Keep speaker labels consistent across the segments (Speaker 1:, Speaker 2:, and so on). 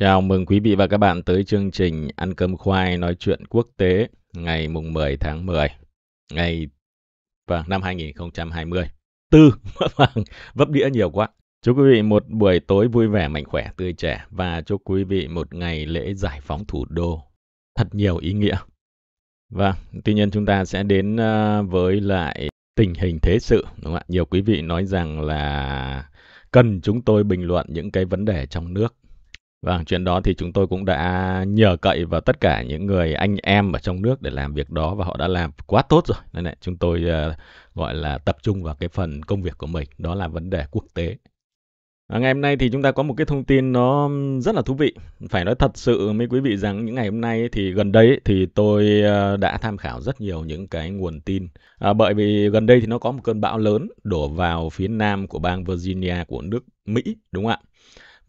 Speaker 1: Chào mừng quý vị và các bạn tới chương trình Ăn cơm khoai nói chuyện quốc tế ngày mùng 10 tháng 10 ngày và vâng, năm 2020. Tư, vâng, vâng, vấp đĩa nhiều quá. Chúc quý vị một buổi tối vui vẻ, mạnh khỏe, tươi trẻ và chúc quý vị một ngày lễ giải phóng thủ đô thật nhiều ý nghĩa. Và vâng, tuy nhiên chúng ta sẽ đến ờ, với lại tình hình thế sự đúng không ạ? Nhiều quý vị nói rằng là cần chúng tôi bình luận những cái vấn đề trong nước Vâng, chuyện đó thì chúng tôi cũng đã nhờ cậy vào tất cả những người anh em ở trong nước để làm việc đó và họ đã làm quá tốt rồi. Nên là chúng tôi uh, gọi là tập trung vào cái phần công việc của mình, đó là vấn đề quốc tế. À, ngày hôm nay thì chúng ta có một cái thông tin nó rất là thú vị. Phải nói thật sự mấy quý vị rằng những ngày hôm nay thì gần đây thì tôi ờ, đã tham khảo rất nhiều những cái nguồn tin. À, bởi vì gần đây thì nó có một cơn bão lớn đổ vào phía nam của bang Virginia của nước Mỹ, đúng không ạ?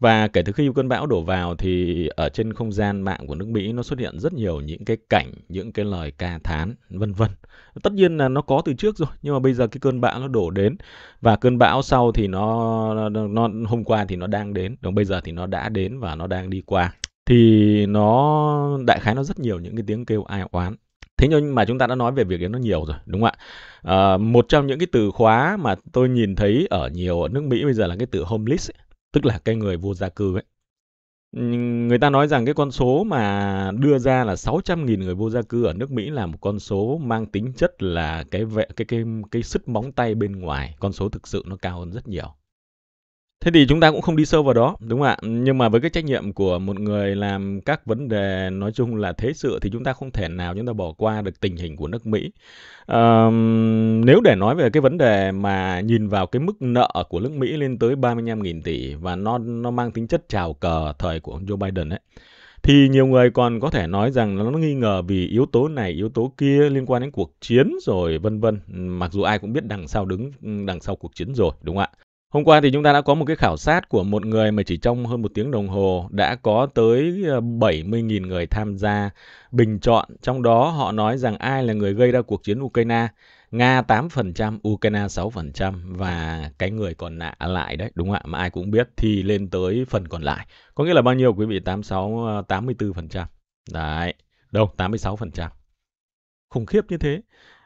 Speaker 1: Và kể từ khi cơn bão đổ vào thì ở trên không gian mạng của nước Mỹ nó xuất hiện rất nhiều những cái cảnh, những cái lời ca thán, vân vân. Tất nhiên là nó có từ trước rồi, nhưng mà bây giờ cái cơn bão nó đổ đến và cơn bão sau thì nó nó, hôm qua thì nó đang đến, còn bây giờ thì nó đã đến và nó đang đi qua. Thì nó đại khái nó rất nhiều những cái tiếng kêu ai oán thế nhưng mà chúng ta đã nói về việc đấy nó nhiều rồi đúng không ạ à, một trong những cái từ khóa mà tôi nhìn thấy ở nhiều ở nước mỹ bây giờ là cái từ homeless ấy tức là cái người vô gia cư ấy. Người ta nói rằng cái con số mà đưa ra là 600.000 người vô gia cư ở nước Mỹ là một con số mang tính chất là cái vẹ cái cái cái sức móng tay bên ngoài, con số thực sự nó cao hơn rất nhiều. Thế thì chúng ta cũng không đi sâu vào đó, đúng không ạ? Nhưng mà với cái trách nhiệm của một người làm các vấn đề nói chung là thế sự thì chúng ta không thể nào chúng ta bỏ qua được tình hình của nước Mỹ. Uh, nếu để nói về cái vấn đề mà nhìn vào cái mức nợ của nước Mỹ lên tới 35.000 tỷ và nó nó mang tính chất trào cờ thời của ông Joe Biden ấy thì nhiều người còn có thể nói rằng nó nghi ngờ vì yếu tố này yếu tố kia liên quan đến cuộc chiến rồi vân vân mặc dù ai cũng biết đằng sau đứng đằng sau cuộc chiến rồi đúng không ạ Hôm qua thì chúng ta đã có một cái khảo sát của một người mà chỉ trong hơn một tiếng đồng hồ đã có tới 70.000 ờ, người tham gia bình chọn. Trong đó họ nói rằng ai là người gây ra cuộc chiến Ukraine. Nga 8%, Ukraine 6% và cái người còn nạ lại đấy, đúng không ạ? Mà ai cũng biết thì lên tới phần còn lại. Có nghĩa là bao nhiêu quý vị? 86, 84%. Ờ, đấy, đâu, 86%. Khủng khiếp như thế.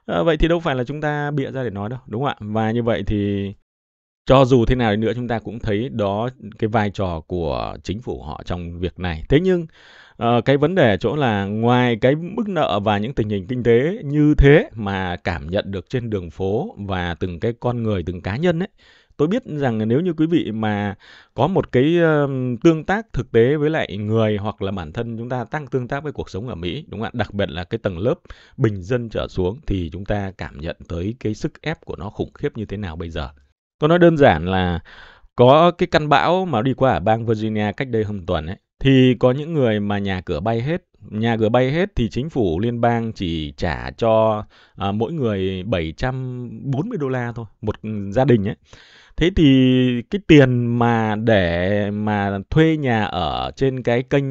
Speaker 1: À, vậy thì đâu phải là chúng ta bịa ra để nói đâu, đúng không ạ? Và như vậy thì cho dù thế nào đi nữa chúng ta cũng thấy đó cái vai trò của chính phủ họ trong việc này thế nhưng uh, cái vấn đề chỗ là ngoài cái mức nợ và những tình hình kinh tế như thế mà cảm nhận được trên đường phố và từng cái con người từng cá nhân ấy tôi biết rằng nếu như quý vị mà có một cái ờ, tương tác thực tế với lại người hoặc là bản thân chúng ta tăng tương tác với cuộc sống ở Mỹ đúng không ạ đặc biệt là cái tầng lớp bình dân trở xuống thì chúng ta cảm nhận tới cái sức ép của nó khủng khiếp như thế nào bây giờ Tôi nói đơn giản là có cái căn bão mà đi qua ở bang Virginia cách đây hơn tuần ấy thì có những người mà nhà cửa bay hết nhà cửa bay hết thì chính phủ liên bang chỉ trả cho à, mỗi người 740 đô la thôi một gia đình ấy thế thì cái tiền mà để mà thuê nhà ở trên cái kênh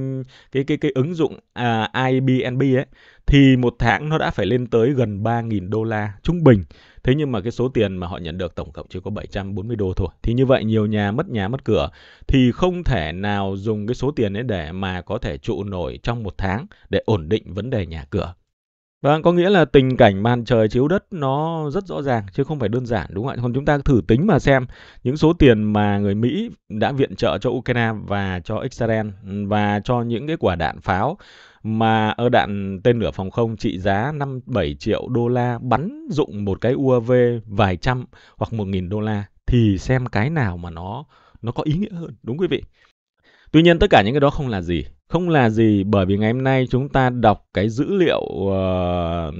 Speaker 1: cái cái cái ứng dụng à, Airbnb ấy thì một tháng nó đã phải lên tới gần 3.000 đô la trung bình. Thế nhưng mà cái số tiền mà họ nhận được tổng cộng chỉ có 740 đô thôi. Thì như vậy nhiều nhà mất nhà mất cửa thì không thể nào dùng cái số tiền ấy để mà có thể trụ nổi trong một tháng để ổn định vấn đề nhà cửa. Vâng, có nghĩa là tình cảnh màn trời chiếu đất nó rất rõ ràng chứ không phải đơn giản đúng không ạ? Còn chúng ta thử tính mà xem những số tiền mà người Mỹ đã viện trợ cho Ukraine và cho Israel ừ, và cho những cái quả đạn pháo mà ở đạn tên lửa phòng không trị giá 57 triệu đô la bắn dụng một cái UAV vài trăm hoặc một nghìn đô la thì xem cái nào mà nó nó có ý nghĩa hơn đúng quý vị. Tuy nhiên tất cả những cái đó không là gì không là gì bởi vì ngày hôm nay chúng ta đọc cái dữ liệu uh,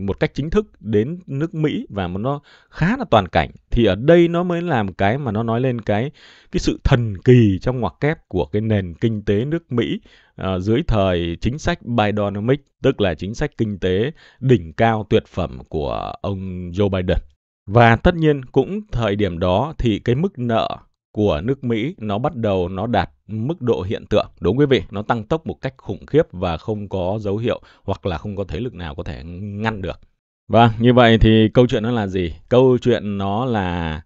Speaker 1: một cách chính thức đến nước Mỹ và nó khá là toàn cảnh thì ở đây nó mới làm cái mà nó nói lên cái cái sự thần kỳ trong ngoặc kép của cái nền kinh tế nước Mỹ uh, dưới thời chính sách Bidenomics tức là chính sách kinh tế đỉnh cao tuyệt phẩm của ông Joe Biden và tất nhiên cũng thời điểm đó thì cái mức nợ của nước Mỹ nó bắt đầu nó đạt mức độ hiện tượng đúng quý vị nó tăng tốc một cách khủng khiếp và không có dấu hiệu hoặc là không có thế lực nào có thể ngăn được và vâng, như vậy thì câu chuyện nó là gì câu chuyện nó là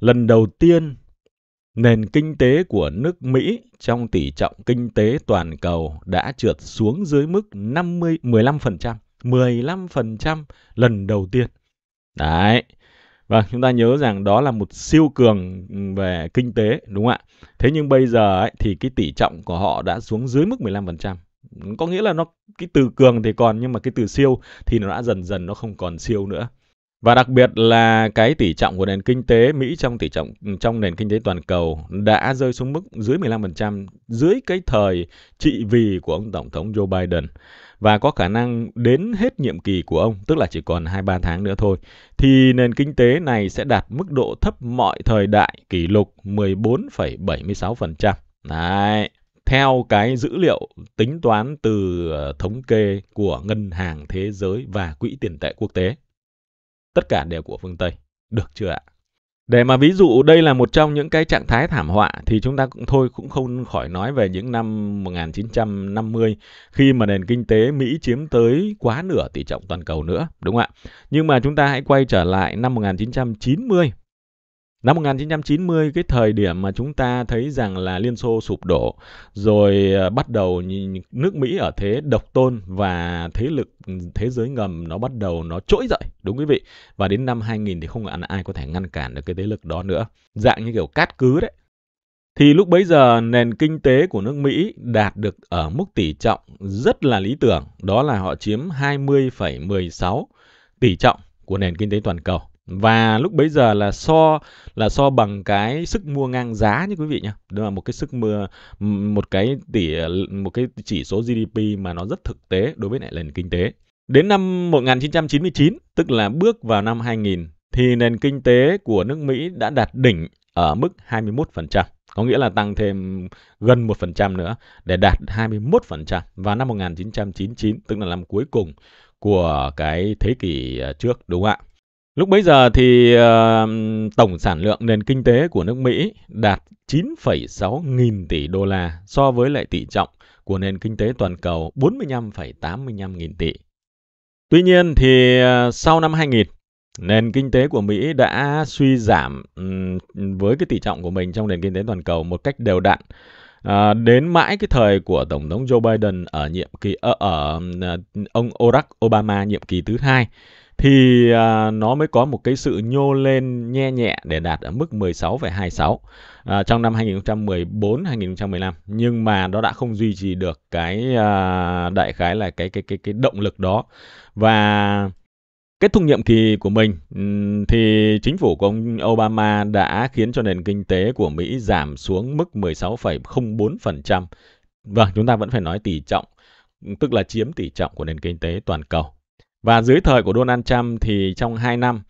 Speaker 1: lần đầu tiên nền kinh tế của nước Mỹ trong tỷ trọng kinh tế toàn cầu đã trượt xuống dưới mức 50 15% 15% lần đầu tiên. Đấy, và vâng, chúng ta nhớ rằng đó là một siêu cường ừ, về kinh tế đúng không ạ? Thế nhưng bây giờ ấy, thì cái tỷ trọng của họ đã xuống dưới mức 15% ừ, có nghĩa là nó cái từ cường thì còn nhưng mà cái từ siêu thì nó đã dần dần nó không còn siêu nữa và đặc biệt là cái tỷ trọng của nền kinh tế Mỹ trong tỷ trọng ừ, trong nền kinh tế toàn cầu đã rơi xuống mức dưới 15% dưới cái thời trị vì của ông tổng thống Joe Biden và có khả năng đến hết nhiệm kỳ của ông, tức là chỉ còn 2-3 tháng nữa thôi, thì nền kinh tế này sẽ đạt mức độ thấp mọi thời đại kỷ lục 14,76%. Đấy, theo cái dữ liệu tính toán từ ờ, thống kê của Ngân hàng Thế giới và Quỹ tiền tệ quốc tế. Tất cả đều của phương Tây. Được chưa ạ? Để mà ví dụ đây là một trong những cái trạng thái thảm họa thì chúng ta cũng thôi cũng không khỏi nói về những năm 1950 khi mà nền kinh tế Mỹ chiếm tới quá nửa tỷ trọng toàn cầu nữa, đúng không ạ? Nhưng mà chúng ta hãy quay trở lại năm 1990 Năm 1990 cái thời điểm mà chúng ta thấy rằng là Liên Xô sụp đổ rồi à, bắt đầu nước Mỹ ở thế độc tôn và thế lực thế giới ngầm nó bắt đầu nó trỗi dậy đúng quý vị và đến năm 2000 thì không ai có thể ngăn cản được cái thế lực đó nữa dạng như kiểu cát cứ đấy thì lúc bấy giờ nền kinh tế của nước Mỹ đạt được ở mức tỷ trọng rất là lý tưởng đó là họ chiếm 20,16 tỷ trọng của nền kinh tế toàn cầu và lúc bấy giờ là so là so bằng cái sức mua ngang giá như quý vị nhá, đó là một cái sức mua một cái tỷ một cái chỉ số GDP mà nó rất thực tế đối với lại nền kinh tế đến năm 1999 tức là bước vào năm 2000 thì nền kinh tế của nước Mỹ đã đạt đỉnh ở mức 21% có nghĩa là tăng thêm gần 1% nữa để đạt 21% vào năm 1999 tức là năm cuối cùng của cái thế kỷ ờ, trước đúng không ạ Lúc bấy giờ thì uh, tổng sản lượng nền kinh tế của nước Mỹ đạt 9,6 nghìn tỷ đô la so với lại tỷ trọng của nền kinh tế toàn cầu 45,85 nghìn tỷ. Tuy nhiên thì uh, sau năm 2000, nền kinh tế của Mỹ đã suy giảm um, với cái tỷ trọng của mình trong nền kinh tế toàn cầu một cách đều đặn. À, đến mãi cái thời của tổng thống Joe Biden ở nhiệm kỳ ở, ở ông Barack Obama nhiệm kỳ thứ hai thì à, nó mới có một cái sự nhô lên nhẹ nhẹ để đạt ở mức 16,26 à, trong năm 2014 2015 nhưng mà nó đã không duy trì được cái à, đại khái là cái cái cái cái động lực đó và kết thúc nhiệm kỳ của mình thì chính phủ của ông Obama đã khiến cho nền kinh tế của Mỹ giảm xuống mức 16,04%. Vâng, chúng ta vẫn phải nói tỷ trọng, tức là chiếm tỷ trọng của nền kinh tế toàn cầu. Và dưới thời của Donald Trump thì trong 2 năm,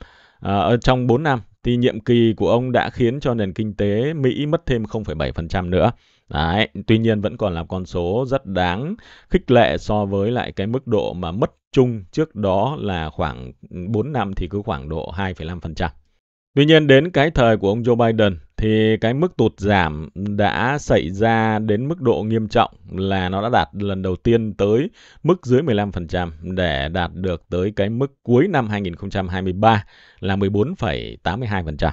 Speaker 1: uh, trong 4 năm thì nhiệm kỳ của ông đã khiến cho nền kinh tế Mỹ mất thêm 0,7% nữa. Đấy, tuy nhiên vẫn còn là con số rất đáng khích lệ so với lại cái mức độ mà mất chung trước đó là khoảng 4 ừ, năm thì cứ khoảng độ 2,5%. Tuy nhiên đến cái thời của ông Joe Biden thì cái mức tụt giảm đã xảy ra đến mức độ nghiêm trọng là nó đã đạt lần đầu tiên tới mức dưới 15% để đạt được tới cái mức cuối năm 2023 là 14,82%.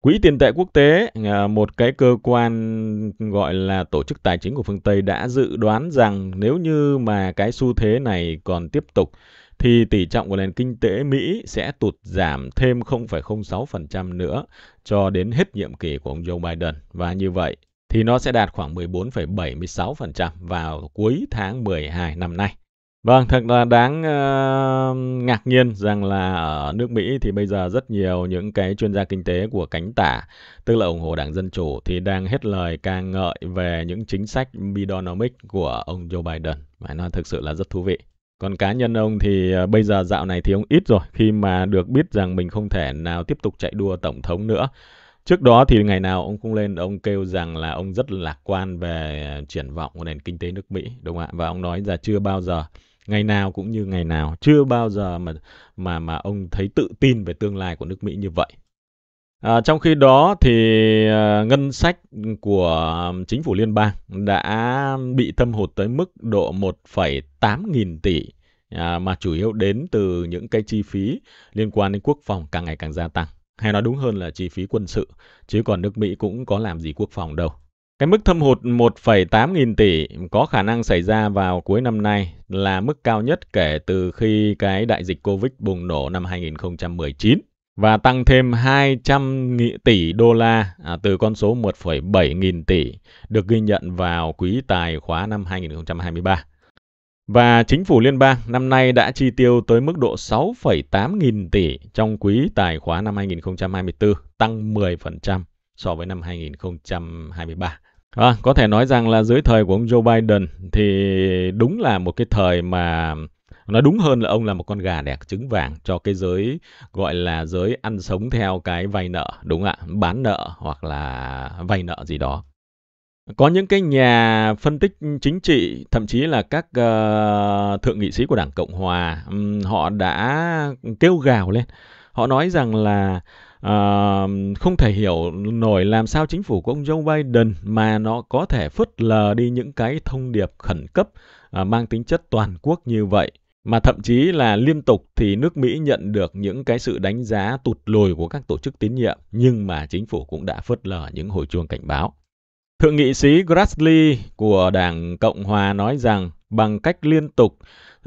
Speaker 1: Quỹ tiền tệ quốc tế, à, một cái cơ quan gọi là tổ chức tài chính của phương Tây đã dự đoán rằng nếu như mà cái xu thế này còn tiếp tục thì tỷ trọng của nền kinh tế Mỹ sẽ tụt giảm thêm 0,06% nữa cho đến hết nhiệm kỳ của ông Joe Biden. Và như vậy thì nó sẽ đạt khoảng 14,76% vào cuối tháng 12 năm nay. Vâng, thật là đáng uh, ngạc nhiên rằng là ở nước Mỹ thì bây giờ rất nhiều những cái chuyên gia kinh tế của cánh tả, tức là ủng hộ Đảng Dân Chủ thì đang hết lời ca ngợi về những chính sách Bidenomics của ông Joe Biden. và nó thực sự là rất thú vị. Còn cá nhân ông thì ờ, bây giờ dạo này thì ông ít rồi khi mà được biết rằng mình không thể nào tiếp tục chạy đua tổng thống nữa. Trước đó thì ngày nào ông cũng lên ông kêu rằng là ông rất lạc quan về ờ, triển vọng của nền kinh tế nước Mỹ đúng không ạ? Và ông nói là chưa bao giờ ngày nào cũng như ngày nào chưa bao giờ mà mà mà ông thấy tự tin về tương lai của nước Mỹ như vậy À, trong khi đó thì à, ngân sách của chính phủ liên bang đã bị thâm hụt tới mức độ 1,8 nghìn tỷ à, mà chủ yếu đến từ những cái chi phí liên quan đến quốc phòng càng ngày càng gia tăng hay nói đúng hơn là chi phí quân sự chứ còn nước Mỹ cũng có làm gì quốc phòng đâu. Cái mức thâm hụt 1,8 nghìn tỷ có khả năng xảy ra vào cuối năm nay là mức cao nhất kể từ khi cái đại dịch Covid bùng nổ năm 2019 và tăng thêm 200 nghị tỷ đô la à, từ con số 1,7 nghìn tỷ được ghi nhận vào quý tài khóa năm 2023. Và chính phủ liên bang năm nay đã chi tiêu tới mức độ 6,8 nghìn tỷ trong quý tài khóa năm 2024, tăng 10% so với năm 2023. À, vâng, có thể nói rằng là dưới thời của ông Joe Biden thì đúng là một cái thời mà nói đúng hơn là ông là một con gà đẻ trứng vàng cho cái giới gọi là giới ăn sống theo cái vay nợ đúng ạ bán nợ hoặc là vay nợ gì đó có những cái nhà phân tích chính trị thậm chí là các uh, thượng nghị sĩ của đảng cộng hòa um, họ đã kêu gào lên họ nói rằng là uh, không thể hiểu nổi làm sao chính phủ của ông joe biden mà nó có thể phớt lờ đi những cái thông điệp khẩn cấp uh, mang tính chất toàn quốc như vậy mà thậm chí là liên tục thì nước Mỹ nhận được những cái sự đánh giá tụt lùi của các tổ chức tín nhiệm nhưng mà chính phủ cũng đã phớt lờ những hồi chuông cảnh báo. Thượng nghị sĩ Grassley của Đảng Cộng hòa nói rằng bằng cách liên tục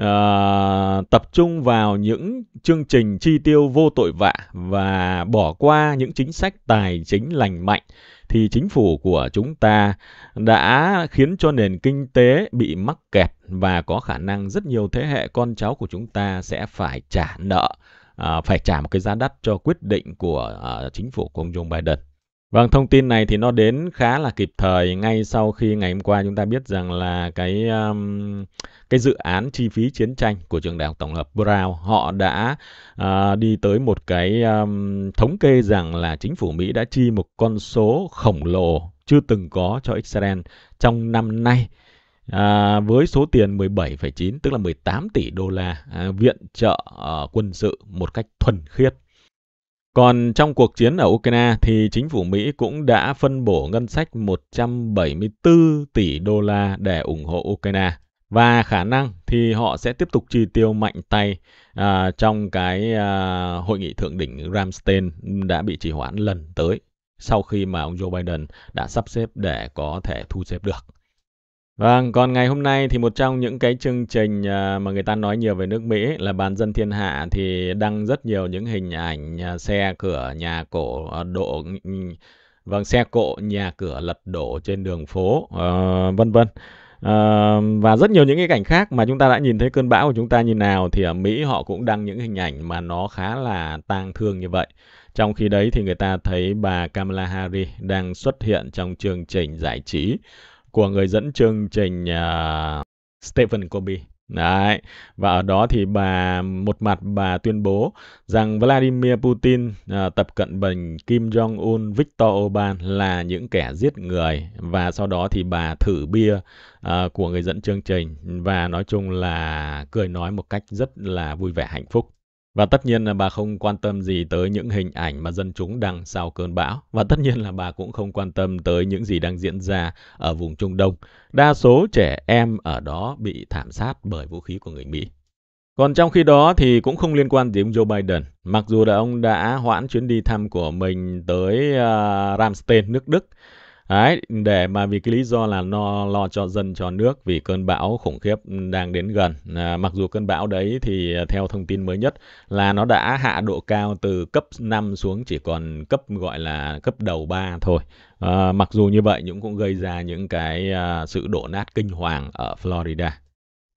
Speaker 1: uh, tập trung vào những chương trình chi tiêu vô tội vạ và bỏ qua những chính sách tài chính lành mạnh thì chính phủ của chúng ta đã khiến cho nền kinh tế bị mắc kẹt và có khả năng rất nhiều thế hệ con cháu của chúng ta sẽ phải trả nợ, uh, phải trả một cái giá đắt cho quyết định của uh, chính phủ của ông Joe Biden. Vâng, thông tin này thì nó đến khá là kịp thời ngay sau khi ngày hôm qua chúng ta biết rằng là cái um, cái dự án chi phí chiến tranh của trường đại học tổng hợp Brown họ đã uh, đi tới một cái um, thống kê rằng là chính phủ Mỹ đã chi một con số khổng lồ chưa từng có cho Israel trong năm nay. À, với số tiền 17,9 tức là 18 tỷ đô la à, viện trợ à, quân sự một cách thuần khiết còn trong cuộc chiến ở Ukraine thì chính phủ Mỹ cũng đã phân bổ ngân sách 174 tỷ đô la để ủng hộ Ukraine và khả năng thì họ sẽ tiếp tục chi tiêu mạnh tay à, trong cái à, hội nghị thượng đỉnh Ramstein đã bị trì hoãn lần tới sau khi mà ông Joe Biden đã sắp xếp để có thể thu xếp được. Vâng, còn ngày hôm nay thì một trong những cái chương trình à, mà người ta nói nhiều về nước Mỹ là bàn dân thiên hạ thì đăng rất nhiều những hình ảnh à, xe cửa nhà cổ à, độ ừ, vâng xe cộ nhà cửa lật đổ trên đường phố ờ, vân vân. Ờ, và rất nhiều những cái cảnh khác mà chúng ta đã nhìn thấy cơn bão của chúng ta như nào thì ở Mỹ họ cũng đăng những hình ảnh mà nó khá là tang thương như vậy. Trong khi đấy thì người ta thấy bà Kamala Harris đang xuất hiện trong chương trình giải trí của người dẫn chương trình uh, Stephen Colby. Đấy. Và ở đó thì bà một mặt bà tuyên bố rằng Vladimir Putin, à, Tập Cận Bình, Kim Jong-un, Viktor Orbán là những kẻ giết người và sau đó thì bà thử bia à, của người dẫn chương trình và nói chung là cười nói một cách rất là vui vẻ hạnh phúc. Và tất nhiên là bà không quan tâm gì tới những hình ảnh mà dân chúng đăng sau cơn bão. Và tất nhiên là bà cũng không quan tâm tới những gì đang diễn ra ở vùng Trung Đông. Đa số trẻ em ở đó bị thảm sát bởi vũ khí của người Mỹ. Còn trong khi đó thì cũng không liên quan gì ông Joe Biden. Mặc dù là ông đã hoãn chuyến đi thăm của mình tới uh, Ramstein, nước Đức, Đấy, để mà vì cái lý do là lo lo cho dân cho nước vì cơn bão khủng khiếp đang đến gần. À, mặc dù cơn bão đấy thì à, theo thông tin mới nhất là nó đã hạ độ cao từ cấp 5 xuống chỉ còn cấp gọi là cấp đầu 3 thôi. À, mặc dù như vậy nhưng cũng gây ra những cái à, sự đổ nát kinh hoàng ở Florida.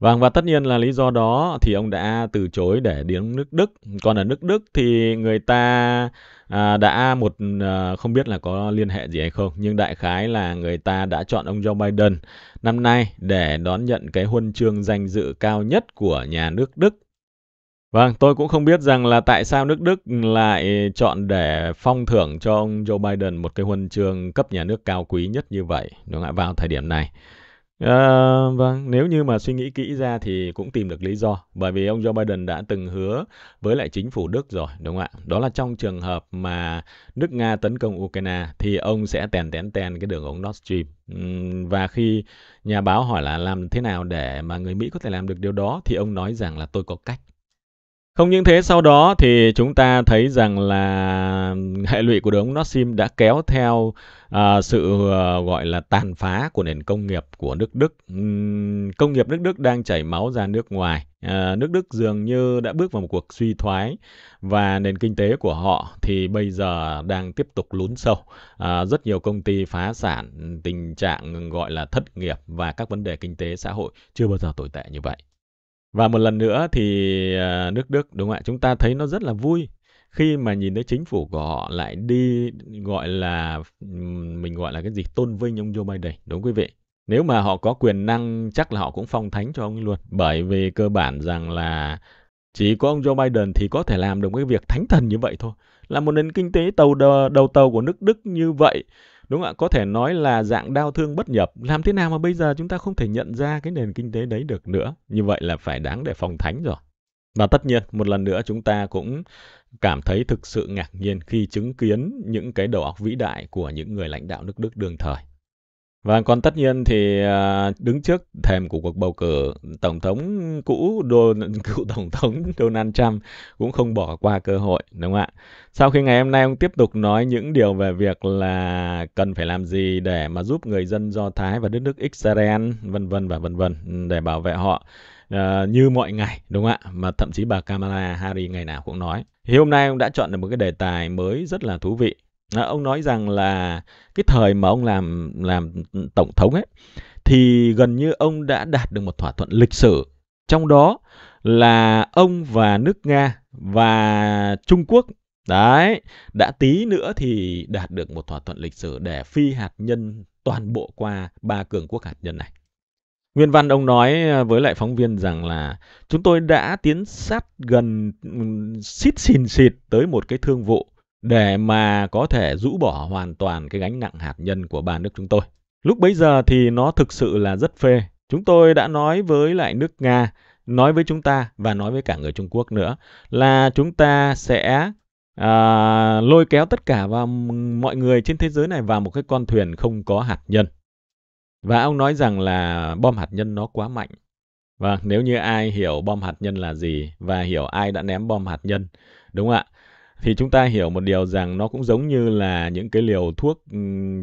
Speaker 1: Vâng và tất nhiên là lý do đó thì ông đã từ chối để đến nước Đức. Còn ở nước Đức thì người ta à, đã một à, không biết là có liên hệ gì hay không nhưng đại khái là người ta đã chọn ông Joe Biden năm nay để đón nhận cái huân chương danh dự cao nhất của nhà nước Đức Vâng, tôi cũng không biết rằng là tại sao nước Đức lại chọn để phong thưởng cho ông Joe Biden một cái huân chương cấp nhà nước cao quý nhất như vậy đúng không ạ vào thời điểm này. À, vâng, nếu như mà suy nghĩ kỹ ra thì cũng tìm được lý do, bởi vì ông Joe Biden đã từng hứa với lại chính phủ Đức rồi, đúng không ạ? Đó là trong trường hợp mà nước Nga tấn công Ukraine thì ông sẽ tèn tèn tèn cái đường ống Nord Stream. Và khi nhà báo hỏi là làm thế nào để mà người Mỹ có thể làm được điều đó thì ông nói rằng là tôi có cách. Không những thế sau đó thì chúng ta thấy rằng là hệ lụy của đường ống Nord đã kéo theo uh, sự uh, gọi là tàn phá của nền công nghiệp của nước Đức. Um, công nghiệp nước Đức đang chảy máu ra nước ngoài. Uh, nước Đức dường như đã bước vào một cuộc suy thoái và nền kinh tế của họ thì bây giờ đang tiếp tục lún sâu. Uh, rất nhiều công ty phá sản, tình trạng gọi là thất nghiệp và các vấn đề kinh tế xã hội chưa bao giờ tồi tệ như vậy. Và một lần nữa thì à, nước Đức đúng không ạ? Chúng ta thấy nó rất là vui khi mà nhìn thấy chính phủ của họ lại đi gọi là mình gọi là cái gì tôn vinh ông Joe Biden đúng quý vị. Nếu mà họ có quyền năng chắc là họ cũng phong thánh cho ông luôn bởi vì cơ bản rằng là chỉ có ông Joe Biden thì có thể làm được cái việc thánh thần như vậy thôi. Là một nền kinh tế tàu đầu, đầu tàu của nước Đức như vậy Đúng ạ, có thể nói là dạng đau thương bất nhập. Làm thế nào mà bây giờ chúng ta không thể nhận ra cái nền kinh tế đấy được nữa? Như vậy là phải đáng để phòng thánh rồi. Và tất nhiên, một lần nữa chúng ta cũng cảm thấy thực sự ngạc nhiên khi chứng kiến những cái đầu óc vĩ đại của những người lãnh đạo nước Đức đương thời. Và còn tất nhiên thì à, đứng trước thềm của cuộc bầu cử tổng thống cũ Donald, cựu tổng thống Donald Trump cũng không bỏ qua cơ hội đúng không ạ? Sau khi ngày hôm nay ông tiếp tục nói những điều về việc là cần phải làm gì để mà giúp người dân Do Thái và đất nước Israel vân vân và vân vân ừ, để bảo vệ họ uh, như mọi ngày đúng không ạ? Mà thậm chí bà Kamala Harris ngày nào cũng nói. Thì hôm nay ông đã chọn được một cái đề tài mới rất là thú vị ông nói rằng là cái thời mà ông làm làm tổng thống ấy thì gần như ông đã đạt được một thỏa thuận lịch sử trong đó là ông và nước Nga và Trung Quốc đấy đã tí nữa thì đạt được một thỏa thuận lịch sử để phi hạt nhân toàn bộ qua ba cường quốc hạt nhân này. Nguyên văn ông nói với lại phóng viên rằng là chúng tôi đã tiến sát gần ừ, xít xìn xịt tới một cái thương vụ để mà có thể rũ bỏ hoàn toàn cái gánh nặng hạt nhân của ba nước chúng tôi. Lúc bấy giờ thì nó thực sự là rất phê. Chúng tôi đã nói với lại nước Nga, nói với chúng ta và nói với cả người Trung Quốc nữa là chúng ta sẽ à, lôi kéo tất cả và mọi người trên thế giới này vào một cái con thuyền không có hạt nhân. Và ông nói rằng là bom hạt nhân nó quá mạnh. Và vâng, nếu như ai hiểu bom hạt nhân là gì và hiểu ai đã ném bom hạt nhân, đúng không ạ? thì chúng ta hiểu một điều rằng nó cũng giống như là những cái liều thuốc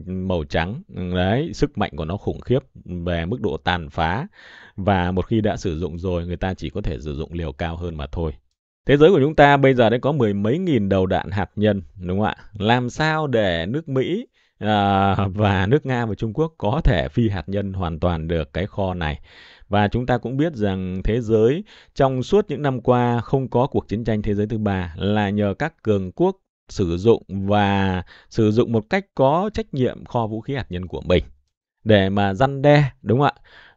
Speaker 1: màu trắng đấy sức mạnh của nó khủng khiếp về mức độ tàn phá và một khi đã sử dụng rồi người ta chỉ có thể sử dụng liều cao hơn mà thôi Thế giới của chúng ta bây giờ đã có mười mấy nghìn đầu đạn hạt nhân, đúng không ạ? Làm sao để nước Mỹ à, và nước Nga và Trung Quốc có thể phi hạt nhân hoàn toàn được cái kho này? Và chúng ta cũng biết rằng thế giới trong suốt những năm qua không có cuộc chiến tranh thế giới thứ ba là nhờ các cường quốc sử dụng và sử dụng một cách có trách nhiệm kho vũ khí hạt nhân của mình để mà răn đe đúng không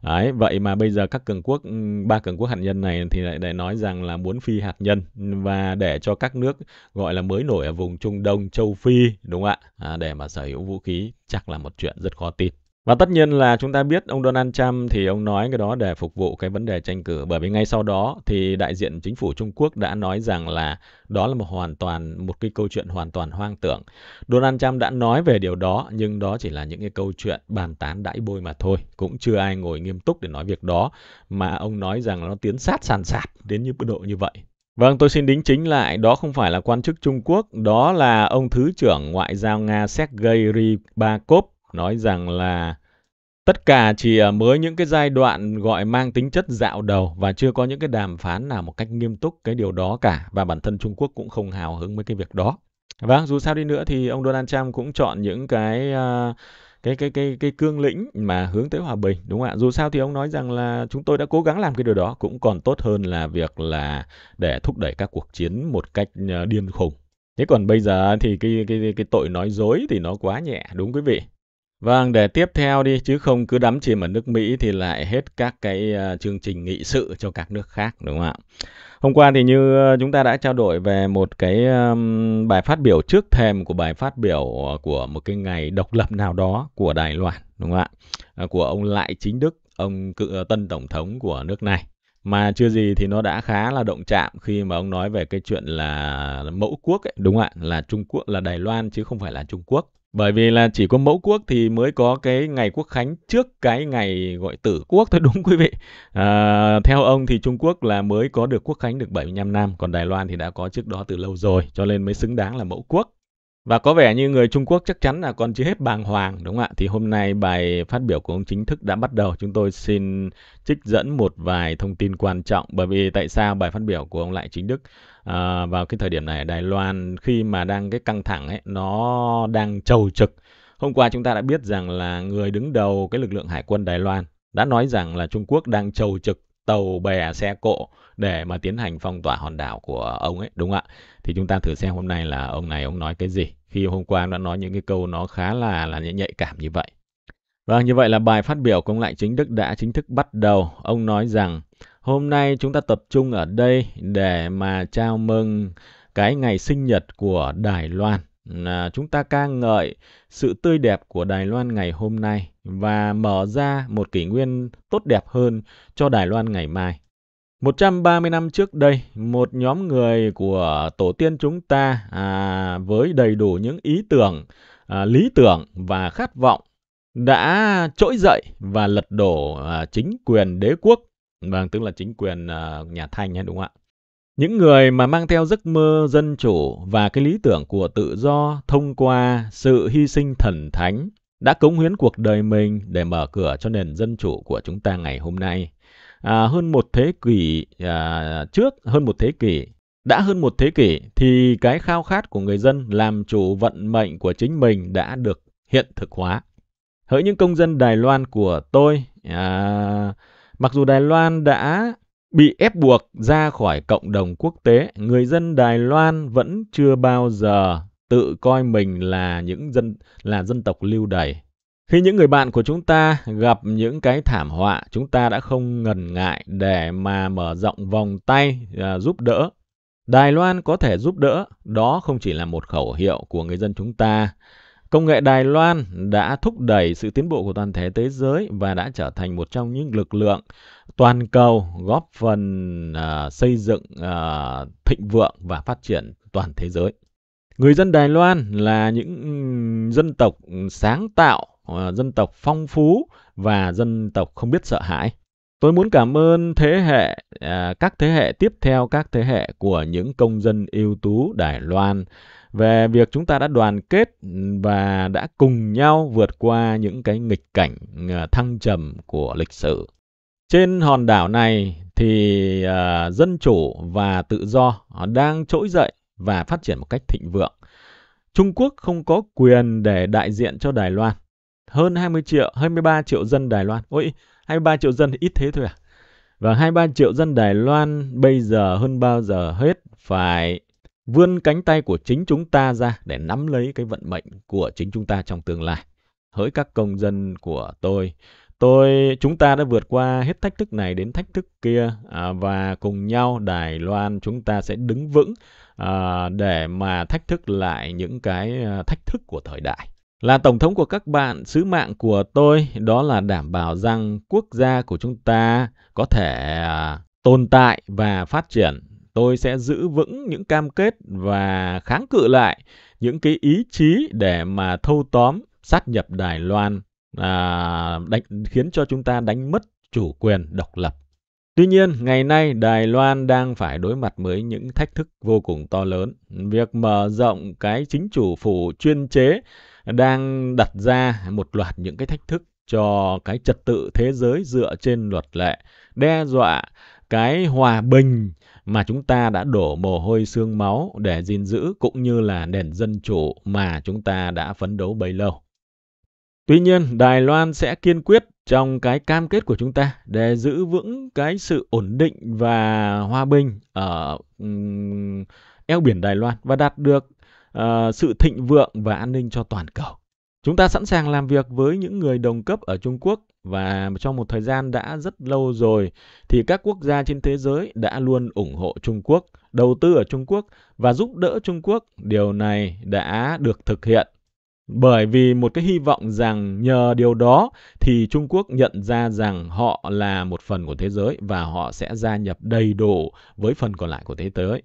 Speaker 1: ạ đấy vậy mà bây giờ các cường quốc ừ, ba cường quốc hạt nhân này thì lại để nói rằng là muốn phi hạt nhân và để cho các nước gọi là mới nổi ở vùng trung đông châu phi đúng không ạ à, để mà sở hữu vũ khí chắc là một chuyện rất khó tin và tất nhiên là chúng ta biết ông Donald Trump thì ông nói cái đó để phục vụ cái vấn đề tranh cử bởi vì ngay sau đó thì đại diện chính phủ Trung Quốc đã nói rằng là đó là một hoàn toàn một cái câu chuyện hoàn toàn hoang tưởng. Donald Trump đã nói về điều đó nhưng đó chỉ là những cái câu chuyện bàn tán đãi bôi mà thôi, cũng chưa ai ngồi nghiêm túc để nói việc đó mà ông nói rằng nó tiến sát sàn sạt đến như độ như vậy. Vâng, tôi xin đính chính lại, đó không phải là quan chức Trung Quốc, đó là ông Thứ trưởng Ngoại giao Nga Sergei Rybakov nói rằng là tất cả chỉ ở mới những cái giai đoạn gọi mang tính chất dạo đầu và chưa có những cái đàm phán nào một cách nghiêm túc cái điều đó cả và bản thân Trung Quốc cũng không hào hứng với cái việc đó. Vâng, dù sao đi nữa thì ông Donald Trump cũng chọn những cái uh, cái cái cái cái cương lĩnh mà hướng tới hòa bình đúng không ạ dù sao thì ông nói rằng là chúng tôi đã cố gắng làm cái điều đó cũng còn tốt hơn là việc là để thúc đẩy các cuộc chiến một cách ờ, điên khùng thế còn bây giờ thì cái cái cái tội nói dối thì nó quá nhẹ đúng quý vị Vâng, để tiếp theo đi chứ không cứ đắm chìm ở nước Mỹ thì lại hết các cái à, chương trình nghị sự cho các nước khác đúng không ạ? Hôm qua thì như à, chúng ta đã trao đổi về một cái bài phát biểu trước thềm của bài phát biểu à, của một cái ngày độc lập nào đó của Đài Loan đúng không ạ? của ông Lại Chính Đức, ông Cự tân tổng thống của nước này mà chưa gì thì nó đã khá là động chạm khi mà ông nói về cái chuyện là mẫu quốc ấy, đúng không ạ là Trung Quốc là Đài Loan chứ không phải là Trung Quốc bởi vì là chỉ có mẫu quốc thì mới có cái ngày quốc khánh trước cái ngày gọi tử quốc thôi đúng quý vị. À, theo ông thì Trung Quốc là mới có được quốc khánh được 75 năm, còn Đài Loan thì đã có trước đó từ lâu rồi, cho nên mới xứng đáng là mẫu quốc. Và có vẻ như người Trung Quốc chắc chắn là còn chưa hết bàng hoàng đúng không ạ? Thì hôm nay bài phát biểu của ông chính thức đã bắt đầu. Chúng tôi xin trích dẫn một vài thông tin quan trọng bởi vì tại sao bài phát biểu của ông Lại Chính Đức à, vào cái thời điểm này ở Đài Loan khi mà đang cái căng thẳng ấy nó đang trầu trực. Hôm qua chúng ta đã biết rằng là người đứng đầu cái lực lượng hải quân Đài Loan đã nói rằng là Trung Quốc đang trầu trực tàu bè xe cộ để mà tiến hành phong tỏa hòn đảo của ông ấy đúng không ạ thì chúng ta thử xem hôm nay là ông này ông nói cái gì khi hôm qua đã nói những cái câu nó khá là là nhạy cảm như vậy và vâng, như vậy là bài phát biểu của ông Lại Chính Đức đã chính thức bắt đầu. Ông nói rằng hôm nay chúng ta tập trung ở đây để mà chào mừng cái ngày sinh nhật của Đài Loan à, chúng ta ca ngợi sự tươi đẹp của Đài Loan ngày hôm nay và mở ra một kỷ nguyên tốt đẹp hơn cho Đài Loan ngày mai. 130 năm trước đây, một nhóm người của tổ tiên chúng ta à, với đầy đủ những ý tưởng, à, lý tưởng và khát vọng đã trỗi dậy và lật đổ à, chính quyền đế quốc, vâng tức là chính quyền à, nhà Thanh nhé đúng không ạ? Những người mà mang theo giấc mơ dân chủ và cái lý tưởng của tự do thông qua sự hy sinh thần thánh đã cống hiến cuộc đời mình để mở cửa cho nền dân chủ của chúng ta ngày hôm nay. À, hơn một thế kỷ à, trước, hơn một thế kỷ, đã hơn một thế kỷ thì cái khao khát của người dân làm chủ vận mệnh của chính mình đã được hiện thực hóa. Hỡi những công dân Đài Loan của tôi, à, mặc dù Đài Loan đã bị ép buộc ra khỏi cộng đồng quốc tế, người dân Đài Loan vẫn chưa bao giờ tự coi mình là những dân là dân tộc lưu đày. Khi những người bạn của chúng ta gặp những cái thảm họa, chúng ta đã không ngần ngại để mà mở rộng vòng tay à, giúp đỡ. Đài Loan có thể giúp đỡ, đó không chỉ là một khẩu hiệu của người dân chúng ta Công nghệ Đài Loan đã thúc đẩy sự tiến bộ của toàn thể thế giới và đã trở thành một trong những lực lượng toàn cầu góp phần uh, xây dựng uh, thịnh vượng và phát triển toàn thế giới. Người dân Đài Loan là những dân tộc sáng tạo, à, dân tộc phong phú và dân tộc không biết sợ hãi. Tôi muốn cảm ơn thế hệ uh, các thế hệ tiếp theo các thế hệ của những công dân ưu tú Đài Loan về việc chúng ta đã đoàn kết ừ, và đã cùng nhau vượt qua những cái nghịch cảnh ờ, thăng trầm của lịch sử. Trên hòn đảo này thì uh, dân chủ và tự do ờ, đang trỗi dậy và phát triển một cách thịnh vượng. Trung Quốc không có quyền để đại diện cho Đài Loan. Hơn 20 triệu, 23 triệu dân Đài Loan. Ôi, 23 triệu dân ít thế thôi à? Và 23 triệu dân Đài Loan bây giờ hơn bao giờ hết phải vươn cánh tay của chính chúng ta ra để nắm lấy cái vận mệnh của chính chúng ta trong tương lai. Hỡi các công dân của tôi, tôi chúng ta đã vượt qua hết thách thức này đến thách thức kia à, và cùng nhau Đài Loan chúng ta sẽ đứng vững à, để mà thách thức lại những cái à, thách thức của thời đại. Là tổng thống của các bạn, sứ mạng của tôi đó là đảm bảo rằng quốc gia của chúng ta có thể à, tồn tại và phát triển tôi sẽ giữ vững những cam kết và kháng cự lại những cái ý chí để mà thâu tóm sát nhập Đài Loan à, đánh, khiến cho chúng ta đánh mất chủ quyền độc lập. Tuy nhiên, ngày nay Đài Loan đang phải đối mặt với những thách thức vô cùng to lớn. Việc mở rộng cái chính chủ phủ chuyên chế đang đặt ra một loạt những cái thách thức cho cái trật tự thế giới dựa trên luật lệ, đe dọa cái hòa bình mà chúng ta đã đổ mồ hôi xương máu để gìn giữ cũng như là nền dân chủ mà chúng ta đã phấn đấu bấy lâu. Tuy nhiên, Đài Loan sẽ kiên quyết trong cái cam kết của chúng ta để giữ vững cái sự ổn định và hòa bình ở um, eo biển Đài Loan và đạt được uh, sự thịnh vượng và an ninh cho toàn cầu. Chúng ta sẵn sàng làm việc với những người đồng cấp ở Trung Quốc và trong một thời gian đã rất lâu rồi thì các quốc gia trên thế giới đã luôn ủng hộ Trung Quốc, đầu tư ở Trung Quốc và giúp đỡ Trung Quốc. Điều này đã được thực hiện bởi vì một cái hy vọng rằng nhờ điều đó thì Trung Quốc nhận ra rằng họ là một phần của thế giới và họ sẽ gia nhập đầy đủ với phần còn lại của thế giới.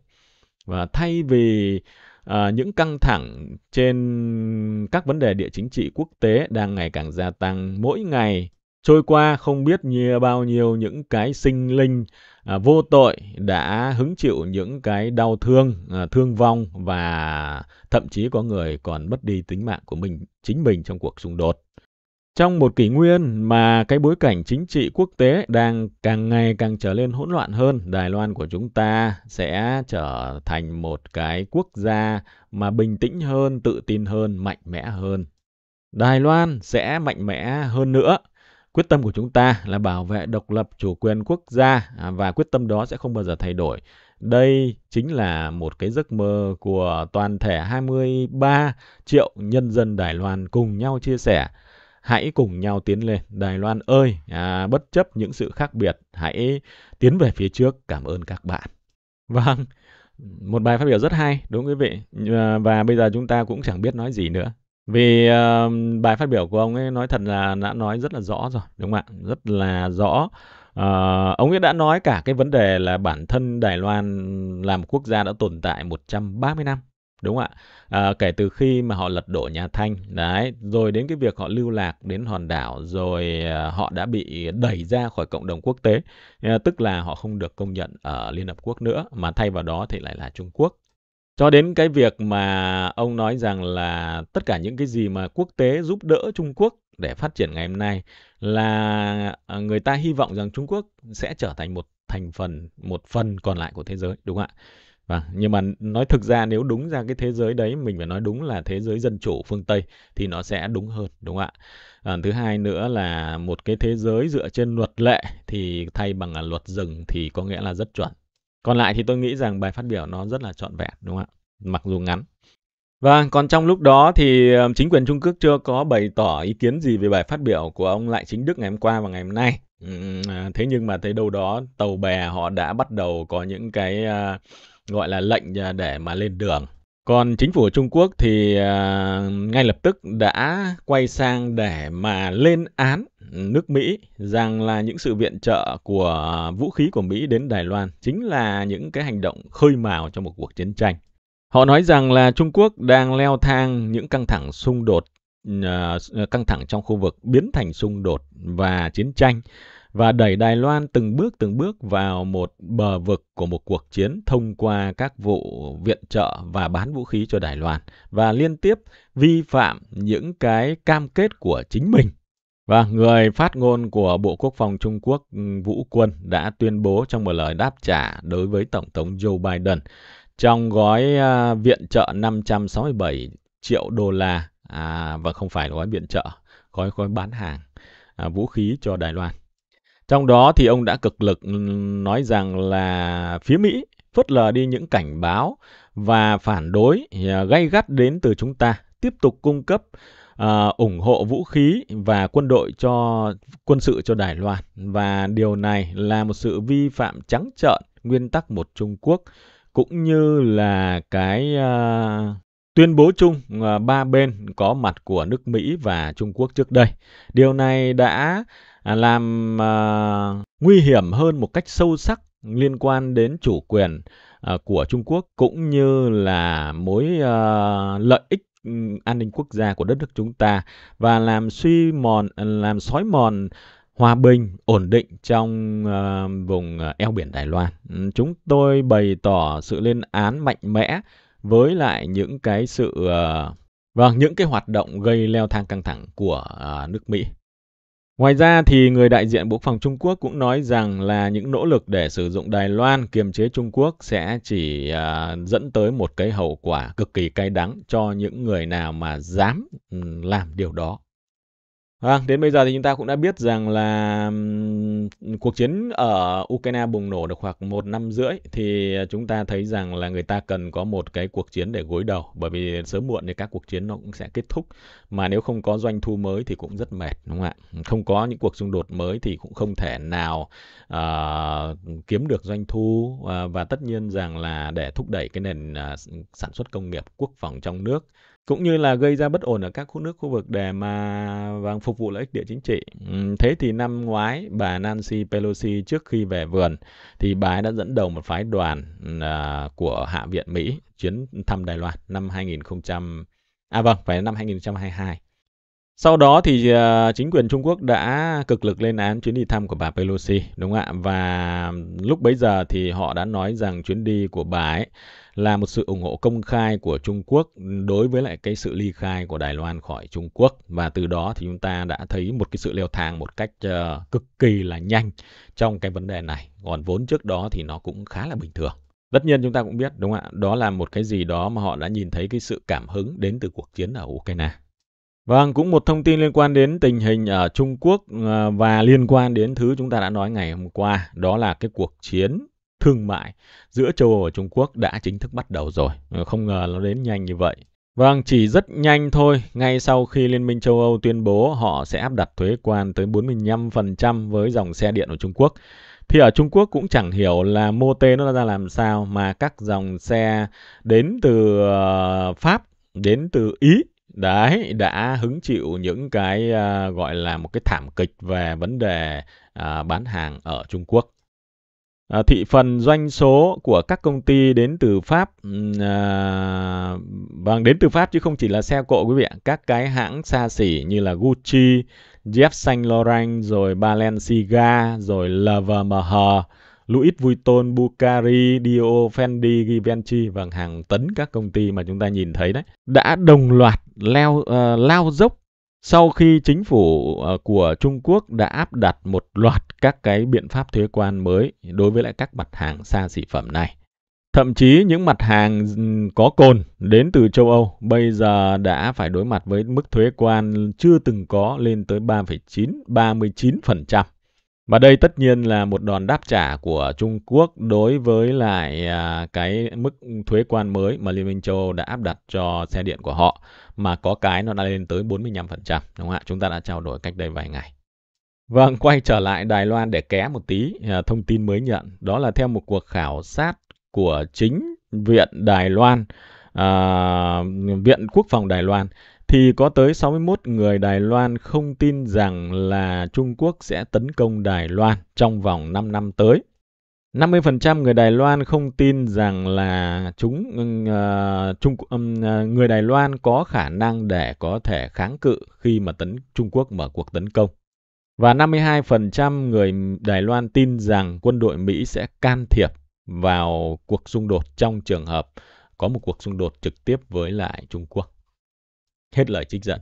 Speaker 1: Và thay vì à, những căng thẳng trên các vấn đề địa chính trị quốc tế đang ngày càng gia tăng mỗi ngày trôi qua không biết như bao nhiêu những cái sinh linh à, vô tội đã hứng chịu những cái đau thương à, thương vong và thậm chí có người còn mất đi tính mạng của mình chính mình trong cuộc xung đột trong một kỷ nguyên mà cái bối cảnh chính trị quốc tế đang càng ngày càng trở lên hỗn loạn hơn, Đài Loan của chúng ta sẽ trở thành một cái quốc gia mà bình tĩnh hơn, tự tin hơn, mạnh mẽ hơn. Đài Loan sẽ mạnh mẽ hơn nữa. Quyết tâm của chúng ta là bảo vệ độc lập chủ quyền quốc gia à, và quyết tâm đó sẽ không bao giờ thay đổi. Đây chính là một cái giấc mơ của toàn thể 23 triệu nhân dân Đài Loan cùng nhau chia sẻ hãy cùng nhau tiến lên. Đài Loan ơi, à, bất chấp những sự khác biệt, hãy tiến về phía trước. Cảm ơn các bạn. Vâng, một bài phát biểu rất hay, đúng quý vị. À, và bây giờ chúng ta cũng chẳng biết nói gì nữa. Vì uh, bài phát biểu của ông ấy nói thật là đã nói rất là rõ rồi, đúng không ạ? Rất là rõ. Uh, ông ấy đã nói cả cái vấn đề là bản thân Đài Loan là một quốc gia đã tồn tại 130 năm đúng ạ à, kể từ khi mà họ lật đổ nhà thanh đấy rồi đến cái việc họ lưu lạc đến hòn đảo rồi à, họ đã bị đẩy ra khỏi cộng đồng quốc tế à, tức là họ không được công nhận ở liên hợp quốc nữa mà thay vào đó thì lại là trung quốc cho đến cái việc mà ông nói rằng là tất cả những cái gì mà quốc tế giúp đỡ trung quốc để phát triển ngày hôm nay là à, người ta hy vọng rằng trung quốc sẽ trở thành một thành phần một phần còn lại của thế giới đúng không ạ Vâng, nhưng mà nói thực ra nếu đúng ra cái thế giới đấy mình phải nói đúng là thế giới dân chủ phương Tây thì nó sẽ đúng hơn đúng không ạ? À, thứ hai nữa là một cái thế giới dựa trên luật lệ thì thay bằng là luật rừng thì có nghĩa là rất chuẩn. Còn lại thì tôi nghĩ rằng bài phát biểu nó rất là trọn vẹn đúng không ạ? Mặc dù ngắn. Và vâng, còn trong lúc đó thì ờ, chính quyền Trung Quốc chưa có bày tỏ ý kiến gì về bài phát biểu của ông Lại Chính Đức ngày hôm qua và ngày hôm nay. Ờ, thế nhưng mà thấy đâu đó tàu bè họ đã bắt đầu có những cái uh, gọi là lệnh à, để mà lên đường. Còn chính phủ Trung Quốc thì à, ngay lập tức đã quay sang để mà lên án nước Mỹ rằng là những sự viện trợ của vũ khí của Mỹ đến Đài Loan chính là những cái hành động khơi mào cho một cuộc chiến tranh. Họ nói rằng là Trung Quốc đang leo thang những căng thẳng xung đột à, căng thẳng trong khu vực biến thành xung đột và chiến tranh và đẩy Đài Loan từng bước từng bước vào một bờ vực của một cuộc chiến thông qua các vụ viện trợ và bán vũ khí cho Đài Loan và liên tiếp vi phạm những cái cam kết của chính mình. Và người phát ngôn của Bộ Quốc phòng Trung Quốc ừ, Vũ Quân đã tuyên bố trong một lời đáp trả đối với Tổng thống Joe Biden trong gói à, viện trợ 567 triệu đô la à, và không phải gói viện trợ, gói gói bán hàng à, vũ khí cho Đài Loan trong đó thì ông đã cực lực nói rằng là phía Mỹ phớt lờ đi những cảnh báo và phản đối à, gay gắt đến từ chúng ta, tiếp tục cung cấp uh, ủng hộ vũ khí và quân đội cho quân sự cho Đài Loan và điều này là một sự vi phạm trắng trợn nguyên tắc một Trung Quốc cũng như là cái uh, tuyên bố chung uh, ba bên có mặt của nước Mỹ và Trung Quốc trước đây. Điều này đã À, làm uh, nguy hiểm hơn một cách sâu sắc liên quan đến chủ quyền uh, của Trung Quốc cũng như là mối uh, lợi ích an ninh quốc gia của đất nước chúng ta và làm suy mòn làm sói mòn hòa bình ổn định trong uh, vùng eo biển Đài Loan. Chúng tôi bày tỏ sự lên án mạnh mẽ với lại những cái sự uh, vâng những cái hoạt động gây leo thang căng thẳng của uh, nước Mỹ. Ngoài ra thì người đại diện Bộ phòng Trung Quốc cũng nói rằng là những nỗ lực để sử dụng Đài Loan kiềm chế Trung Quốc sẽ chỉ uh, dẫn tới một cái hậu quả cực kỳ cay đắng cho những người nào mà dám làm điều đó. Vâng, đến bây giờ thì chúng ta cũng đã biết rằng là cuộc chiến ở Ukraine bùng nổ được khoảng một năm rưỡi thì chúng ta thấy rằng là người ta cần có một cái cuộc chiến để gối đầu bởi vì sớm muộn thì các cuộc chiến nó cũng sẽ kết thúc mà nếu không có doanh thu mới thì cũng rất mệt đúng không ạ? Không có những cuộc xung đột mới thì cũng không thể nào uh, kiếm được doanh thu uh, và tất nhiên rằng là để thúc đẩy cái nền uh, sản xuất công nghiệp quốc phòng trong nước cũng như là gây ra bất ổn ở các khu nước khu vực để mà và phục vụ lợi ích địa chính trị. Thế thì năm ngoái bà Nancy Pelosi trước khi về vườn thì bà ấy đã dẫn đầu một phái đoàn à, của Hạ viện Mỹ chuyến thăm Đài Loan năm 2000 à vâng phải năm 2022. Sau đó thì à, chính quyền Trung Quốc đã cực lực lên án chuyến đi thăm của bà Pelosi, đúng không ạ? Và lúc bấy giờ thì họ đã nói rằng chuyến đi của bà ấy là một sự ủng hộ công khai của Trung Quốc đối với lại cái sự ly khai của Đài Loan khỏi Trung Quốc và từ đó thì chúng ta đã thấy một cái sự leo thang một cách uh, cực kỳ là nhanh trong cái vấn đề này. Còn vốn trước đó thì nó cũng khá là bình thường. Tất nhiên chúng ta cũng biết đúng không ạ? Đó là một cái gì đó mà họ đã nhìn thấy cái sự cảm hứng đến từ cuộc chiến ở Ukraine. Vâng, cũng một thông tin liên quan đến tình hình ở Trung Quốc ờ, và liên quan đến thứ chúng ta đã nói ngày hôm qua, đó là cái cuộc chiến thương mại giữa châu Âu và Trung Quốc đã chính thức bắt đầu rồi. Ờ, không ngờ nó đến nhanh như vậy. Vâng, chỉ rất nhanh thôi, ngay sau khi Liên minh châu Âu tuyên bố họ sẽ áp đặt thuế quan tới 45% với dòng xe điện ở Trung Quốc, thì ở Trung Quốc cũng chẳng hiểu là mô tê nó ra làm sao mà các dòng xe đến từ ờ, Pháp, đến từ Ý đấy đã hứng chịu những cái ờ, gọi là một cái thảm kịch về vấn đề bán hàng ở Trung Quốc. À, thị phần doanh số của các công ty đến từ Pháp ừ, à, vâng, đến từ Pháp chứ không chỉ là xe cộ quý vị ạ các cái hãng xa xỉ như là Gucci, Jeff Saint Laurent rồi Balenciaga rồi LVMH Louis Vuitton, Bucari, dior Fendi, Givenchy và vâng, hàng tấn các công ty mà chúng ta nhìn thấy đấy đã đồng loạt leo uh, lao dốc sau khi chính phủ ờ, của Trung Quốc đã áp đặt một loạt các cái biện pháp thuế quan mới đối với lại các mặt hàng xa xỉ phẩm này. Thậm chí những mặt hàng ừ, có cồn đến từ châu Âu bây giờ đã phải đối mặt với mức thuế quan chưa từng có lên tới 3,9 39%. Và đây tất nhiên là một đòn đáp trả của Trung Quốc đối với lại à, cái mức thuế quan mới mà Liên minh châu Âu đã áp đặt cho xe điện của họ mà có cái nó đã lên tới 45% đúng không ạ? Chúng ta đã trao đổi cách đây vài ngày. Vâng, quay trở lại Đài Loan để ké một tí à, thông tin mới nhận, đó là theo một cuộc khảo sát của chính viện Đài Loan, à, viện Quốc phòng Đài Loan thì có tới 61 người Đài Loan không tin rằng là Trung Quốc sẽ tấn công Đài Loan trong vòng 5 năm tới. 50% người Đài Loan không tin rằng là chúng uh, Trung uh, người Đài Loan có khả năng để có thể kháng cự khi mà tấn Trung Quốc mở cuộc tấn công. Và 52% người Đài Loan tin rằng quân đội Mỹ sẽ can thiệp vào cuộc xung đột trong trường hợp có một cuộc xung đột trực tiếp với lại Trung Quốc. Hết lời trích dẫn.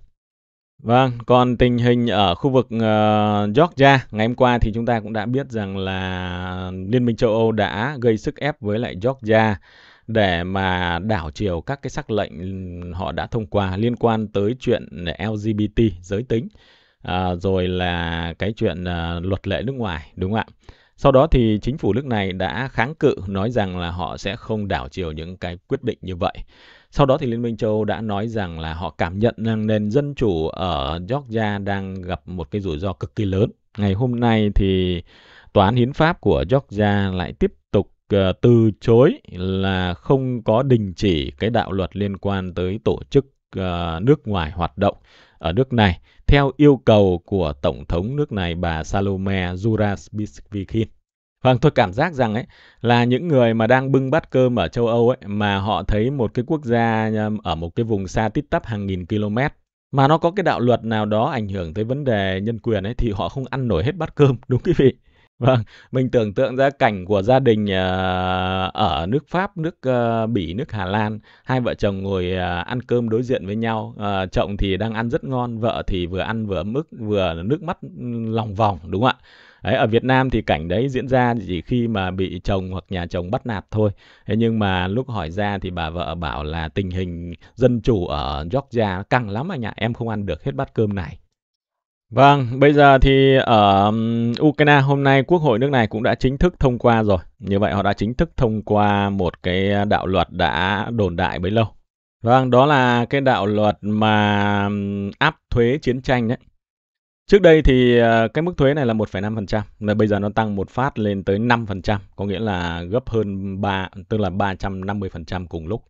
Speaker 1: Vâng, còn tình hình ở khu vực uh, Georgia, ngày hôm qua thì chúng ta cũng đã biết rằng là Liên minh châu Âu đã gây sức ép với lại Georgia để mà đảo chiều các cái sắc lệnh họ đã thông qua liên quan tới chuyện LGBT giới tính à, rồi là cái chuyện à, luật lệ nước ngoài đúng không ạ? Sau đó thì chính phủ nước này đã kháng cự nói rằng là họ sẽ không đảo chiều những cái quyết định như vậy. Sau đó thì Liên minh châu Âu đã nói rằng là họ cảm nhận rằng nền dân chủ ở Georgia đang gặp một cái rủi ro cực kỳ lớn. Ngày hôm nay thì tòa án hiến pháp của Georgia lại tiếp tục ờ, từ chối là không có đình chỉ cái đạo luật liên quan tới tổ chức ờ, nước ngoài hoạt động ở nước này theo yêu cầu của tổng thống nước này bà Salome Zurabishvili. Vâng, tôi cảm giác rằng ấy là những người mà đang bưng bát cơm ở châu Âu ấy mà họ thấy một cái quốc gia um, ở một cái vùng xa tít tắp hàng nghìn km mà nó có cái đạo luật nào đó ảnh hưởng tới vấn đề nhân quyền ấy thì họ không ăn nổi hết bát cơm đúng quý vị. Vâng, mình tưởng tượng ra cảnh của gia đình à, ở nước Pháp, nước ờ, Bỉ, nước Hà Lan, hai vợ chồng ngồi à, ăn cơm đối diện với nhau, ờ, chồng thì đang ăn rất ngon, vợ thì vừa ăn vừa ấm ức, vừa nước mắt ừ, lòng vòng đúng không ạ? đấy, ở Việt Nam thì cảnh đấy diễn ra chỉ khi mà bị chồng hoặc nhà chồng bắt nạt thôi thế nhưng mà lúc hỏi ra thì bà vợ bảo là tình hình dân chủ ở Georgia căng lắm anh ạ em không ăn được hết bát cơm này Vâng, bây giờ thì ở Ukraine hôm nay Quốc hội nước này cũng đã chính thức thông qua rồi. Như vậy họ đã chính thức thông qua một cái đạo luật đã đồn đại bấy lâu. Vâng, đó là cái đạo luật mà áp thuế chiến tranh đấy. Trước đây thì à, cái mức thuế này là 1,5%, là bây giờ nó tăng một phát lên tới 5%, có nghĩa là gấp hơn 3, tức là 350% cùng lúc.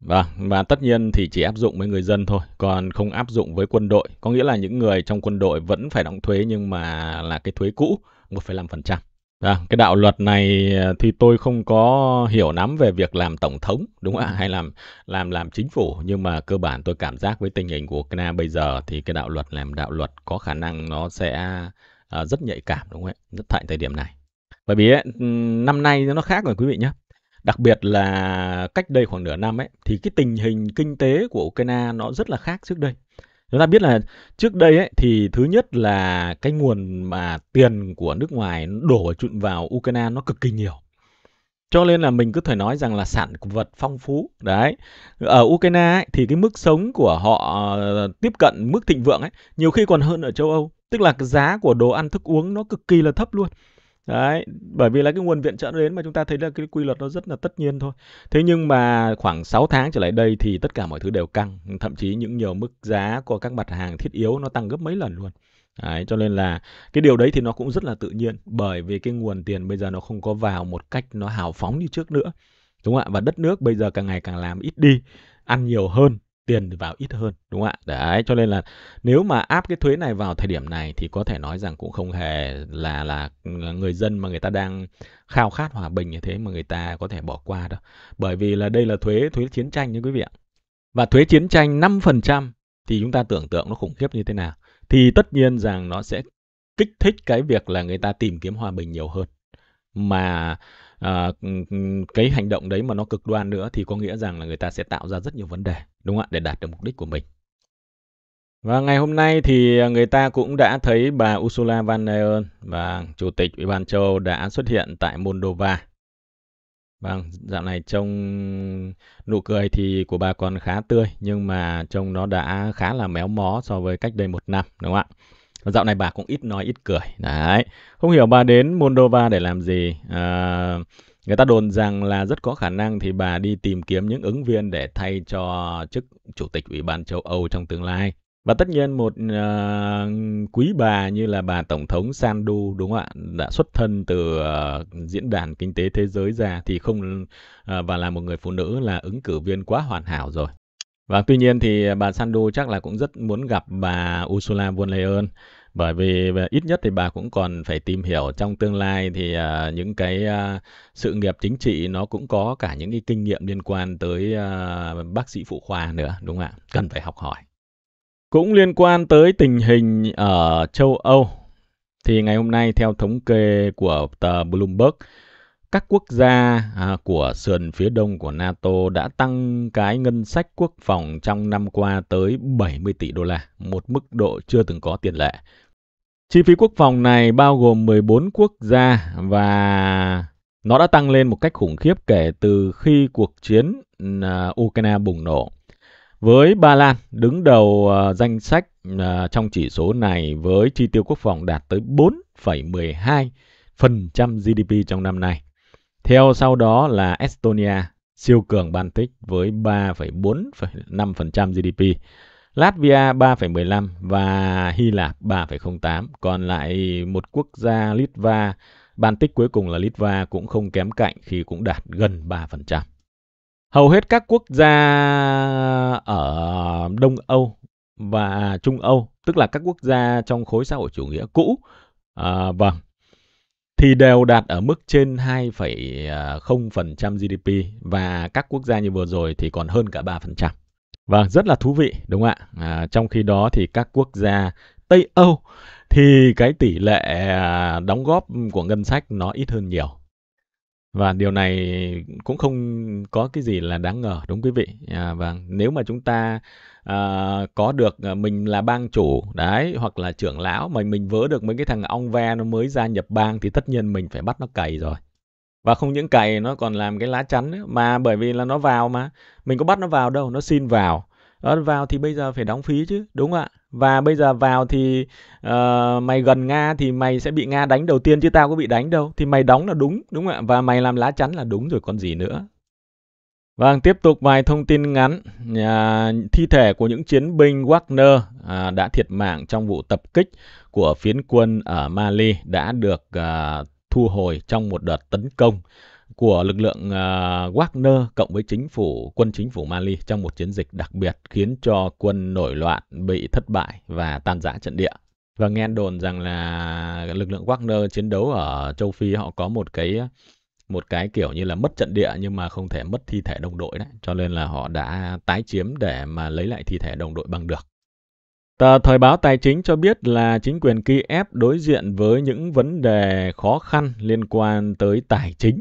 Speaker 1: Và, vâng, và tất nhiên thì chỉ áp dụng với người dân thôi, còn không áp dụng với quân đội. Có nghĩa là những người trong quân đội vẫn phải đóng thuế nhưng mà là cái thuế cũ 1,5%. À, cái đạo luật này à, thì tôi không có hiểu lắm về việc làm tổng thống đúng không ạ ừ. hay làm làm làm chính phủ nhưng mà cơ bản tôi cảm giác với tình hình của Ukraine bây giờ thì cái đạo luật làm đạo luật có khả năng nó sẽ à, rất nhạy cảm đúng không ạ rất tại thời điểm này bởi vì ấy, ừ, năm nay nó khác rồi quý vị nhé đặc biệt là cách đây khoảng nửa năm ấy thì cái tình hình kinh tế của Ukraine nó rất là khác trước đây chúng ta biết là trước đây ấy, thì thứ nhất là cái nguồn mà tiền của nước ngoài đổ trụn vào Ukraine nó cực kỳ nhiều cho nên là mình cứ thể nói rằng là sản vật phong phú đấy ở Ukraine ấy, thì cái mức sống của họ ờ, tiếp cận mức thịnh vượng ấy nhiều khi còn hơn ở châu Âu tức là cái giá của đồ ăn thức uống nó cực kỳ là thấp luôn Đấy, bởi vì là cái nguồn viện trợ đến mà chúng ta thấy là cái quy luật nó rất là tất nhiên thôi. Thế nhưng mà khoảng 6 tháng trở lại đây thì tất cả mọi thứ đều căng, thậm chí những nhiều mức giá của các mặt hàng thiết yếu nó tăng gấp mấy lần luôn. Đấy, cho nên là cái điều đấy thì nó cũng rất là tự nhiên bởi vì cái nguồn tiền bây giờ nó không có vào một cách nó hào phóng như trước nữa. Đúng không ạ? Và đất nước bây giờ càng ngày càng làm ít đi, ăn nhiều hơn tiền thì vào ít hơn đúng không ạ đấy cho nên là nếu mà áp cái thuế này vào thời điểm này thì có thể nói rằng cũng không hề là là người dân mà người ta đang khao khát hòa bình như thế mà người ta có thể bỏ qua đâu bởi vì là đây là thuế thuế chiến tranh như quý vị ạ và thuế chiến tranh 5% thì chúng ta tưởng tượng nó khủng khiếp như thế nào thì tất nhiên rằng nó sẽ kích thích cái việc là người ta tìm kiếm hòa bình nhiều hơn mà à, cái hành động đấy mà nó cực đoan nữa thì có nghĩa rằng là người ta sẽ tạo ra rất nhiều vấn đề đúng không ạ để đạt được mục đích của mình và ngày hôm nay thì người ta cũng đã thấy bà Ursula von der Leyen và chủ tịch Ủy ban châu đã xuất hiện tại Moldova. Vâng, dạo này trông nụ cười thì của bà còn khá tươi nhưng mà trông nó đã khá là méo mó so với cách đây một năm đúng không ạ? Và dạo này bà cũng ít nói ít cười. Đấy. Không hiểu bà đến Moldova để làm gì. À, người ta đồn rằng là rất có khả năng thì bà đi tìm kiếm những ứng viên để thay cho chức chủ tịch Ủy ban châu Âu trong tương lai. Và tất nhiên một uh, quý bà như là bà Tổng thống Sandu đúng không ạ, đã xuất thân từ uh, diễn đàn kinh tế thế giới ra thì không uh, và là một người phụ nữ là ứng cử viên quá hoàn hảo rồi. Và tuy nhiên thì bà Sandu chắc là cũng rất muốn gặp bà Ursula von der Leyen bởi vì à, ít nhất thì bà cũng còn phải tìm hiểu trong tương lai thì uh, những cái uh, sự nghiệp chính trị nó cũng có cả những cái kinh nghiệm liên quan tới uh, bác sĩ phụ khoa nữa đúng không ạ cần phải học hỏi cũng liên quan tới tình hình ở châu Âu thì ngày hôm nay theo thống kê của tờ Bloomberg các quốc gia à, của sườn phía đông của NATO đã tăng cái ngân sách quốc phòng trong năm qua tới 70 tỷ đô la, một mức độ chưa từng có tiền lệ Chi phí quốc phòng này bao gồm 14 quốc gia và nó đã tăng lên một cách khủng khiếp kể từ khi cuộc chiến à, Ukraine bùng nổ. Với Ba Lan đứng đầu à, danh sách à, trong chỉ số này với chi tiêu quốc phòng đạt tới 4,12% GDP trong năm nay. Theo sau đó là Estonia, siêu cường Baltic với 3,45% GDP. Latvia 3,15 và Hy Lạp 3,08. Còn lại một quốc gia Litva, tích cuối cùng là Litva cũng không kém cạnh khi cũng đạt gần 3%. Hầu hết các quốc gia ở Đông Âu và Trung Âu, tức là các quốc gia trong khối xã hội chủ nghĩa cũ, à, vâng, thì đều đạt ở mức trên 2,0% GDP và các quốc gia như vừa rồi thì còn hơn cả 3%. Vâng, rất là thú vị đúng không ạ? À, trong khi đó thì các quốc gia Tây Âu thì cái tỷ lệ à, đóng góp của ngân sách nó ít hơn nhiều. Và điều này cũng không có cái gì là đáng ngờ đúng quý vị. À, và vâng, nếu mà chúng ta à, có được à, mình là bang chủ đấy hoặc là trưởng lão mà mình vớ được mấy cái thằng ong ve nó mới gia nhập bang thì tất nhiên mình phải bắt nó cày rồi và không những cày nó còn làm cái lá chắn ấy. mà bởi vì là nó vào mà mình có bắt nó vào đâu nó xin vào nó vào thì bây giờ phải đóng phí chứ đúng không ạ và bây giờ vào thì uh, mày gần nga thì mày sẽ bị nga đánh đầu tiên chứ tao có bị đánh đâu thì mày đóng là đúng đúng không ạ và mày làm lá chắn là đúng rồi còn gì nữa Vâng, tiếp tục vài thông tin ngắn. À, thi thể của những chiến binh Wagner à, đã thiệt mạng trong vụ tập kích của phiến quân ở Mali đã được à, thu hồi trong một đợt tấn công của lực lượng uh, Wagner cộng với chính phủ quân chính phủ Mali trong một chiến dịch đặc biệt khiến cho quân nổi loạn bị thất bại và tan rã trận địa. Và nghe đồn rằng là lực lượng Wagner chiến đấu ở châu Phi họ có một cái một cái kiểu như là mất trận địa nhưng mà không thể mất thi thể đồng đội đấy, cho nên là họ đã tái chiếm để mà lấy lại thi thể đồng đội bằng được. Tờ Thời báo Tài chính cho biết là chính quyền Kiev đối diện với những vấn đề khó khăn liên quan tới tài chính,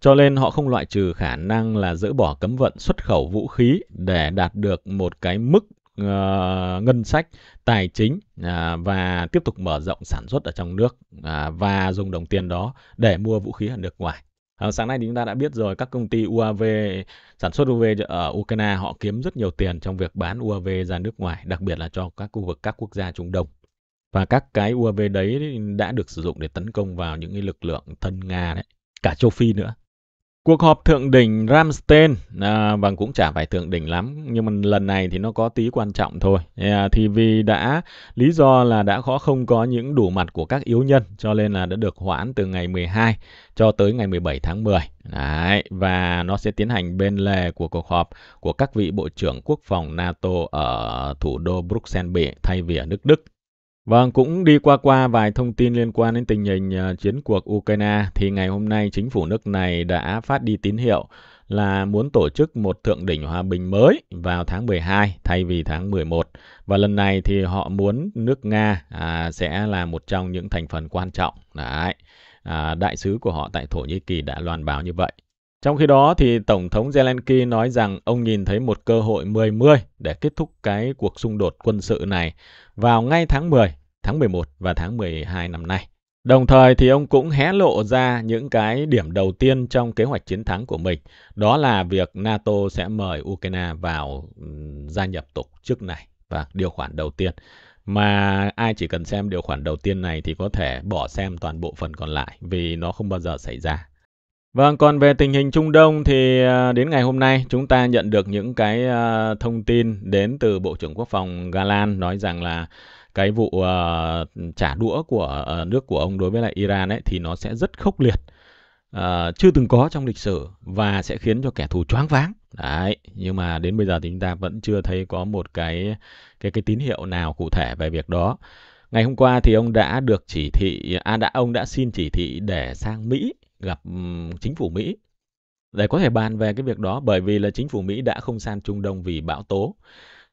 Speaker 1: cho nên họ không loại trừ khả năng là dỡ bỏ cấm vận xuất khẩu vũ khí để đạt được một cái mức uh, ngân sách tài chính uh, và tiếp tục mở rộng sản xuất ở trong nước uh, và dùng đồng tiền đó để mua vũ khí ở nước ngoài. À, sáng nay thì chúng ta đã biết rồi các công ty UAV sản xuất UAV ở Ukraine họ kiếm rất nhiều tiền trong việc bán UAV ra nước ngoài, đặc biệt là cho các khu vực các quốc gia Trung Đông. Và các cái UAV đấy đã được sử dụng để tấn công vào những cái lực lượng thân Nga đấy, cả châu Phi nữa. Cuộc họp thượng đỉnh Ramstein à, và vâng, cũng chả phải thượng đỉnh lắm nhưng mà lần này thì nó có tí quan trọng thôi. À, thì vì đã lý do là đã khó không có những đủ mặt của các yếu nhân cho nên là đã được hoãn từ ngày 12 cho tới ngày 17 tháng 10. Đấy, và nó sẽ tiến hành bên lề của cuộc họp của các vị bộ trưởng quốc phòng NATO ở thủ đô Bruxelles thay vì ở nước Đức Vâng, cũng đi qua qua vài thông tin liên quan đến tình hình uh, chiến cuộc Ukraine thì ngày hôm nay chính phủ nước này đã phát đi tín hiệu là muốn tổ chức một thượng đỉnh hòa bình mới vào tháng 12 thay vì tháng 11. Và lần này thì họ muốn nước Nga à, sẽ là một trong những thành phần quan trọng. Đấy. À, đại sứ của họ tại Thổ Nhĩ Kỳ đã loan báo như vậy. Trong khi đó thì Tổng thống Zelensky nói rằng ông nhìn thấy một cơ hội 10-10 để kết thúc cái cuộc xung đột quân sự này vào ngay tháng 10, tháng 11 và tháng 12 năm nay. Đồng thời thì ông cũng hé lộ ra những cái điểm đầu tiên trong kế hoạch chiến thắng của mình, đó là việc NATO sẽ mời Ukraine vào gia nhập tổ chức này và điều khoản đầu tiên mà ai chỉ cần xem điều khoản đầu tiên này thì có thể bỏ xem toàn bộ phần còn lại vì nó không bao giờ xảy ra Vâng, còn về tình hình Trung Đông thì à, đến ngày hôm nay chúng ta nhận được những cái à, thông tin đến từ Bộ trưởng Quốc phòng Galan nói rằng là cái vụ à, trả đũa của nước của ông đối với lại Iran ấy thì nó sẽ rất khốc liệt. Uh, chưa từng có trong lịch sử và sẽ khiến cho kẻ thù choáng váng. Đấy, nhưng mà đến bây giờ thì chúng ta vẫn chưa thấy có một cái cái cái tín hiệu nào cụ thể về việc đó. Ngày hôm qua thì ông đã được chỉ thị à đã ông đã xin chỉ thị để sang Mỹ gặp ừ, chính phủ Mỹ để có thể bàn về cái việc đó bởi vì là chính phủ Mỹ đã không san Trung Đông vì bão tố.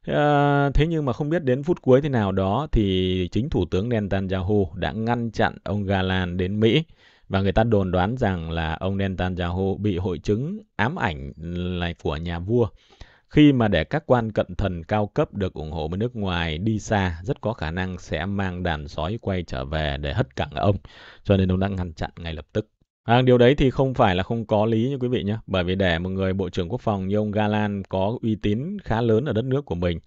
Speaker 1: À, thế nhưng mà không biết đến phút cuối thế nào đó thì chính thủ tướng Netanyahu đã ngăn chặn ông Galan đến Mỹ và người ta đồn đoán rằng là ông Netanyahu bị hội chứng ám ảnh lại của nhà vua khi mà để các quan cận thần cao cấp được ủng hộ bên nước ngoài đi xa rất có khả năng sẽ mang đàn sói quay trở về để hất cẳng ông cho nên ông đã ngăn chặn ngay lập tức À, điều đấy thì không phải là không có lý như quý vị nhé, bởi vì để một người Bộ trưởng Quốc phòng như ông Galan có uy tín khá lớn ở đất nước của mình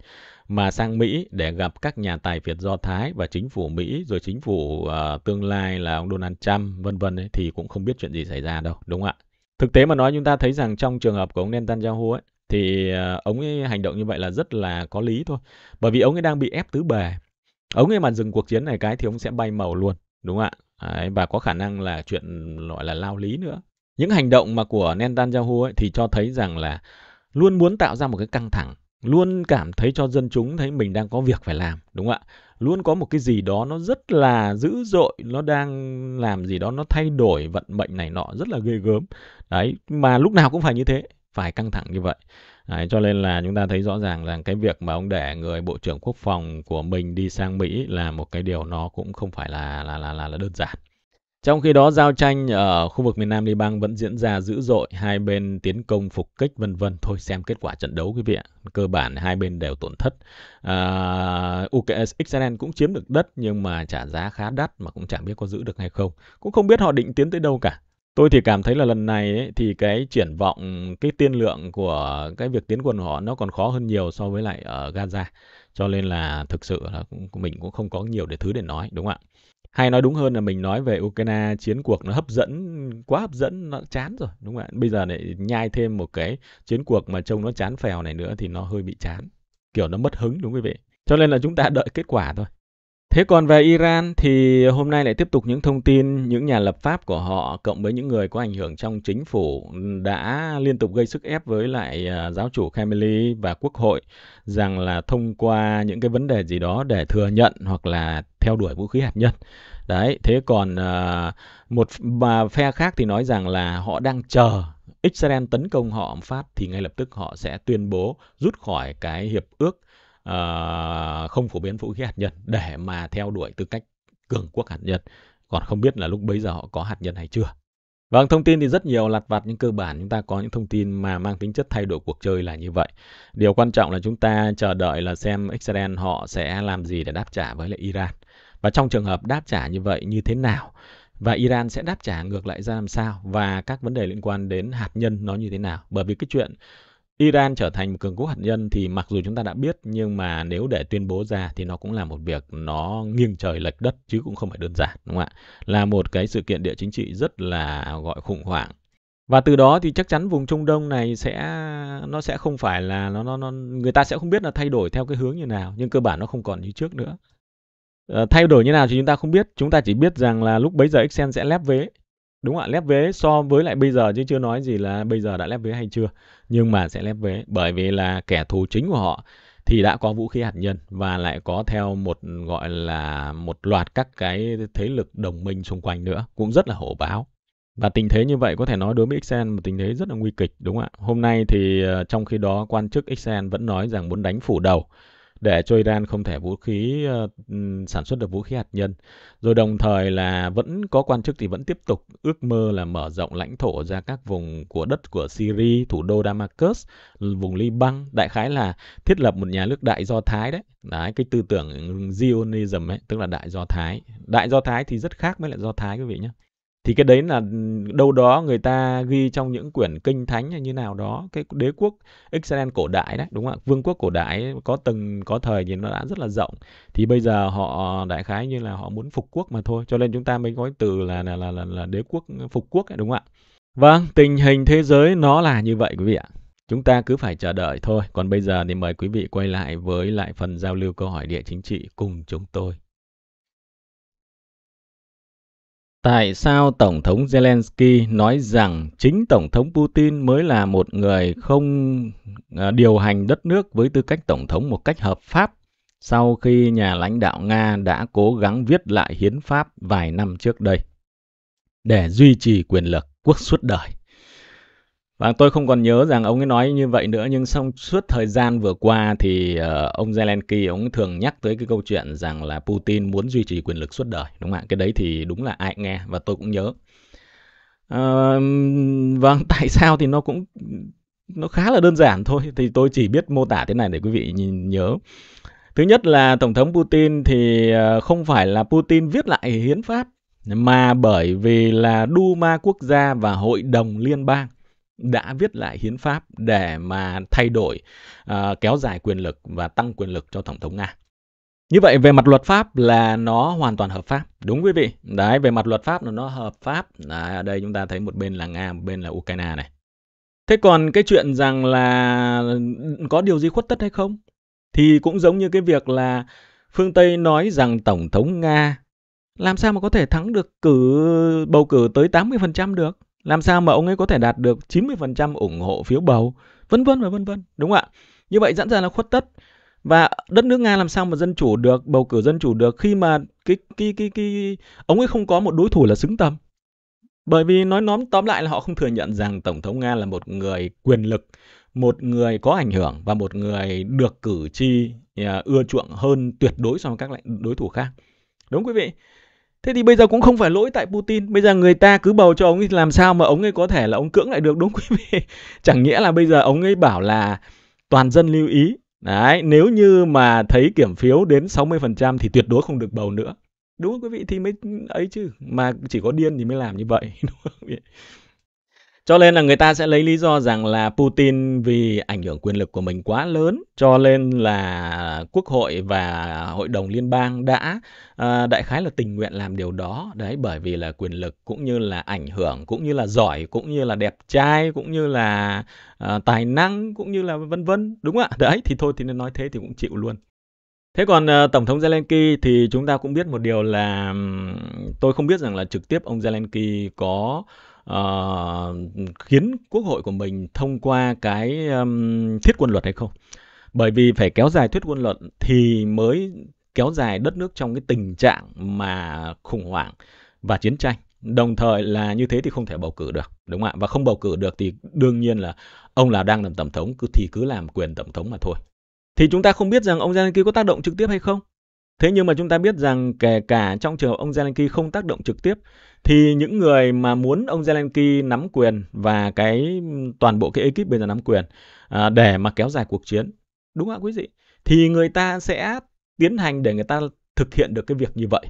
Speaker 1: mà sang Mỹ để gặp các nhà tài phiệt Do Thái và chính phủ Mỹ rồi chính phủ uh, tương lai là ông Donald Trump vân vân thì cũng không biết chuyện gì xảy ra đâu, đúng không ạ? Thực tế mà nói chúng ta thấy rằng trong trường hợp của ông Netanyahu ấy thì uh, ông ấy hành động như vậy là rất là có lý thôi, bởi vì ông ấy đang bị ép tứ bề. Ông ấy mà dừng cuộc chiến này cái thì ông sẽ bay màu luôn, đúng không ạ? Đấy, và có khả năng là chuyện gọi là lao lý nữa. Những hành động mà của Netanyahu ấy, thì cho thấy rằng là luôn muốn tạo ra một cái căng thẳng, luôn cảm thấy cho dân chúng thấy mình đang có việc phải làm, đúng không ạ? Luôn có một cái gì đó nó rất là dữ dội, nó đang làm gì đó nó thay đổi vận mệnh này nọ rất là ghê gớm. Đấy, mà lúc nào cũng phải như thế, phải căng thẳng như vậy. Đấy, cho nên là chúng ta thấy rõ ràng rằng cái việc mà ông để người bộ trưởng quốc phòng của mình đi sang Mỹ là một cái điều nó cũng không phải là là là là, là đơn giản. Trong khi đó giao tranh ở khu vực miền Nam Liban vẫn diễn ra dữ dội, hai bên tiến công phục kích vân vân. Thôi xem kết quả trận đấu quý vị ạ. Cơ bản hai bên đều tổn thất. À, Israel cũng chiếm được đất nhưng mà trả giá khá đắt mà cũng chẳng biết có giữ được hay không. Cũng không biết họ định tiến tới đâu cả. Tôi thì cảm thấy là lần này ấy, thì cái triển vọng, cái tiên lượng của cái việc tiến quân của họ nó còn khó hơn nhiều so với lại ở Gaza. Cho nên là thực sự là mình cũng không có nhiều để thứ để nói, đúng không ạ? Hay nói đúng hơn là mình nói về Ukraine chiến cuộc nó hấp dẫn, quá hấp dẫn, nó chán rồi, đúng không ạ? Bây giờ lại nhai thêm một cái chiến cuộc mà trông nó chán phèo này nữa thì nó hơi bị chán. Kiểu nó mất hứng đúng quý vị. Cho nên là chúng ta đợi kết quả thôi. Thế còn về Iran thì hôm nay lại tiếp tục những thông tin những nhà lập pháp của họ cộng với những người có ảnh hưởng trong chính phủ đã liên tục gây sức ép với lại à, giáo chủ Khamenei và quốc hội rằng là thông qua những cái vấn đề gì đó để thừa nhận hoặc là theo đuổi vũ khí hạt nhân. Đấy, thế còn à, một bà phe khác thì nói rằng là họ đang chờ Israel tấn công họ phát thì ngay lập tức họ sẽ tuyên bố rút khỏi cái hiệp ước uh, không phổ biến vũ khí hạt nhân để mà theo đuổi tư cách cường quốc hạt nhân. Còn không biết là lúc bấy giờ họ có hạt nhân hay chưa. Vâng, thông tin thì rất nhiều lặt vặt nhưng cơ bản chúng ta có những thông tin mà mang tính chất thay đổi cuộc chơi là như vậy. Điều quan trọng là chúng ta chờ đợi là xem Israel họ sẽ làm gì để đáp trả với lại Iran. Và trong trường hợp đáp trả như vậy như thế nào? Và Iran sẽ đáp trả ngược lại ra làm sao? Và các vấn đề liên quan đến hạt nhân nó như thế nào? Bởi vì cái chuyện Iran trở thành một cường quốc hạt nhân thì mặc dù chúng ta đã biết nhưng mà nếu để tuyên bố ra thì nó cũng là một việc nó nghiêng trời lệch đất chứ cũng không phải đơn giản đúng không ạ? Là một cái sự kiện địa chính trị rất là gọi khủng hoảng. Và từ đó thì chắc chắn vùng Trung Đông này sẽ nó sẽ không phải là nó nó, nó người ta sẽ không biết là thay đổi theo cái hướng như nào nhưng cơ bản nó không còn như trước nữa. Ờ, thay đổi như nào thì chúng ta không biết, chúng ta chỉ biết rằng là lúc bấy giờ Excel sẽ lép vế Đúng ạ, lép vế so với lại bây giờ chứ chưa nói gì là bây giờ đã lép vế hay chưa, nhưng mà sẽ lép vế bởi vì là kẻ thù chính của họ thì đã có vũ khí hạt nhân và lại có theo một gọi là một loạt các cái thế lực đồng minh xung quanh nữa, cũng rất là hổ báo. Và tình thế như vậy có thể nói đối với Xen một tình thế rất là nguy kịch đúng không ạ? Hôm nay thì ờ, trong khi đó quan chức Xen vẫn nói rằng muốn đánh phủ đầu để cho Iran không thể vũ khí uh, sản xuất được vũ khí hạt nhân. Rồi đồng thời là vẫn có quan chức thì vẫn tiếp tục ước mơ là mở rộng lãnh thổ ra các vùng của đất của Syria, thủ đô Damascus, vùng Liban, đại khái là thiết lập một nhà nước đại do Thái đấy. Đấy, cái tư tưởng Zionism ấy, tức là đại do Thái. Đại do Thái thì rất khác với lại do Thái quý vị nhé thì cái đấy là ừ, đâu đó người ta ghi trong những quyển kinh thánh như nào đó cái đế quốc Israel cổ đại đấy đúng không ạ vương quốc cổ đại có từng có thời thì nó đã rất là rộng thì bây giờ họ đại khái như là họ muốn phục quốc mà thôi cho nên chúng ta mới có từ là là là là, là đế quốc ừ, phục quốc ấy, đúng không ạ vâng tình hình thế giới nó là như vậy quý vị ạ chúng ta cứ phải chờ đợi thôi còn bây giờ thì mời quý vị quay lại với lại phần giao lưu câu hỏi địa chính trị cùng chúng tôi Tại sao Tổng thống Zelensky nói rằng chính Tổng thống Putin mới là một người không à, điều hành đất nước với tư cách Tổng thống một cách hợp pháp sau khi nhà lãnh đạo Nga đã cố gắng viết lại hiến pháp vài năm trước đây để duy trì quyền lực quốc suốt đời? Vâng, tôi không còn nhớ rằng ông ấy nói như vậy nữa nhưng xong suốt thời gian vừa qua thì uh, ông Zelensky ông thường nhắc tới cái câu chuyện rằng là Putin muốn duy trì quyền lực suốt đời, đúng không ạ? Cái đấy thì đúng là ai nghe và tôi cũng nhớ. Uh, vâng, tại sao thì nó cũng nó khá là đơn giản thôi thì tôi chỉ biết mô tả thế này để quý vị nhìn nhớ. Thứ nhất là tổng thống Putin thì ờ, không phải là Putin viết lại hiến pháp mà bởi vì là Duma quốc gia và hội đồng liên bang đã viết lại hiến pháp để mà thay đổi uh, kéo dài quyền lực và tăng quyền lực cho tổng thống Nga. Như vậy về mặt luật pháp là nó hoàn toàn hợp pháp, đúng quý vị. Đấy, về mặt luật pháp là nó hợp pháp. Đấy, ở đây chúng ta thấy một bên là Nga, một bên là Ukraine này. Thế còn cái chuyện rằng là có điều gì khuất tất hay không? Thì cũng giống như cái việc là phương Tây nói rằng Tổng thống Nga làm sao mà có thể thắng được cử bầu cử tới 80% được? Làm sao mà ông ấy có thể đạt được 90% ủng hộ phiếu bầu, vân vân và vân vân, đúng không ạ? Như vậy dẫn ra là khuất tất. Và đất nước Nga làm sao mà dân chủ được, bầu cử dân chủ được khi mà cái cái cái cái ông ấy không có một đối thủ là xứng tầm. Bởi vì nói nóm tóm lại là họ không thừa nhận rằng tổng thống Nga là một người quyền lực, một người có ảnh hưởng và một người được cử tri à, ưa chuộng hơn tuyệt đối so với các đối thủ khác. Đúng quý vị? Thế thì bây giờ cũng không phải lỗi tại Putin. Bây giờ người ta cứ bầu cho ông ấy làm sao mà ông ấy có thể là ông cưỡng lại được đúng quý vị. Chẳng nghĩa là bây giờ ông ấy bảo là toàn dân lưu ý. Đấy, nếu như mà thấy kiểm phiếu đến 60% thì tuyệt đối không được bầu nữa. Đúng không quý vị thì mới ấy chứ. Mà chỉ có điên thì mới làm như vậy. Đúng không quý vị? Cho nên là người ta sẽ lấy lý do rằng là Putin vì ảnh hưởng quyền lực của mình quá lớn, cho nên là Quốc hội và Hội đồng Liên bang đã à, đại khái là tình nguyện làm điều đó. Đấy, bởi vì là quyền lực cũng như là ảnh hưởng, cũng như là giỏi, cũng như là đẹp trai, cũng như là à, tài năng, cũng như là vân vân. Đúng ạ, đấy, thì thôi thì nên nói thế thì cũng chịu luôn. Thế còn uh, Tổng thống Zelensky thì chúng ta cũng biết một điều là tôi không biết rằng là trực tiếp ông Zelensky có uh, khiến quốc hội của mình thông qua cái um, thiết quân luật hay không bởi vì phải kéo dài thuyết quân luật thì mới kéo dài đất nước trong cái tình trạng mà khủng hoảng và chiến tranh đồng thời là như thế thì không thể bầu cử được đúng không ạ và không bầu cử được thì đương nhiên là ông là đang làm tổng thống cứ thì cứ làm quyền tổng thống mà thôi thì chúng ta không biết rằng ông Zelensky có tác động trực tiếp hay không Thế nhưng mà chúng ta biết rằng kể cả trong trường hợp ông Zelensky không tác động trực tiếp thì những người mà muốn ông Zelensky nắm quyền và cái toàn bộ cái ekip bây giờ nắm quyền à, để mà kéo dài cuộc chiến, đúng không quý vị? Thì người ta sẽ tiến hành để người ta thực hiện được cái việc như vậy.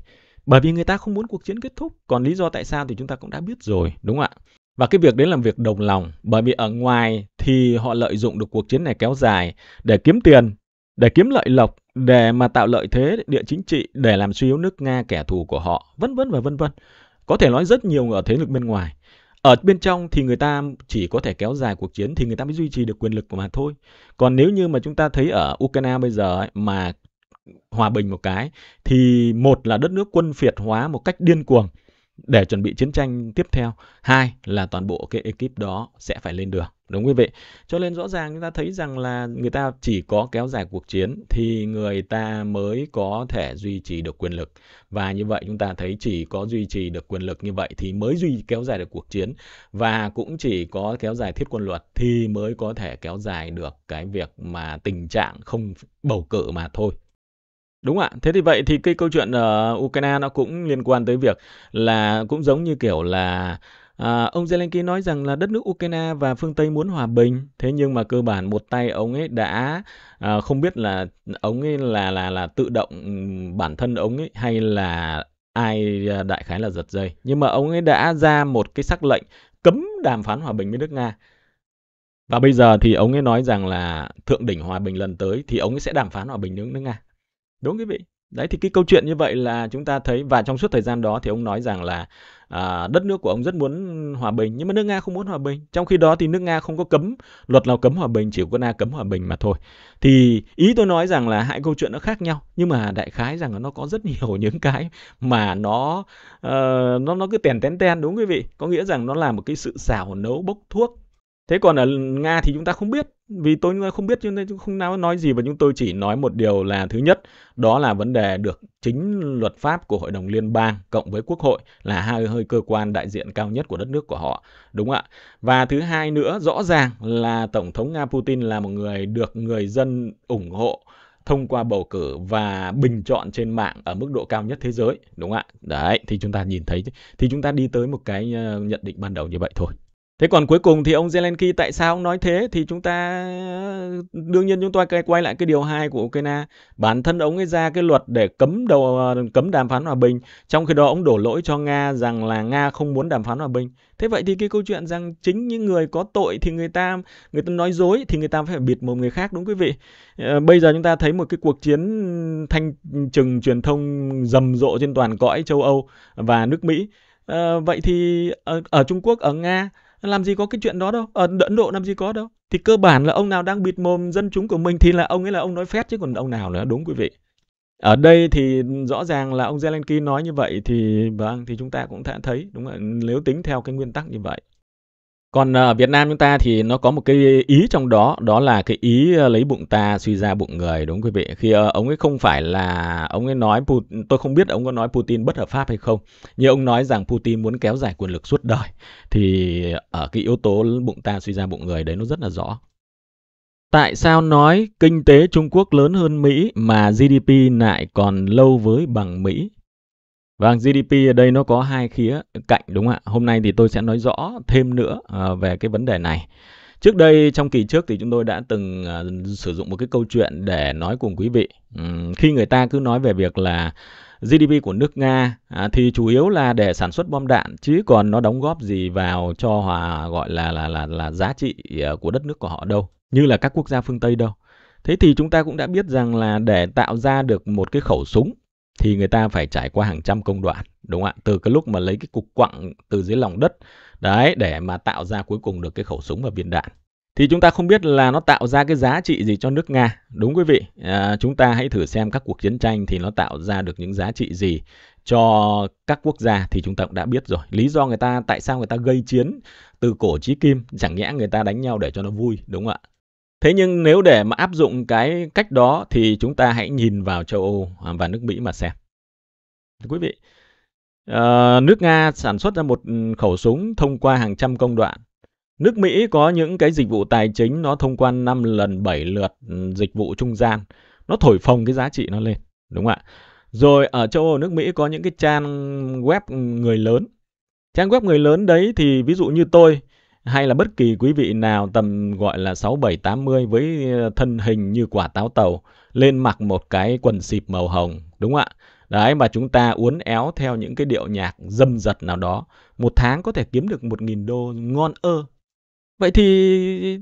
Speaker 1: Bởi vì người ta không muốn cuộc chiến kết thúc, còn lý do tại sao thì chúng ta cũng đã biết rồi, đúng không ạ? Và cái việc đấy làm việc đồng lòng, bởi vì ở ngoài thì họ lợi dụng được cuộc chiến này kéo dài để kiếm tiền để kiếm lợi lộc, để mà tạo lợi thế địa chính trị, để làm suy yếu nước Nga kẻ thù của họ, vân vân và vân vân. Có thể nói rất nhiều ở thế lực bên ngoài. Ở bên trong thì người ta chỉ có thể kéo dài cuộc chiến thì người ta mới duy trì được quyền lực của mà thôi. Còn nếu như mà chúng ta thấy ở Ukraine bây giờ ấy, mà hòa bình một cái thì một là đất nước quân phiệt hóa một cách điên cuồng để chuẩn bị chiến tranh tiếp theo, hai là toàn bộ cái ekip đó sẽ phải lên đường. Đúng quý vị. Cho nên rõ ràng chúng ta thấy rằng là người ta chỉ có kéo dài cuộc chiến thì người ta mới có thể duy trì được quyền lực. Và như vậy chúng ta thấy chỉ có duy trì được quyền lực như vậy thì mới duy kéo dài được cuộc chiến và cũng chỉ có kéo dài thiết quân luật thì mới có thể kéo dài được cái việc mà tình trạng không bầu cử mà thôi. Đúng ạ. Thế thì vậy thì cái câu chuyện ở ờ, Ukraine nó cũng liên quan tới việc là cũng giống như kiểu là À, ông Zelensky nói rằng là đất nước Ukraine và phương Tây muốn hòa bình, thế nhưng mà cơ bản một tay ông ấy đã à, không biết là ông ấy là là là tự động bản thân ông ấy hay là ai à, đại khái là giật dây. Nhưng mà ông ấy đã ra một cái sắc lệnh cấm đàm phán hòa bình với nước Nga. Và bây giờ thì ông ấy nói rằng là thượng đỉnh hòa bình lần tới thì ông ấy sẽ đàm phán hòa bình với nước Nga. Đúng quý vị? đấy thì cái câu chuyện như vậy là chúng ta thấy và trong suốt thời gian đó thì ông nói rằng là à, đất nước của ông rất muốn hòa bình nhưng mà nước nga không muốn hòa bình trong khi đó thì nước nga không có cấm luật nào cấm hòa bình chỉ có nga cấm hòa bình mà thôi thì ý tôi nói rằng là hai câu chuyện nó khác nhau nhưng mà đại khái rằng là nó có rất nhiều những cái mà nó uh, nó nó cứ tèn tén ten đúng quý vị có nghĩa rằng nó là một cái sự xảo nấu bốc thuốc thế còn ở nga thì chúng ta không biết vì tôi không biết cho nên chúng không nào nói gì và chúng tôi chỉ nói một điều là thứ nhất đó là vấn đề được chính luật pháp của hội đồng liên bang cộng với quốc hội là hai hơi cơ quan đại diện cao nhất của đất nước của họ đúng ạ và thứ hai nữa rõ ràng là tổng thống nga putin là một người được người dân ủng hộ thông qua bầu cử và bình chọn trên mạng ở mức độ cao nhất thế giới đúng không ạ đấy thì chúng ta nhìn thấy thì chúng ta đi tới một cái ờ, nhận định ban đầu như vậy thôi Thế còn cuối cùng thì ông Zelensky tại sao ông nói thế thì chúng ta đương nhiên chúng ta quay lại cái điều hai của Ukraine. Bản thân ông ấy ra cái luật để cấm đầu cấm đàm phán hòa bình, trong khi đó ông đổ lỗi cho Nga rằng là Nga không muốn đàm phán hòa bình. Thế vậy thì cái câu chuyện rằng chính những người có tội thì người ta người ta nói dối thì người ta phải bịt một người khác đúng quý vị. Ờ, bây giờ chúng ta thấy một cái cuộc chiến thanh trừng truyền thông rầm rộ trên toàn cõi châu Âu và nước Mỹ. À, vậy thì ở, ở Trung Quốc, ở Nga làm gì có cái chuyện đó đâu ở ờ, ấn độ làm gì có đâu thì cơ bản là ông nào đang bịt mồm dân chúng của mình thì là ông ấy là ông nói phét chứ còn ông nào nữa đúng quý vị ở đây thì rõ ràng là ông Zelensky nói như vậy thì vâng thì chúng ta cũng đã thấy đúng là nếu tính theo cái nguyên tắc như vậy còn ờ, ở Việt Nam chúng ta thì nó có một cái ý trong đó, đó là cái ý ờ, lấy bụng ta suy ra bụng người đúng không quý vị. Khi ờ, ông ấy không phải là ông ấy nói tôi không biết ông có nói Putin bất hợp pháp hay không, nhưng ông nói rằng Putin muốn kéo dài quyền lực suốt đời thì ở cái yếu tố bụng ta suy ra bụng người đấy nó rất là rõ. Tại sao nói kinh tế Trung Quốc lớn hơn Mỹ mà GDP lại còn lâu với bằng Mỹ? Vâng, GDP ở đây nó có hai khía cạnh đúng không ạ? Hôm nay thì tôi sẽ nói rõ thêm nữa à, về cái vấn đề này. Trước đây trong kỳ trước thì chúng tôi đã từng à, sử dụng một cái câu chuyện để nói cùng quý vị. Khi người ta cứ nói về việc là GDP của nước Nga à, thì chủ yếu là để sản xuất bom đạn chứ còn nó đóng góp gì vào cho hòa gọi là là là là giá trị của đất nước của họ đâu, như là các quốc gia phương Tây đâu. Thế thì chúng ta cũng đã biết rằng là để tạo ra được một cái khẩu súng thì người ta phải trải qua hàng trăm công đoạn đúng không ạ từ cái lúc mà lấy cái cục quặng từ dưới lòng đất đấy để mà tạo ra cuối cùng được cái khẩu súng và viên đạn thì chúng ta không biết là nó tạo ra cái giá trị gì cho nước Nga. Đúng quý vị, à, chúng ta hãy thử xem các cuộc chiến tranh thì nó tạo ra được những giá trị gì cho các quốc gia thì chúng ta cũng đã biết rồi. Lý do người ta tại sao người ta gây chiến từ cổ chí kim, chẳng nhẽ người ta đánh nhau để cho nó vui, đúng không ạ? Thế nhưng nếu để mà áp dụng cái cách đó thì chúng ta hãy nhìn vào châu Âu à, và nước Mỹ mà xem. quý vị, ờ, nước Nga sản xuất ra một ừ, khẩu súng thông qua hàng trăm công đoạn. Nước Mỹ có những cái dịch vụ tài chính nó thông qua 5 lần 7 lượt ừ, dịch vụ trung gian. Nó thổi phồng cái giá trị nó lên, đúng không ạ? Rồi ở châu Âu nước Mỹ có những cái trang web ừ, người lớn. Trang web người lớn đấy thì ví dụ như tôi, hay là bất kỳ quý vị nào tầm gọi là 6 7 80 với ờ, thân hình như quả táo tàu lên mặc một cái quần xịp màu hồng đúng không ạ? Đấy mà chúng ta uốn éo theo những cái điệu nhạc dâm dật nào đó, một tháng có thể kiếm được 1.000 đô ngon ơ. Vậy thì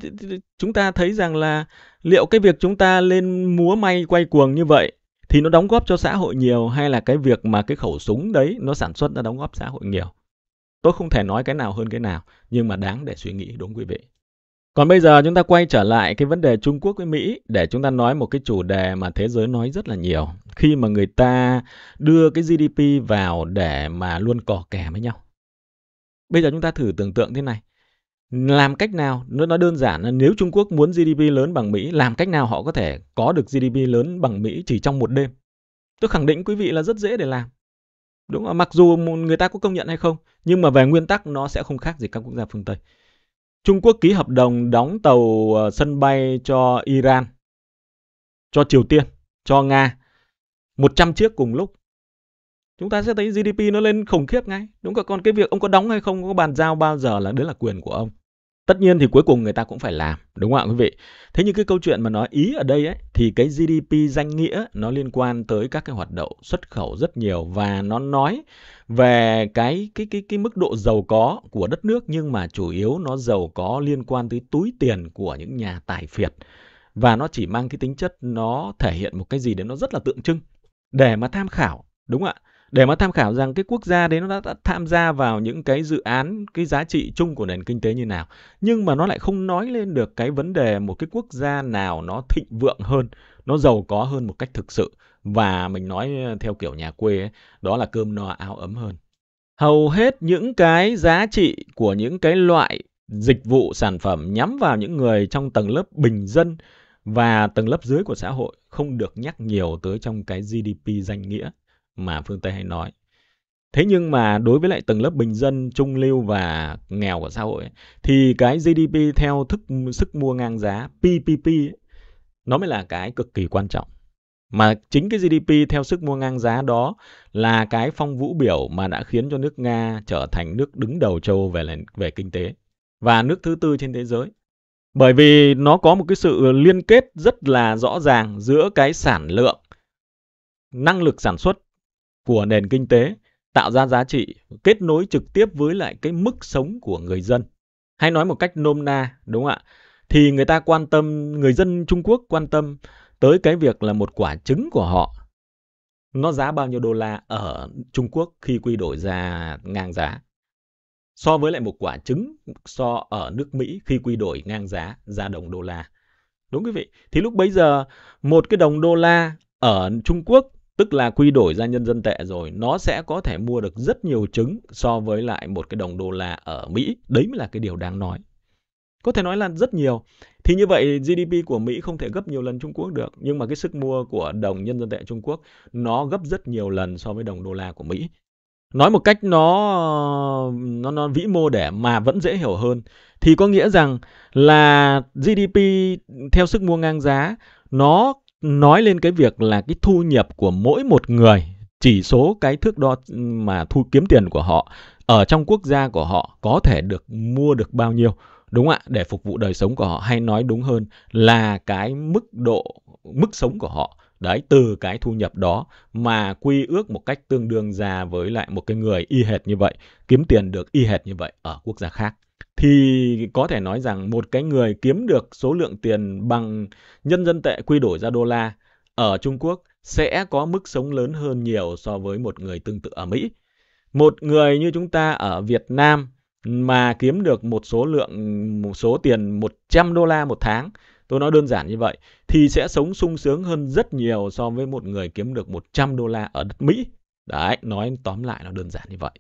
Speaker 1: chúng ta thấy rằng là liệu cái việc chúng ta lên múa may quay cuồng như vậy thì nó đóng góp cho xã hội nhiều hay là cái việc mà cái khẩu súng đấy nó sản xuất nó đóng góp xã hội nhiều? Tôi không thể nói cái nào hơn cái nào, nhưng mà đáng để suy nghĩ đúng quý vị. Còn bây giờ chúng ta quay trở lại cái vấn đề Trung Quốc với Mỹ để chúng ta nói một cái chủ đề mà thế giới nói rất là nhiều. Khi mà người ta đưa cái GDP vào để mà luôn cò kè với nhau. Bây giờ chúng ta thử tưởng tượng thế này. Làm cách nào, nó đơn giản là nếu Trung Quốc muốn GDP lớn bằng Mỹ, làm cách nào họ có thể có được GDP lớn bằng Mỹ chỉ trong một đêm? Tôi khẳng định quý vị là rất dễ để làm đúng là mặc dù người ta có công nhận hay không nhưng mà về nguyên tắc nó sẽ không khác gì các quốc gia phương Tây Trung Quốc ký hợp đồng đóng tàu ờ, sân bay cho Iran cho Triều Tiên cho Nga 100 chiếc cùng lúc chúng ta sẽ thấy GDP nó lên khủng khiếp ngay đúng không còn cái việc ông có đóng hay không có bàn giao bao giờ là đấy là quyền của ông Tất nhiên thì cuối cùng người ta cũng phải làm, đúng không ạ quý vị? Thế nhưng cái câu chuyện mà nói ý ở đây ấy, thì cái GDP danh nghĩa nó liên quan tới các cái hoạt động xuất khẩu rất nhiều và nó nói về cái cái cái cái mức độ giàu có của đất nước nhưng mà chủ yếu nó giàu có liên quan tới túi tiền của những nhà tài phiệt và nó chỉ mang cái tính chất nó thể hiện một cái gì đấy nó rất là tượng trưng để mà tham khảo, đúng không ạ? để mà tham khảo rằng cái quốc gia đấy nó đã, đã tham gia vào những cái dự án cái giá trị chung của nền kinh tế như nào nhưng mà nó lại không nói lên được cái vấn đề một cái quốc gia nào nó thịnh vượng hơn nó giàu có hơn một cách thực sự và mình nói ờ, theo kiểu nhà quê ấy, đó là cơm no áo ấm hơn hầu hết những cái giá trị của những cái loại dịch vụ sản phẩm nhắm vào những người trong tầng lớp bình dân và tầng lớp dưới của xã hội không được nhắc nhiều tới trong cái GDP danh nghĩa mà phương Tây hay nói. Thế nhưng mà đối với lại tầng lớp bình dân, trung lưu và nghèo của xã hội thì cái GDP theo thức sức mua ngang giá PPP nó mới là cái cực kỳ quan trọng. Mà chính cái GDP theo sức mua ngang giá đó là cái phong vũ biểu mà đã khiến cho nước Nga trở thành nước đứng đầu châu Âu về về kinh tế và nước thứ tư trên thế giới. Bởi vì nó có một cái sự liên kết rất là rõ ràng giữa cái sản lượng năng lực sản xuất của nền kinh tế, tạo ra giá trị, kết nối trực tiếp với lại cái mức sống của người dân. Hay nói một cách nôm na, đúng không ạ? Thì người ta quan tâm, người dân Trung Quốc quan tâm tới cái việc là một quả trứng của họ nó giá bao nhiêu đô la ở Trung Quốc khi quy đổi ra ngang giá. So với lại một quả trứng so ở nước Mỹ khi quy đổi ngang giá ra đồng đô la. Đúng quý vị, thì lúc bấy giờ một cái đồng đô la ở Trung Quốc tức là quy đổi ra nhân dân tệ rồi nó sẽ có thể mua được rất nhiều trứng so với lại một cái đồng đô la ở Mỹ. Đấy mới là cái điều đáng nói. Có thể nói là rất nhiều. Thì như vậy GDP của Mỹ không thể gấp nhiều lần Trung Quốc được, nhưng mà cái sức mua của đồng nhân dân tệ Trung Quốc nó gấp rất nhiều lần so với đồng đô la của Mỹ. Nói một cách nó nó nó vĩ mô để mà vẫn dễ hiểu hơn thì có nghĩa rằng là GDP theo sức mua ngang giá nó nói lên cái việc là cái thu nhập của mỗi một người chỉ số cái thước đo mà thu kiếm tiền của họ ở trong quốc gia của họ có thể được mua được bao nhiêu đúng ạ để phục vụ đời sống của họ hay nói đúng hơn là cái mức độ mức sống của họ đấy từ cái thu nhập đó mà quy ước một cách tương đương ra với lại một cái người y hệt như vậy kiếm tiền được y hệt như vậy ở quốc gia khác thì có thể nói rằng một cái người kiếm được số lượng tiền bằng nhân dân tệ quy đổi ra đô la ở Trung Quốc sẽ có mức sống lớn hơn nhiều so với một người tương tự ở Mỹ. Một người như chúng ta ở Việt Nam mà kiếm được một số lượng một số tiền 100 đô la một tháng, tôi nói đơn giản như vậy thì sẽ sống sung sướng hơn rất nhiều so với một người kiếm được 100 đô la ở đất Mỹ. Đấy, nói tóm lại nó đơn giản như vậy.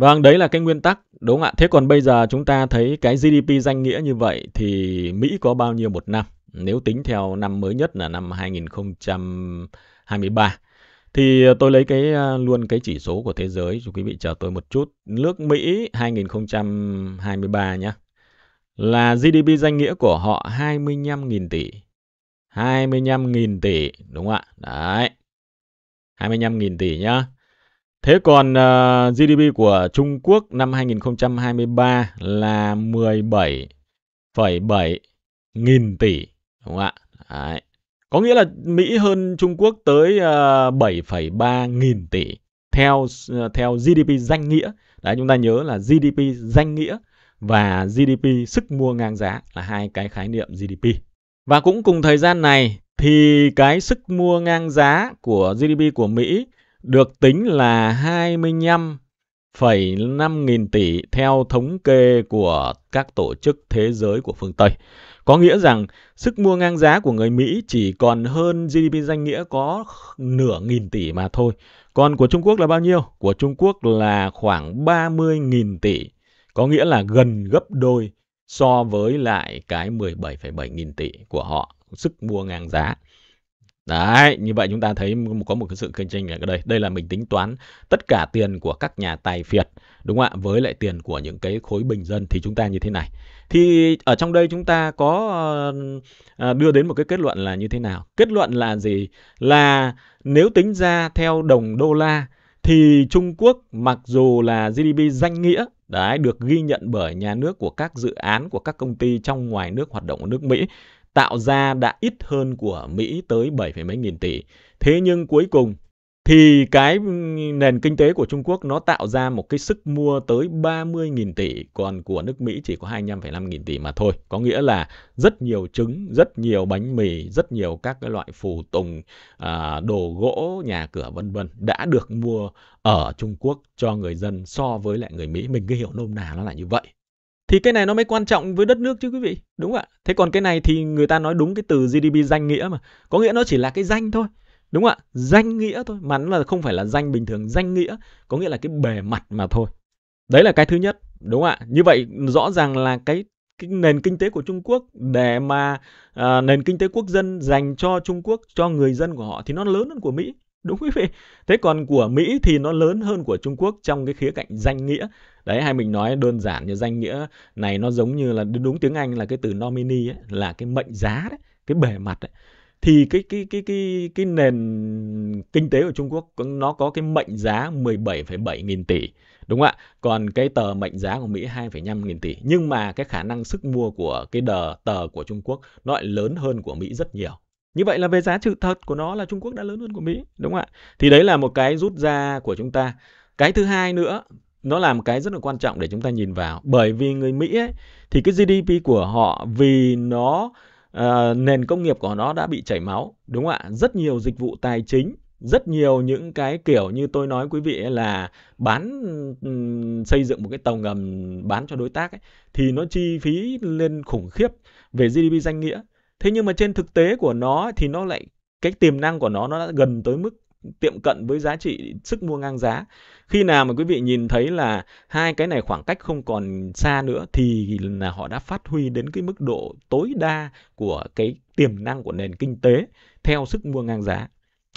Speaker 1: Vâng, đấy là cái nguyên tắc, đúng không ạ? Thế còn bây giờ chúng ta thấy cái GDP danh nghĩa như vậy thì Mỹ có bao nhiêu một năm? Nếu tính theo năm mới nhất là năm 2023. Thì tôi lấy cái ờ, luôn cái chỉ số của thế giới, cho quý vị chờ tôi một chút. Nước Mỹ 2023 nhé. Là GDP danh nghĩa của họ 25.000 tỷ. 25.000 tỷ, đúng không ạ? Đấy. 25.000 tỷ nhá. Thế còn uh, ờ, GDP của Trung Quốc năm 2023 là 17,7 nghìn tỷ đúng không ạ? Đấy. Có nghĩa là Mỹ hơn Trung Quốc tới uh, ờ, 7,3 nghìn tỷ theo uh, theo GDP danh nghĩa. Đấy chúng ta nhớ là GDP danh nghĩa và GDP sức mua ngang giá là hai cái khái niệm GDP. Và cũng cùng thời gian này thì cái sức mua ngang giá của GDP của Mỹ được tính là 25,5 nghìn tỷ theo thống kê của các tổ chức thế giới của phương Tây. Có nghĩa rằng sức mua ngang giá của người Mỹ chỉ còn hơn GDP danh nghĩa có nửa nghìn tỷ mà thôi. Còn của Trung Quốc là bao nhiêu? Của Trung Quốc là khoảng 30 nghìn tỷ. Có nghĩa là gần gấp đôi so với lại cái 17,7 nghìn tỷ của họ sức mua ngang giá. Đấy, như vậy chúng ta thấy có một cái sự cạnh tranh ở đây. Đây là mình tính toán tất cả tiền của các nhà tài phiệt, đúng không ạ? Với lại tiền của những cái khối bình dân thì chúng ta như thế này. Thì ở trong đây chúng ta có ờ, ờ, đưa đến một cái kết luận là như thế nào? Kết luận là gì? Là nếu tính ra theo đồng đô la thì Trung Quốc mặc dù là GDP danh nghĩa đấy được ghi nhận bởi nhà nước của các dự án của các công ty trong ngoài nước hoạt động ở nước Mỹ tạo ra đã ít hơn của Mỹ tới 7, mấy nghìn tỷ. Thế nhưng cuối cùng thì cái nền kinh tế của Trung Quốc nó tạo ra một cái sức mua tới 30.000 tỷ, còn của nước Mỹ chỉ có 255 nghìn tỷ mà thôi. Có nghĩa là rất nhiều trứng, rất nhiều bánh mì, rất nhiều các cái loại phù tùng, à, đồ gỗ, nhà cửa vân vân đã được mua ở Trung Quốc cho người dân so với lại người Mỹ. Mình cứ hiểu nôm na nó là như vậy thì cái này nó mới quan trọng với đất nước chứ quý vị đúng không ạ thế còn cái này thì người ta nói đúng cái từ gdp danh nghĩa mà có nghĩa nó chỉ là cái danh thôi đúng không ạ danh nghĩa thôi mà nó là không phải là danh bình thường danh nghĩa có nghĩa là cái bề mặt mà thôi đấy là cái thứ nhất đúng không ạ như vậy rõ ràng là cái cái nền kinh tế của Trung Quốc để mà à, nền kinh tế quốc dân dành cho Trung Quốc cho người dân của họ thì nó lớn hơn của Mỹ đúng quý vị thế còn của mỹ thì nó lớn hơn của trung quốc trong cái khía cạnh danh nghĩa đấy hay mình nói đơn giản như danh nghĩa này nó giống như là đúng tiếng anh là cái từ nominee ấy, là cái mệnh giá đấy cái bề mặt ấy. thì cái cái cái cái cái nền kinh tế của trung quốc nó có cái mệnh giá 17,7 nghìn tỷ đúng không ạ còn cái tờ mệnh giá của mỹ 2,5 nghìn tỷ nhưng mà cái khả năng sức mua của cái đờ tờ của trung quốc nó lại lớn hơn của mỹ rất nhiều như vậy là về giá trị thật của nó là Trung Quốc đã lớn hơn của Mỹ, đúng không ạ? Thì đấy là một cái rút ra của chúng ta. Cái thứ hai nữa, nó là một cái rất là quan trọng để chúng ta nhìn vào. Bởi vì người Mỹ ấy, thì cái GDP của họ vì nó uh, nền công nghiệp của nó đã bị chảy máu, đúng không ạ? Rất nhiều dịch vụ tài chính, rất nhiều những cái kiểu như tôi nói quý vị ấy là bán xây dựng một cái tàu ngầm bán cho đối tác ấy, thì nó chi phí lên khủng khiếp về GDP danh nghĩa thế nhưng mà trên thực tế của nó thì nó lại cái tiềm năng của nó nó đã gần tới mức tiệm cận với giá trị sức mua ngang giá. Khi nào mà quý vị nhìn thấy là hai cái này khoảng cách không còn xa nữa thì là họ đã phát huy đến cái mức độ tối đa của cái tiềm năng của nền kinh tế theo sức mua ngang giá.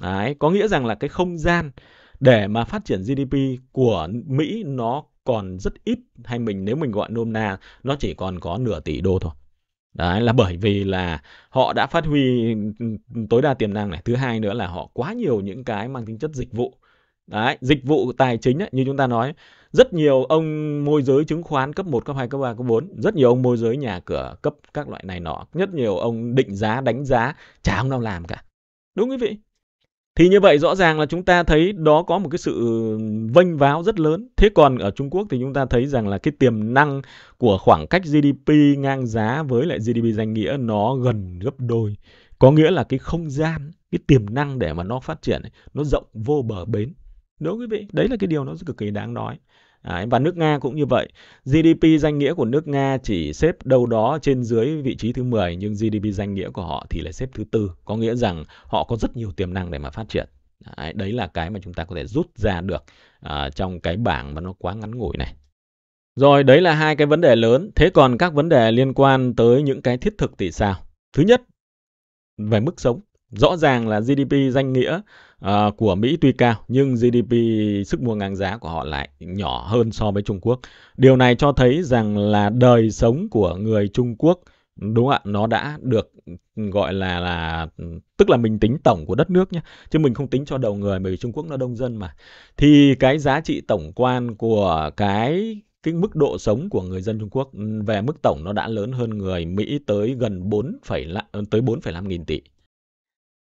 Speaker 1: Đấy, có nghĩa rằng là cái không gian để mà phát triển GDP của Mỹ nó còn rất ít hay mình nếu mình gọi nôm na nó chỉ còn có nửa tỷ đô thôi. Đấy là bởi vì là họ đã phát huy tối đa tiềm năng này. Thứ hai nữa là họ quá nhiều những cái mang tính chất dịch vụ. Đấy, dịch vụ tài chính ấy, như chúng ta nói, rất nhiều ông môi giới chứng khoán cấp 1, cấp 2, cấp 3, cấp 4, rất nhiều ông môi giới nhà cửa cấp các loại này nọ, rất nhiều ông định giá, đánh giá, chả ông nào làm cả. Đúng quý vị? Thì như vậy rõ ràng là chúng ta thấy đó có một cái sự vênh váo rất lớn. Thế còn ở Trung Quốc thì chúng ta thấy rằng là cái tiềm năng của khoảng cách GDP ngang giá với lại GDP danh nghĩa nó gần gấp đôi. Có nghĩa là cái không gian, cái tiềm năng để mà nó phát triển nó rộng vô bờ bến. Đúng quý vị, đấy là cái điều nó cực kỳ đáng nói. Đấy, và nước Nga cũng như vậy. GDP danh nghĩa của nước Nga chỉ xếp đâu đó trên dưới vị trí thứ 10 nhưng GDP danh nghĩa của họ thì lại xếp thứ tư. Có nghĩa rằng họ có rất nhiều tiềm năng để mà phát triển. Đấy, đấy là cái mà chúng ta có thể rút ra được à, trong cái bảng mà nó quá ngắn ngủi này. Rồi đấy là hai cái vấn đề lớn. Thế còn các vấn đề liên quan tới những cái thiết thực thì sao? Thứ nhất về mức sống. Rõ ràng là GDP danh nghĩa uh, của Mỹ tuy cao nhưng GDP sức mua ngang giá của họ lại nhỏ hơn so với Trung Quốc. Điều này cho thấy rằng là đời sống của người Trung Quốc đúng ạ nó đã được ừ, gọi là là ừ, tức là mình tính tổng của đất nước nhé chứ mình không tính cho đầu người bởi vì Trung Quốc nó đông dân mà thì cái giá trị tổng quan của cái cái mức độ sống của người dân Trung Quốc ừ, về mức tổng nó đã lớn hơn người Mỹ tới gần 4, ờ, tới 4,5 nghìn tỷ.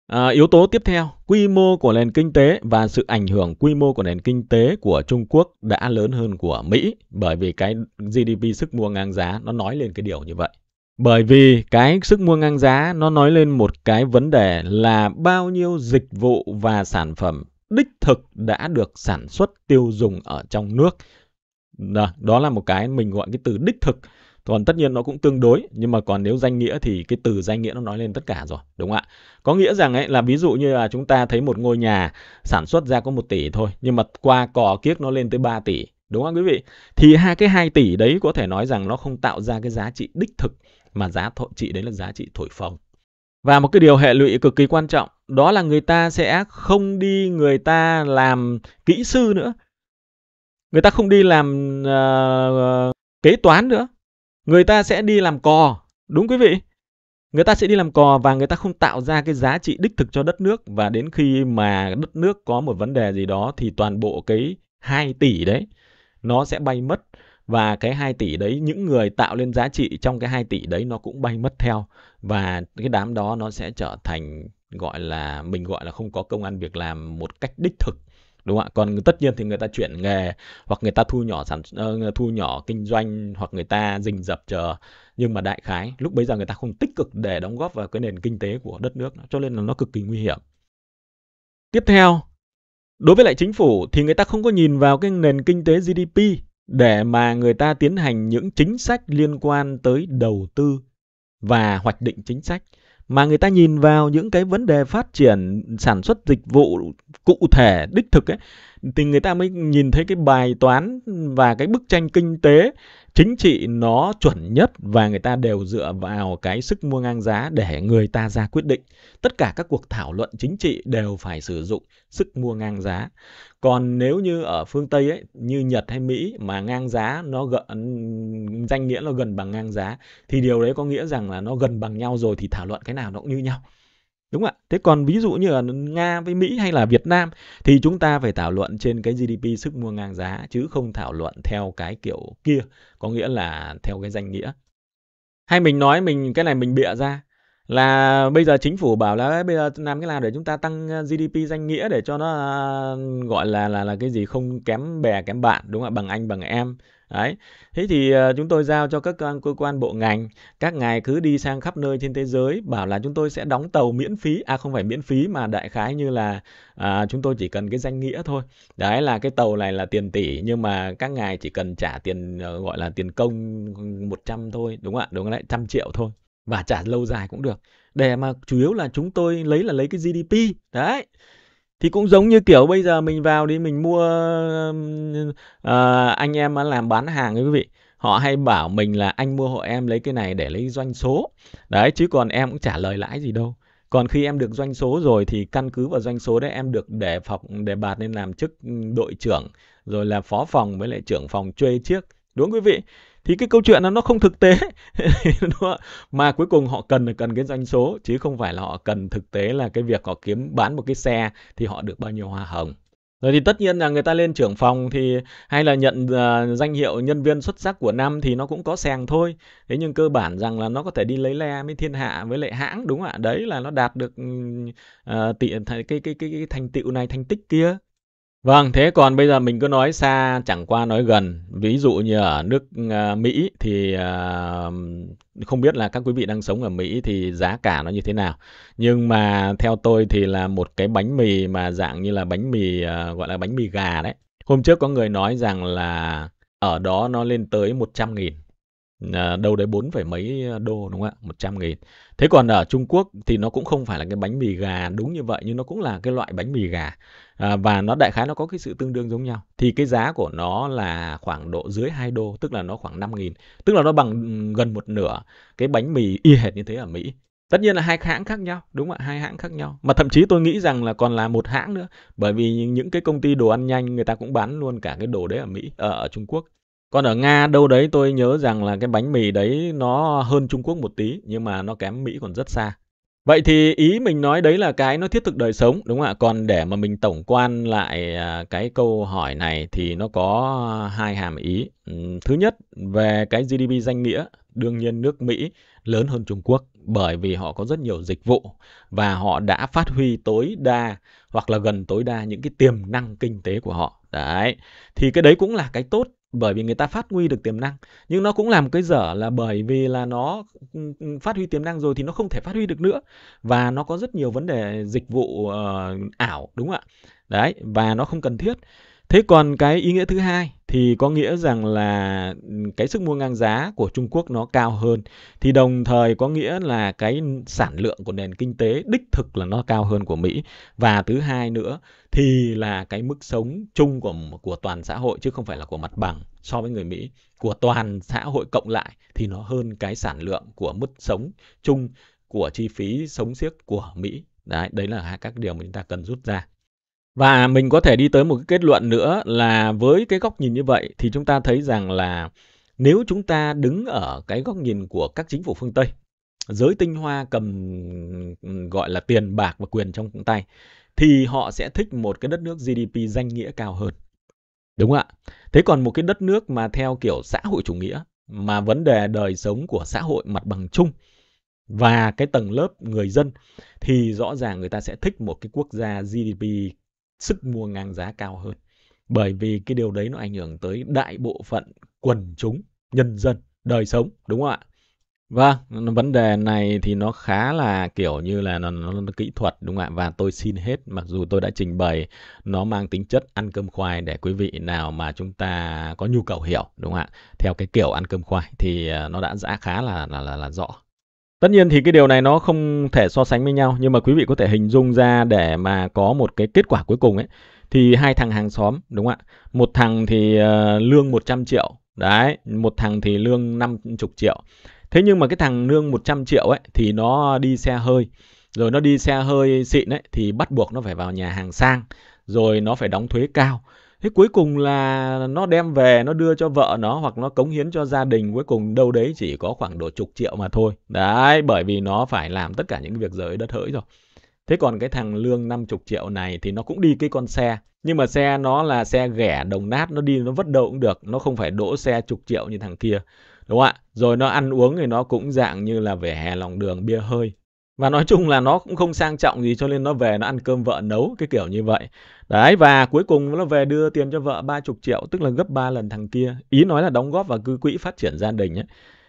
Speaker 1: À, yếu tố tiếp theo, quy mô của nền kinh tế và sự ảnh hưởng quy mô của nền kinh tế của Trung Quốc đã lớn hơn của Mỹ bởi vì cái GDP sức mua ngang giá nó nói lên cái điều như vậy. Bởi vì cái sức mua ngang giá nó nói lên một cái vấn đề là bao nhiêu dịch vụ và sản phẩm đích thực đã được sản xuất tiêu dùng ở trong nước. Đó, đó là một cái mình gọi cái từ đích thực còn tất nhiên nó cũng tương đối nhưng mà còn nếu danh nghĩa thì cái từ danh nghĩa nó nói lên tất cả rồi đúng không ạ có nghĩa rằng ấy là ví dụ như là chúng ta thấy một ngôi nhà sản xuất ra có một tỷ thôi nhưng mà qua cò kiếc nó lên tới 3 tỷ đúng không quý vị thì hai cái 2 tỷ đấy có thể nói rằng nó không tạo ra cái giá trị đích thực mà giá trị đấy là giá trị thổi phồng và một cái điều hệ lụy cực kỳ quan trọng đó là người ta sẽ không đi người ta làm kỹ sư nữa người ta không đi làm uh, kế toán nữa người ta sẽ đi làm cò đúng quý vị người ta sẽ đi làm cò và người ta không tạo ra cái giá trị đích thực cho đất nước và đến khi mà đất nước có một vấn đề gì đó thì toàn bộ cái 2 tỷ đấy nó sẽ bay mất và cái 2 tỷ đấy những người tạo lên giá trị trong cái 2 tỷ đấy nó cũng bay mất theo và cái đám đó nó sẽ trở thành gọi là mình gọi là không có công ăn việc làm một cách đích thực đúng không ạ còn tất nhiên thì người ta chuyển nghề hoặc người ta thu nhỏ sản uh, thu nhỏ kinh doanh hoặc người ta rình dập chờ nhưng mà đại khái lúc bây giờ người ta không tích cực để đóng góp vào cái nền kinh tế của đất nước cho nên là nó cực kỳ nguy hiểm tiếp theo đối với lại chính phủ thì người ta không có nhìn vào cái nền kinh tế GDP để mà người ta tiến hành những chính sách liên quan tới đầu tư và hoạch định chính sách mà người ta nhìn vào những cái vấn đề phát triển sản xuất dịch vụ cụ thể đích thực ấy thì người ta mới nhìn thấy cái bài toán và cái bức tranh kinh tế chính trị nó chuẩn nhất và người ta đều dựa vào cái sức mua ngang giá để người ta ra quyết định. Tất cả các cuộc thảo luận chính trị đều phải sử dụng sức mua ngang giá. Còn nếu như ở phương Tây ấy, như Nhật hay Mỹ mà ngang giá nó gần, danh nghĩa nó gần bằng ngang giá thì điều đấy có nghĩa rằng là nó gần bằng nhau rồi thì thảo luận cái nào nó cũng như nhau. Đúng không ạ? Thế còn ví dụ như là Nga với Mỹ hay là Việt Nam thì chúng ta phải thảo luận trên cái GDP sức mua ngang giá chứ không thảo luận theo cái kiểu kia, có nghĩa là theo cái danh nghĩa. Hay mình nói mình cái này mình bịa ra là bây giờ chính phủ bảo là bây giờ làm cái nào để chúng ta tăng ờ, GDP danh nghĩa để cho nó ờ, gọi là là là cái gì không kém bè kém bạn đúng không ạ bằng anh bằng em Đấy. Thế thì ờ, chúng tôi giao cho các cơ quan bộ ngành, các ngài cứ đi sang khắp nơi trên thế giới bảo là chúng tôi sẽ đóng tàu miễn phí, à không phải miễn phí mà đại khái như là à, chúng tôi chỉ cần cái danh nghĩa thôi. Đấy là cái tàu này là tiền tỷ nhưng mà các ngài chỉ cần trả tiền ờ, gọi là tiền công 100 thôi, đúng không ạ? Đúng lại trăm triệu thôi và trả lâu dài cũng được. Để mà chủ yếu là chúng tôi lấy là lấy cái GDP. Đấy thì cũng giống như kiểu bây giờ mình vào đi mình mua à, anh em làm bán hàng ấy quý vị họ hay bảo mình là anh mua hộ em lấy cái này để lấy doanh số đấy chứ còn em cũng trả lời lãi gì đâu còn khi em được doanh số rồi thì căn cứ vào doanh số đấy em được đề phòng đề bạt lên làm chức đội trưởng rồi là phó phòng với lại trưởng phòng thuê chiếc đúng quý vị thì cái câu chuyện là nó không thực tế đúng không? mà cuối cùng họ cần là cần cái doanh số chứ không phải là họ cần thực tế là cái việc họ kiếm bán một cái xe thì họ được bao nhiêu hoa hồng rồi thì tất nhiên là người ta lên trưởng phòng thì hay là nhận uh, danh hiệu nhân viên xuất sắc của năm thì nó cũng có sàng thôi. Thế nhưng cơ bản rằng là nó có thể đi lấy le với thiên hạ với lại hãng đúng không ạ? Đấy là nó đạt được uh, à, tỷ, cái, cái, cái, cái thành tựu này thành tích kia. Vâng, thế còn bây giờ mình cứ nói xa chẳng qua nói gần. Ví dụ như ở nước ờ, Mỹ thì ờ, không biết là các quý vị đang sống ở Mỹ thì giá cả nó như thế nào. Nhưng mà theo tôi thì là một cái bánh mì mà dạng như là bánh mì ờ, gọi là bánh mì gà đấy. Hôm trước có người nói rằng là ở đó nó lên tới 100 nghìn à, đâu đấy 4, mấy đô đúng không ạ? 100 nghìn. Thế còn ở Trung Quốc thì nó cũng không phải là cái bánh mì gà đúng như vậy nhưng nó cũng là cái loại bánh mì gà à, và nó đại khái nó có cái sự tương đương giống nhau. Thì cái giá của nó là khoảng độ dưới 2 đô, tức là nó khoảng 5 nghìn. Tức là nó bằng gần một nửa cái bánh mì y hệt như thế ở Mỹ. Tất nhiên là hai hãng khác nhau, đúng ạ, hai hãng khác nhau. Mà thậm chí tôi nghĩ rằng là còn là một hãng nữa, bởi vì những cái công ty đồ ăn nhanh người ta cũng bán luôn cả cái đồ đấy ở Mỹ, ở, ờ, ở Trung Quốc còn ở nga đâu đấy tôi nhớ rằng là cái bánh mì đấy nó hơn trung quốc một tí nhưng mà nó kém mỹ còn rất xa Vậy thì ý mình nói đấy là cái nó thiết thực đời sống đúng không ạ? Còn để mà mình tổng quan lại à, cái câu hỏi này thì nó có hai hàm ý. Thứ nhất về cái GDP danh nghĩa, đương nhiên nước Mỹ lớn hơn Trung Quốc bởi vì họ có rất nhiều dịch vụ và họ đã phát huy tối đa hoặc là gần tối đa những cái tiềm năng kinh tế của họ. Đấy. Thì cái đấy cũng là cái tốt bởi vì người ta phát huy được tiềm năng nhưng nó cũng làm cái dở là bởi vì là nó ừ, ừ, phát huy tiềm năng rồi thì nó không thể phát huy được nữa và nó có rất nhiều vấn đề dịch vụ uh, ảo đúng không ạ đấy và nó không cần thiết Thế còn cái ý nghĩa thứ hai thì có nghĩa rằng là cái sức mua ngang giá của Trung Quốc nó cao hơn thì đồng thời có nghĩa là cái sản lượng của nền kinh tế đích thực là nó cao hơn của Mỹ và thứ hai nữa thì là cái mức sống chung của của toàn xã hội chứ không phải là của mặt bằng so với người Mỹ của toàn xã hội cộng lại thì nó hơn cái sản lượng của mức sống chung của chi phí sống siếc của Mỹ. Đấy, đấy là các điều mà chúng ta cần rút ra. Và mình có thể đi tới một cái kết luận nữa là với cái góc nhìn như vậy thì chúng ta thấy rằng là nếu chúng ta đứng ở cái góc nhìn của các chính phủ phương Tây, giới tinh hoa cầm ừ, gọi là tiền bạc và quyền trong tay thì họ sẽ thích một cái đất nước GDP danh nghĩa cao hơn. Đúng không ạ? Thế còn một cái đất nước mà theo kiểu xã hội chủ nghĩa mà vấn đề đời sống của xã hội mặt bằng chung và cái tầng lớp người dân thì rõ ràng người ta sẽ thích một cái quốc gia GDP sức mua ngang giá cao hơn. Bởi vì cái điều đấy nó ảnh hưởng tới đại bộ phận quần chúng, nhân dân, đời sống, đúng không ạ? Vâng, vấn đề này thì nó khá là kiểu như là nó, nó, nó kỹ thuật đúng không ạ? Và tôi xin hết, mặc dù tôi đã trình bày nó mang tính chất ăn cơm khoai để quý vị nào mà chúng ta có nhu cầu hiểu đúng không ạ? Theo cái kiểu ăn cơm khoai thì ờ, nó đã giá khá là là là, là rõ Tất nhiên thì cái điều này nó không thể so sánh với nhau nhưng mà quý vị có thể hình dung ra để mà có một cái kết quả cuối cùng ấy thì hai thằng hàng xóm đúng không ạ? Một thằng thì uh, lương 100 triệu, đấy, một thằng thì lương 50 triệu. Thế nhưng mà cái thằng lương 100 triệu ấy thì nó đi xe hơi, rồi nó đi xe hơi xịn ấy thì bắt buộc nó phải vào nhà hàng sang, rồi nó phải đóng thuế cao thế cuối cùng là nó đem về nó đưa cho vợ nó hoặc nó cống hiến cho gia đình cuối cùng đâu đấy chỉ có khoảng độ chục triệu mà thôi đấy bởi vì nó phải làm tất cả những việc giới đất hỡi rồi thế còn cái thằng lương 50 triệu này thì nó cũng đi cái con xe nhưng mà xe nó là xe ghẻ đồng nát nó đi nó vất đâu cũng được nó không phải đỗ xe chục triệu như thằng kia đúng không ạ rồi nó ăn uống thì nó cũng dạng như là về hè lòng đường bia hơi và nói chung là nó cũng không sang trọng gì cho nên nó về nó ăn cơm vợ nấu cái kiểu như vậy đấy và cuối cùng nó về đưa tiền cho vợ ba chục triệu tức là gấp 3 lần thằng kia ý nói là đóng góp vào cứ quỹ phát triển gia đình ấy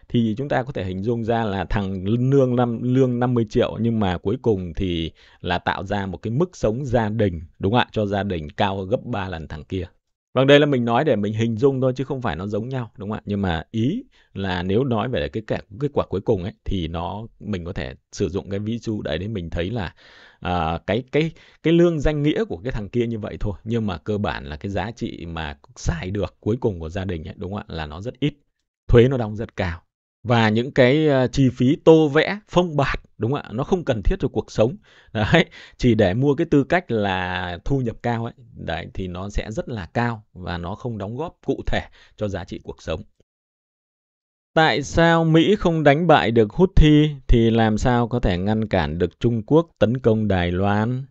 Speaker 1: thì chúng ta có thể hình dung ra là thằng lương năm lương 50 triệu nhưng mà cuối cùng thì là tạo ra một cái mức sống gia đình đúng không ạ cho gia đình cao gấp 3 lần thằng kia Vâng, đây là mình nói để mình hình dung thôi chứ không phải nó giống nhau đúng không ạ? Nhưng mà ý là nếu nói về cái kết, kết quả cuối cùng ấy thì nó mình có thể sử dụng cái ví dụ đấy để mình thấy là à, cái cái cái lương danh nghĩa của cái thằng kia như vậy thôi, nhưng mà cơ bản là cái giá trị mà xài được cuối cùng của gia đình ấy đúng không ạ là nó rất ít. Thuế nó đóng rất cao và những cái ờ, chi phí tô vẽ phong bạt đúng không ạ nó không cần thiết cho cuộc sống đấy chỉ để mua cái tư cách là thu nhập cao ấy đấy thì nó sẽ rất là cao và nó không đóng góp cụ thể cho giá trị cuộc sống Tại sao Mỹ không đánh bại được Houthi thì làm sao có thể ngăn cản được Trung Quốc tấn công Đài Loan?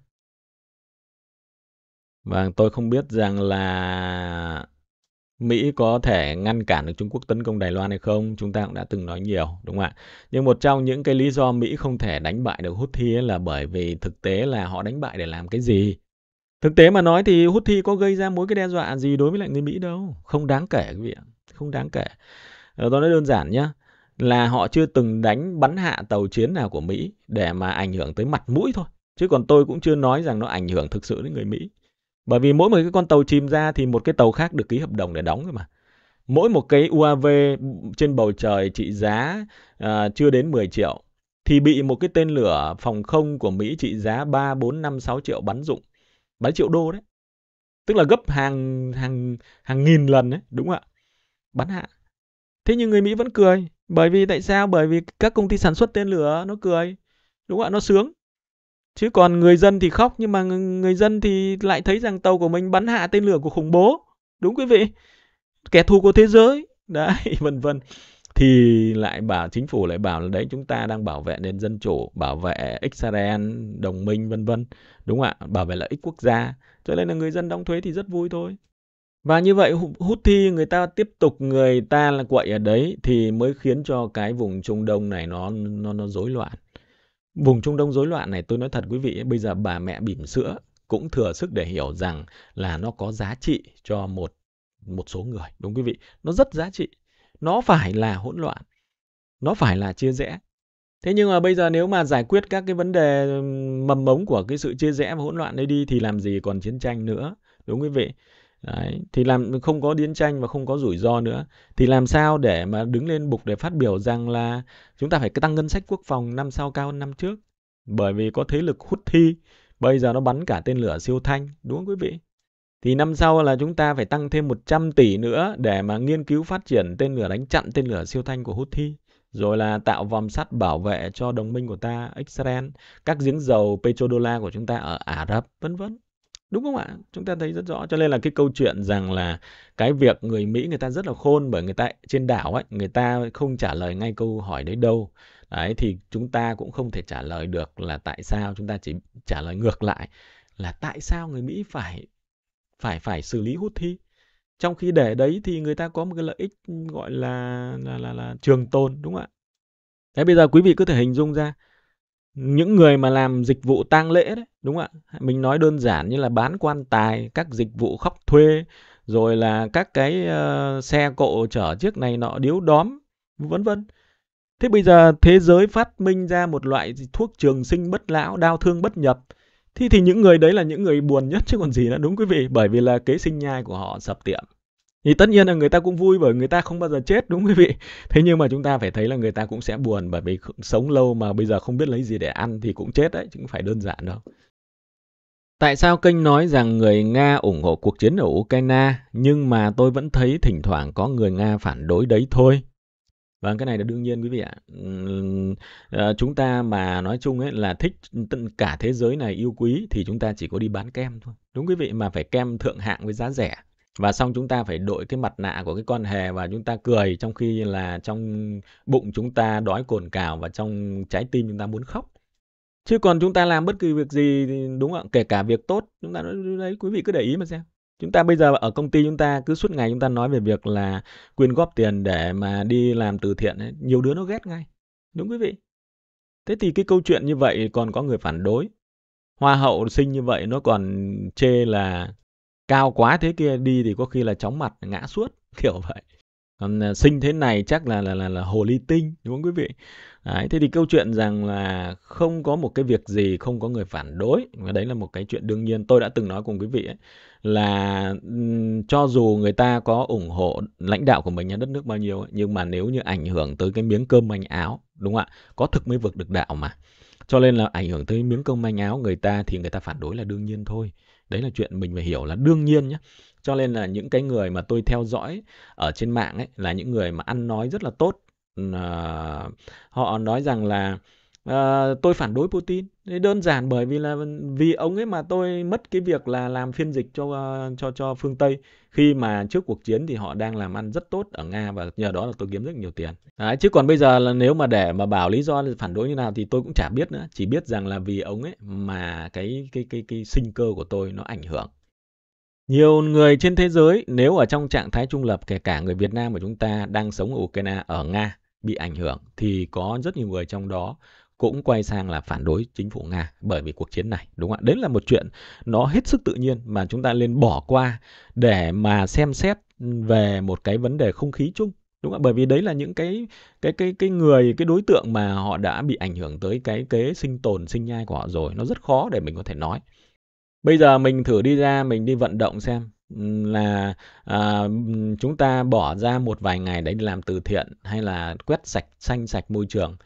Speaker 1: Và vâng, tôi không biết rằng là Mỹ có thể ngăn cản được Trung Quốc tấn công Đài Loan hay không, chúng ta cũng đã từng nói nhiều, đúng không ạ? Nhưng một trong những cái lý do Mỹ không thể đánh bại được Houthi là bởi vì thực tế là họ đánh bại để làm cái gì? Thực tế mà nói thì Houthi có gây ra mối cái đe dọa gì đối với lại người Mỹ đâu, không đáng kể quý vị ạ, không đáng kể. Ờ, tôi nói đơn giản nhé, là họ chưa từng đánh bắn hạ tàu chiến nào của Mỹ để mà ảnh hưởng tới mặt mũi thôi. Chứ còn tôi cũng chưa nói rằng nó ảnh hưởng thực sự đến người Mỹ. Bởi vì mỗi một cái con tàu chìm ra thì một cái tàu khác được ký hợp đồng để đóng rồi mà. Mỗi một cái UAV trên bầu trời trị giá à, chưa đến 10 triệu thì bị một cái tên lửa phòng không của Mỹ trị giá 3 4 5 6 triệu bắn dụng. Bắn triệu đô đấy. Tức là gấp hàng hàng hàng nghìn lần đấy, đúng không ạ? Bắn hạ. Thế nhưng người Mỹ vẫn cười, bởi vì tại sao? Bởi vì các công ty sản xuất tên lửa nó cười. Đúng không ạ? Nó sướng. Chứ còn người dân thì khóc nhưng mà người dân thì lại thấy rằng tàu của mình bắn hạ tên lửa của khủng bố. Đúng quý vị. Kẻ thù của thế giới. Đấy, vân vân. Thì lại bảo chính phủ lại bảo là đấy chúng ta đang bảo vệ nền dân chủ, bảo vệ Israel, đồng minh vân vân. Đúng ạ, bảo vệ lợi ích quốc gia. Cho nên là người dân đóng thuế thì rất vui thôi. Và như vậy hút thi người ta tiếp tục người ta là quậy ở đấy thì mới khiến cho cái vùng Trung Đông này nó nó nó rối loạn. Vùng Trung Đông rối loạn này tôi nói thật quý vị, bây giờ bà mẹ bỉm sữa cũng thừa sức để hiểu rằng là nó có giá trị cho một một số người, đúng quý vị? Nó rất giá trị. Nó phải là hỗn loạn. Nó phải là chia rẽ. Thế nhưng mà bây giờ nếu mà giải quyết các cái vấn đề mầm mống của cái sự chia rẽ và hỗn loạn đấy đi thì làm gì còn chiến tranh nữa, đúng quý vị? Đấy, thì làm không có chiến tranh và không có rủi ro nữa thì làm sao để mà đứng lên bục để phát biểu rằng là chúng ta phải tăng ngân sách quốc phòng năm sau cao hơn năm trước bởi vì có thế lực hút thi bây giờ nó bắn cả tên lửa siêu thanh đúng không quý vị thì năm sau là chúng ta phải tăng thêm 100 tỷ nữa để mà nghiên cứu phát triển tên lửa đánh chặn tên lửa siêu thanh của Houthi rồi là tạo vòng sắt bảo vệ cho đồng minh của ta Israel các giếng dầu petrodollar của chúng ta ở Ả Rập vân vân đúng không ạ chúng ta thấy rất rõ cho nên là cái câu chuyện rằng là cái việc người mỹ người ta rất là khôn bởi người ta trên đảo ấy người ta không trả lời ngay câu hỏi đấy đâu đấy thì chúng ta cũng không thể trả lời được là tại sao chúng ta chỉ trả lời ngược lại là tại sao người mỹ phải phải phải xử lý hút thi trong khi để đấy thì người ta có một cái lợi ích gọi là là là, là trường tồn đúng không ạ thế bây giờ quý vị có thể hình dung ra những người mà làm dịch vụ tang lễ đấy đúng không ạ mình nói đơn giản như là bán quan tài các dịch vụ khóc thuê rồi là các cái uh, xe cộ chở chiếc này nọ điếu đóm vân vân thế bây giờ thế giới phát minh ra một loại thuốc trường sinh bất lão đau thương bất nhập thì thì những người đấy là những người buồn nhất chứ còn gì nữa đúng quý vị bởi vì là kế sinh nhai của họ sập tiệm thì tất nhiên là người ta cũng vui bởi người ta không bao giờ chết đúng không quý vị thế nhưng mà chúng ta phải thấy là người ta cũng sẽ buồn bởi vì sống lâu mà bây giờ không biết lấy gì để ăn thì cũng chết đấy chứ không phải đơn giản đâu Tại sao kênh nói rằng người Nga ủng hộ cuộc chiến ở Ukraine, nhưng mà tôi vẫn thấy thỉnh thoảng có người Nga phản đối đấy thôi? Vâng, cái này là đương nhiên quý vị ạ. Ờ, chúng ta mà nói chung ấy là thích cả thế giới này yêu quý thì chúng ta chỉ có đi bán kem thôi. Đúng quý vị mà phải kem thượng hạng với giá rẻ và xong chúng ta phải đội cái mặt nạ của cái con hề và chúng ta cười trong khi là trong bụng chúng ta đói cồn cào và trong trái tim chúng ta muốn khóc chứ còn chúng ta làm bất kỳ việc gì thì đúng không kể cả việc tốt chúng ta nói đấy quý vị cứ để ý mà xem chúng ta bây giờ ở công ty chúng ta cứ suốt ngày chúng ta nói về việc là quyên góp tiền để mà đi làm từ thiện ấy. nhiều đứa nó ghét ngay đúng quý vị thế thì cái câu chuyện như vậy còn có người phản đối hoa hậu sinh như vậy nó còn chê là cao quá thế kia đi thì có khi là chóng mặt ngã suốt kiểu vậy còn à, sinh thế này chắc là là là, là hồ ly tinh đúng không quý vị đấy, thế thì câu chuyện rằng là không có một cái việc gì không có người phản đối và đấy là một cái chuyện đương nhiên tôi đã từng nói cùng quý vị ấy, là cho dù người ta có ủng hộ lãnh đạo của mình nhà đất nước bao nhiêu ấy, nhưng mà nếu như ảnh hưởng tới cái miếng cơm manh áo đúng không ạ có thực mới vực được đạo mà cho nên là ảnh hưởng tới miếng cơm manh áo người ta thì người ta phản đối là đương nhiên thôi đấy là chuyện mình phải hiểu là đương nhiên nhé cho nên là những cái người mà tôi theo dõi ở trên mạng ấy là những người mà ăn nói rất là tốt uh, họ nói rằng là uh, tôi phản đối Putin Thế đơn giản bởi vì là vì ông ấy mà tôi mất cái việc là làm phiên dịch cho ờ, cho cho phương Tây khi mà trước cuộc chiến thì họ đang làm ăn rất tốt ở Nga và nhờ đó là tôi kiếm rất nhiều tiền. Đấy, chứ còn bây giờ là nếu mà để mà bảo lý do phản đối như nào thì tôi cũng chả biết nữa, chỉ biết rằng là vì ông ấy mà cái cái cái cái sinh cơ của tôi nó ảnh hưởng. Nhiều người trên thế giới nếu ở trong trạng thái trung lập kể cả người Việt Nam của chúng ta đang sống ở Ukraine ở Nga bị ảnh hưởng thì có rất nhiều người trong đó cũng quay sang là phản đối chính phủ Nga bởi vì cuộc chiến này, đúng không ạ? Đấy là một chuyện nó hết sức tự nhiên mà chúng ta nên bỏ qua để mà xem xét về một cái vấn đề không khí chung đúng không? ạ Bởi vì đấy là những cái cái cái cái người cái đối tượng mà họ đã bị ảnh hưởng tới cái kế sinh tồn sinh nhai của họ rồi, nó rất khó để mình có thể nói. Bây giờ mình thử đi ra mình đi vận động xem là à, chúng ta bỏ ra một vài ngày đấy làm từ thiện hay là quét sạch xanh sạch môi trường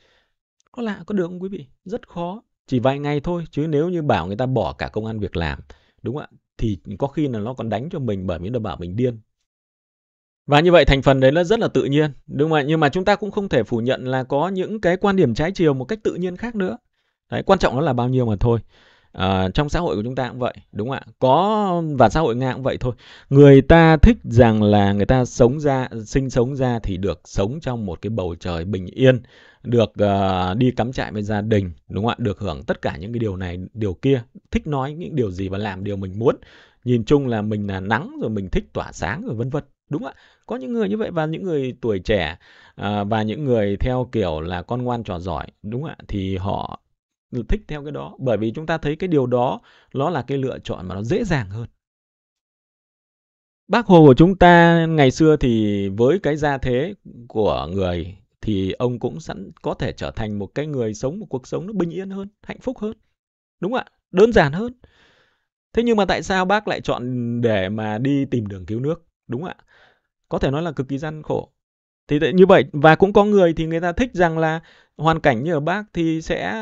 Speaker 1: có lạ, có được không quý vị? Rất khó. Chỉ vài ngày thôi, chứ nếu như bảo người ta bỏ cả công an việc làm, đúng không ạ? Thì có khi là nó còn đánh cho mình bởi vì nó bảo mình điên. Và như vậy thành phần đấy nó rất là tự nhiên, đúng không ạ? Nhưng mà chúng ta cũng không thể phủ nhận là có những cái quan điểm trái chiều một cách tự nhiên khác nữa. Đấy, quan trọng nó là bao nhiêu mà thôi. À, trong xã hội của chúng ta cũng vậy đúng không ạ có và xã hội nga cũng vậy thôi người ta thích rằng là người ta sống ra sinh sống ra thì được sống trong một cái bầu trời bình yên được uh, đi cắm trại với gia đình đúng không ạ được hưởng tất cả những cái điều này điều kia thích nói những điều gì và làm điều mình muốn nhìn chung là mình là nắng rồi mình thích tỏa sáng rồi vân vân đúng ạ có những người như vậy và những người tuổi trẻ à, và những người theo kiểu là con ngoan trò giỏi đúng ạ thì họ thích theo cái đó bởi vì chúng ta thấy cái điều đó nó là cái lựa chọn mà nó dễ dàng hơn bác hồ của chúng ta ngày xưa thì với cái gia thế của người thì ông cũng sẵn có thể trở thành một cái người sống một cuộc sống nó bình yên hơn hạnh phúc hơn đúng ạ đơn giản hơn thế nhưng mà tại sao bác lại chọn để mà đi tìm đường cứu nước đúng ạ có thể nói là cực kỳ gian khổ thì như vậy và cũng có người thì người ta thích rằng là hoàn cảnh như ở bác thì sẽ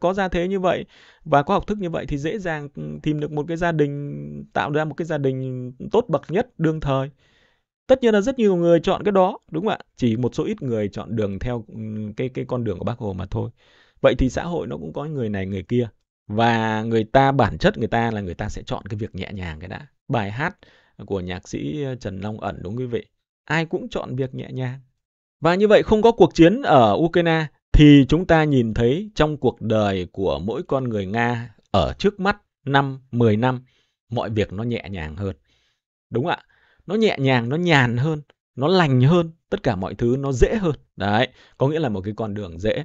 Speaker 1: có gia thế như vậy và có học thức như vậy thì dễ dàng tìm được một cái gia đình tạo ra một cái gia đình tốt bậc nhất đương thời tất nhiên là rất nhiều người chọn cái đó đúng không ạ chỉ một số ít người chọn đường theo cái cái con đường của bác hồ mà thôi vậy thì xã hội nó cũng có người này người kia và người ta bản chất người ta là người ta sẽ chọn cái việc nhẹ nhàng cái đã bài hát của nhạc sĩ ờ, trần long ẩn đúng quý vị ai cũng chọn việc nhẹ nhàng và như vậy không có cuộc chiến ở Ukraine thì chúng ta nhìn thấy trong cuộc đời của mỗi con người Nga ở trước mắt năm 10 năm, mọi việc nó nhẹ nhàng hơn. Đúng ạ. Nó nhẹ nhàng, nó nhàn hơn, nó lành hơn, tất cả mọi thứ nó dễ hơn. Đấy, có nghĩa là một cái con đường dễ.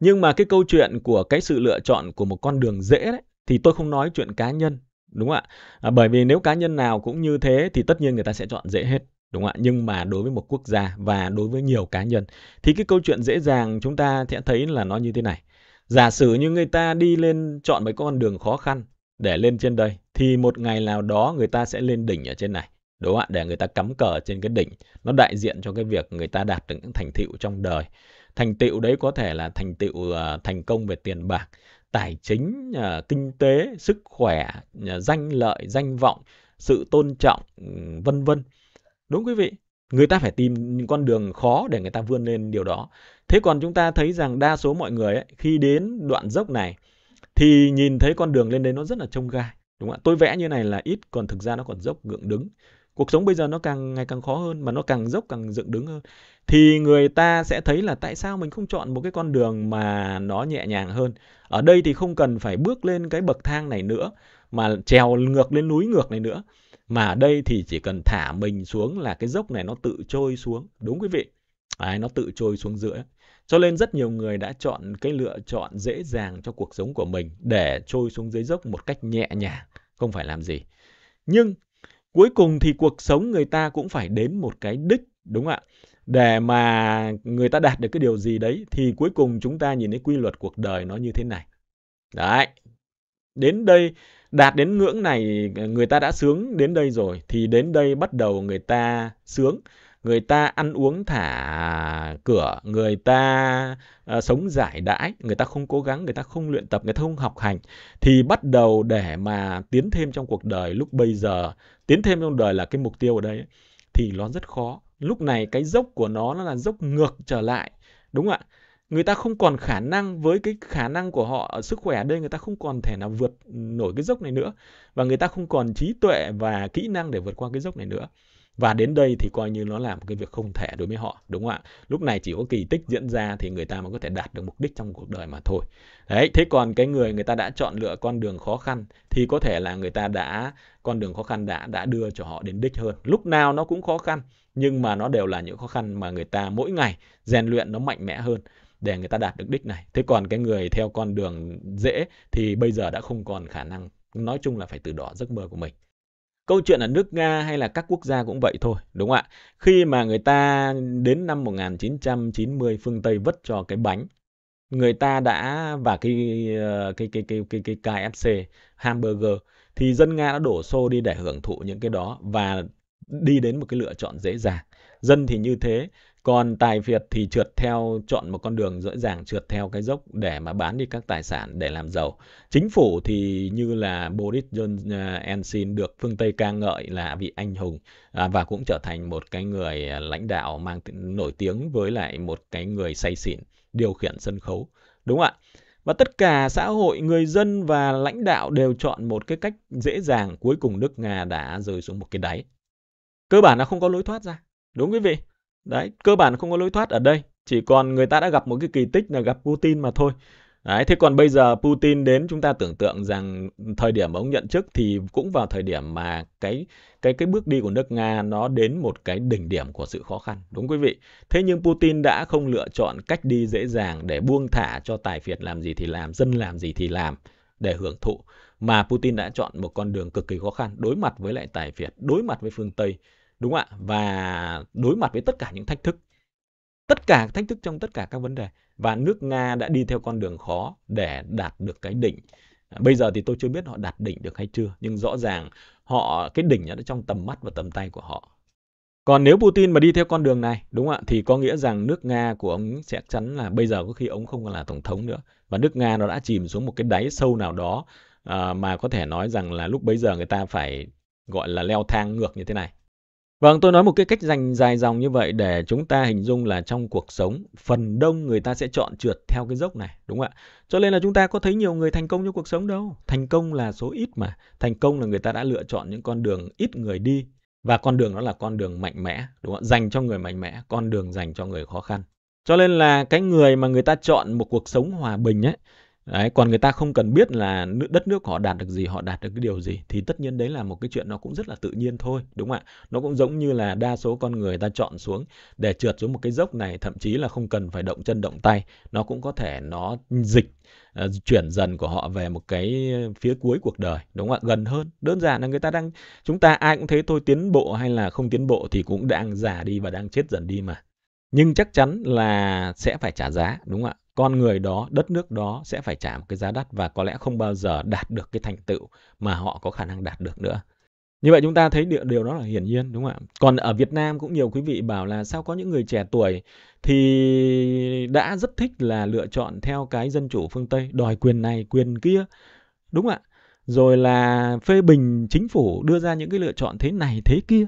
Speaker 1: Nhưng mà cái câu chuyện của cái sự lựa chọn của một con đường dễ đấy thì tôi không nói chuyện cá nhân, đúng ạ. À, bởi vì nếu cá nhân nào cũng như thế thì tất nhiên người ta sẽ chọn dễ hết đúng không ạ nhưng mà đối với một quốc gia và đối với nhiều cá nhân thì cái câu chuyện dễ dàng chúng ta sẽ thấy là nó như thế này giả sử như người ta đi lên chọn mấy con đường khó khăn để lên trên đây thì một ngày nào đó người ta sẽ lên đỉnh ở trên này đúng không ạ để người ta cắm cờ trên cái đỉnh nó đại diện cho cái việc người ta đạt được những thành tựu trong đời thành tựu đấy có thể là thành tựu uh, thành công về tiền bạc tài chính uh, kinh tế sức khỏe uh, danh lợi danh vọng sự tôn trọng vân vân Đúng quý vị, người ta phải tìm những con đường khó để người ta vươn lên điều đó. Thế còn chúng ta thấy rằng đa số mọi người ấy, khi đến đoạn dốc này thì nhìn thấy con đường lên đấy nó rất là trông gai. Đúng không ạ? Tôi vẽ như này là ít còn thực ra nó còn dốc gượng đứng. Cuộc sống bây giờ nó càng ngày càng khó hơn mà nó càng dốc càng dựng đứng hơn. Thì người ta sẽ thấy là tại sao mình không chọn một cái con đường mà nó nhẹ nhàng hơn. Ở đây thì không cần phải bước lên cái bậc thang này nữa mà trèo ngược lên núi ngược này nữa mà ở đây thì chỉ cần thả mình xuống là cái dốc này nó tự trôi xuống. Đúng quý vị? Đấy, nó tự trôi xuống giữa. Cho nên rất nhiều người đã chọn cái lựa chọn dễ dàng cho cuộc sống của mình để trôi xuống dưới dốc một cách nhẹ nhàng, không phải làm gì. Nhưng cuối cùng thì cuộc sống người ta cũng phải đến một cái đích, đúng không ạ? Để mà người ta đạt được cái điều gì đấy thì cuối cùng chúng ta nhìn thấy quy luật cuộc đời nó như thế này. Đấy. Đến đây đạt đến ngưỡng này người ta đã sướng đến đây rồi thì đến đây bắt đầu người ta sướng người ta ăn uống thả cửa người ta uh, sống giải đãi người ta không cố gắng người ta không luyện tập người ta không học hành thì bắt đầu để mà tiến thêm trong cuộc đời lúc bây giờ tiến thêm trong đời là cái mục tiêu ở đây thì nó rất khó lúc này cái dốc của nó nó là dốc ngược trở lại đúng không ạ người ta không còn khả năng với cái khả năng của họ ở sức khỏe ở đây người ta không còn thể nào vượt nổi cái dốc này nữa và người ta không còn trí tuệ và kỹ năng để vượt qua cái dốc này nữa và đến đây thì coi như nó là một cái việc không thể đối với họ đúng không ạ lúc này chỉ có kỳ tích diễn ra thì người ta mới có thể đạt được mục đích trong cuộc đời mà thôi đấy thế còn cái người người ta đã chọn lựa con đường khó khăn thì có thể là người ta đã con đường khó khăn đã đã đưa cho họ đến đích hơn lúc nào nó cũng khó khăn nhưng mà nó đều là những khó khăn mà người ta mỗi ngày rèn luyện nó mạnh mẽ hơn để người ta đạt được đích này thế còn cái người theo con đường dễ thì bây giờ đã không còn khả năng nói chung là phải từ bỏ giấc mơ của mình câu chuyện ở nước Nga hay là các quốc gia cũng vậy thôi, đúng không ạ? Khi mà người ta đến năm 1990 phương Tây vất cho cái bánh, người ta đã và cái ờ, cái cái cái cái cái KFC hamburger thì dân Nga đã đổ xô đi để hưởng thụ những cái đó và đi đến một cái lựa chọn dễ dàng. Dân thì như thế, còn tài Việt thì trượt theo chọn một con đường rõ ràng trượt theo cái dốc để mà bán đi các tài sản để làm giàu. Chính phủ thì như là Boris Johnson à, được phương Tây ca ngợi là vị anh hùng à, và cũng trở thành một cái người à, lãnh đạo mang nổi tiếng với lại một cái người say xỉn điều khiển sân khấu. Đúng ạ? Và tất cả xã hội, người dân và lãnh đạo đều chọn một cái cách dễ dàng. Cuối cùng nước Nga đã rơi xuống một cái đáy. Cơ bản là không có lối thoát ra. Đúng quý vị? Đấy, cơ bản không có lối thoát ở đây. Chỉ còn người ta đã gặp một cái kỳ tích là gặp Putin mà thôi. Đấy, thế còn bây giờ Putin đến chúng ta tưởng tượng rằng thời điểm ông nhận chức thì cũng vào thời điểm mà cái cái cái bước đi của nước Nga nó đến một cái đỉnh điểm của sự khó khăn, đúng quý vị. Thế nhưng Putin đã không lựa chọn cách đi dễ dàng để buông thả cho tài phiệt làm gì thì làm, dân làm gì thì làm để hưởng thụ mà Putin đã chọn một con đường cực kỳ khó khăn đối mặt với lại tài phiệt, đối mặt với phương Tây đúng không ạ và đối mặt với tất cả những thách thức tất cả thách thức trong tất cả các vấn đề và nước nga đã đi theo con đường khó để đạt được cái đỉnh bây giờ thì tôi chưa biết họ đạt đỉnh được hay chưa nhưng rõ ràng họ cái đỉnh nó trong tầm mắt và tầm tay của họ còn nếu Putin mà đi theo con đường này, đúng không ạ, thì có nghĩa rằng nước Nga của ông sẽ chắn là bây giờ có khi ông không còn là tổng thống nữa. Và nước Nga nó đã chìm xuống một cái đáy sâu nào đó ờ, mà có thể nói rằng là lúc bấy giờ người ta phải gọi là leo thang ngược như thế này. Vâng, tôi nói một cái cách dành dài dòng như vậy để chúng ta hình dung là trong cuộc sống, phần đông người ta sẽ chọn trượt theo cái dốc này, đúng không ạ? Cho nên là chúng ta có thấy nhiều người thành công trong cuộc sống đâu. Thành công là số ít mà. Thành công là người ta đã lựa chọn những con đường ít người đi và con đường đó là con đường mạnh mẽ, đúng không ạ? Dành cho người mạnh mẽ, con đường dành cho người khó khăn. Cho nên là cái người mà người ta chọn một cuộc sống hòa bình ấy Đấy, còn người ta không cần biết là đất nước họ đạt được gì, họ đạt được cái điều gì thì tất nhiên đấy là một cái chuyện nó cũng rất là tự nhiên thôi, đúng không ạ? Nó cũng giống như là đa số con người ta chọn xuống để trượt xuống một cái dốc này thậm chí là không cần phải động chân động tay, nó cũng có thể nó dịch ờ, chuyển dần của họ về một cái phía cuối cuộc đời, đúng không ạ? Gần hơn. Đơn giản là người ta đang chúng ta ai cũng thấy thôi tiến bộ hay là không tiến bộ thì cũng đang già đi và đang chết dần đi mà. Nhưng chắc chắn là sẽ phải trả giá, đúng không ạ? con người đó, đất nước đó sẽ phải trả một cái giá đắt và có lẽ không bao giờ đạt được cái thành tựu mà họ có khả năng đạt được nữa. Như vậy chúng ta thấy điều, điều đó là hiển nhiên đúng không ạ? Còn ở Việt Nam cũng nhiều quý vị bảo là sao có những người trẻ tuổi thì đã rất thích là lựa chọn theo cái dân chủ phương Tây, đòi quyền này, quyền kia. Đúng ạ? Rồi là phê bình chính phủ đưa ra những cái lựa chọn thế này thế kia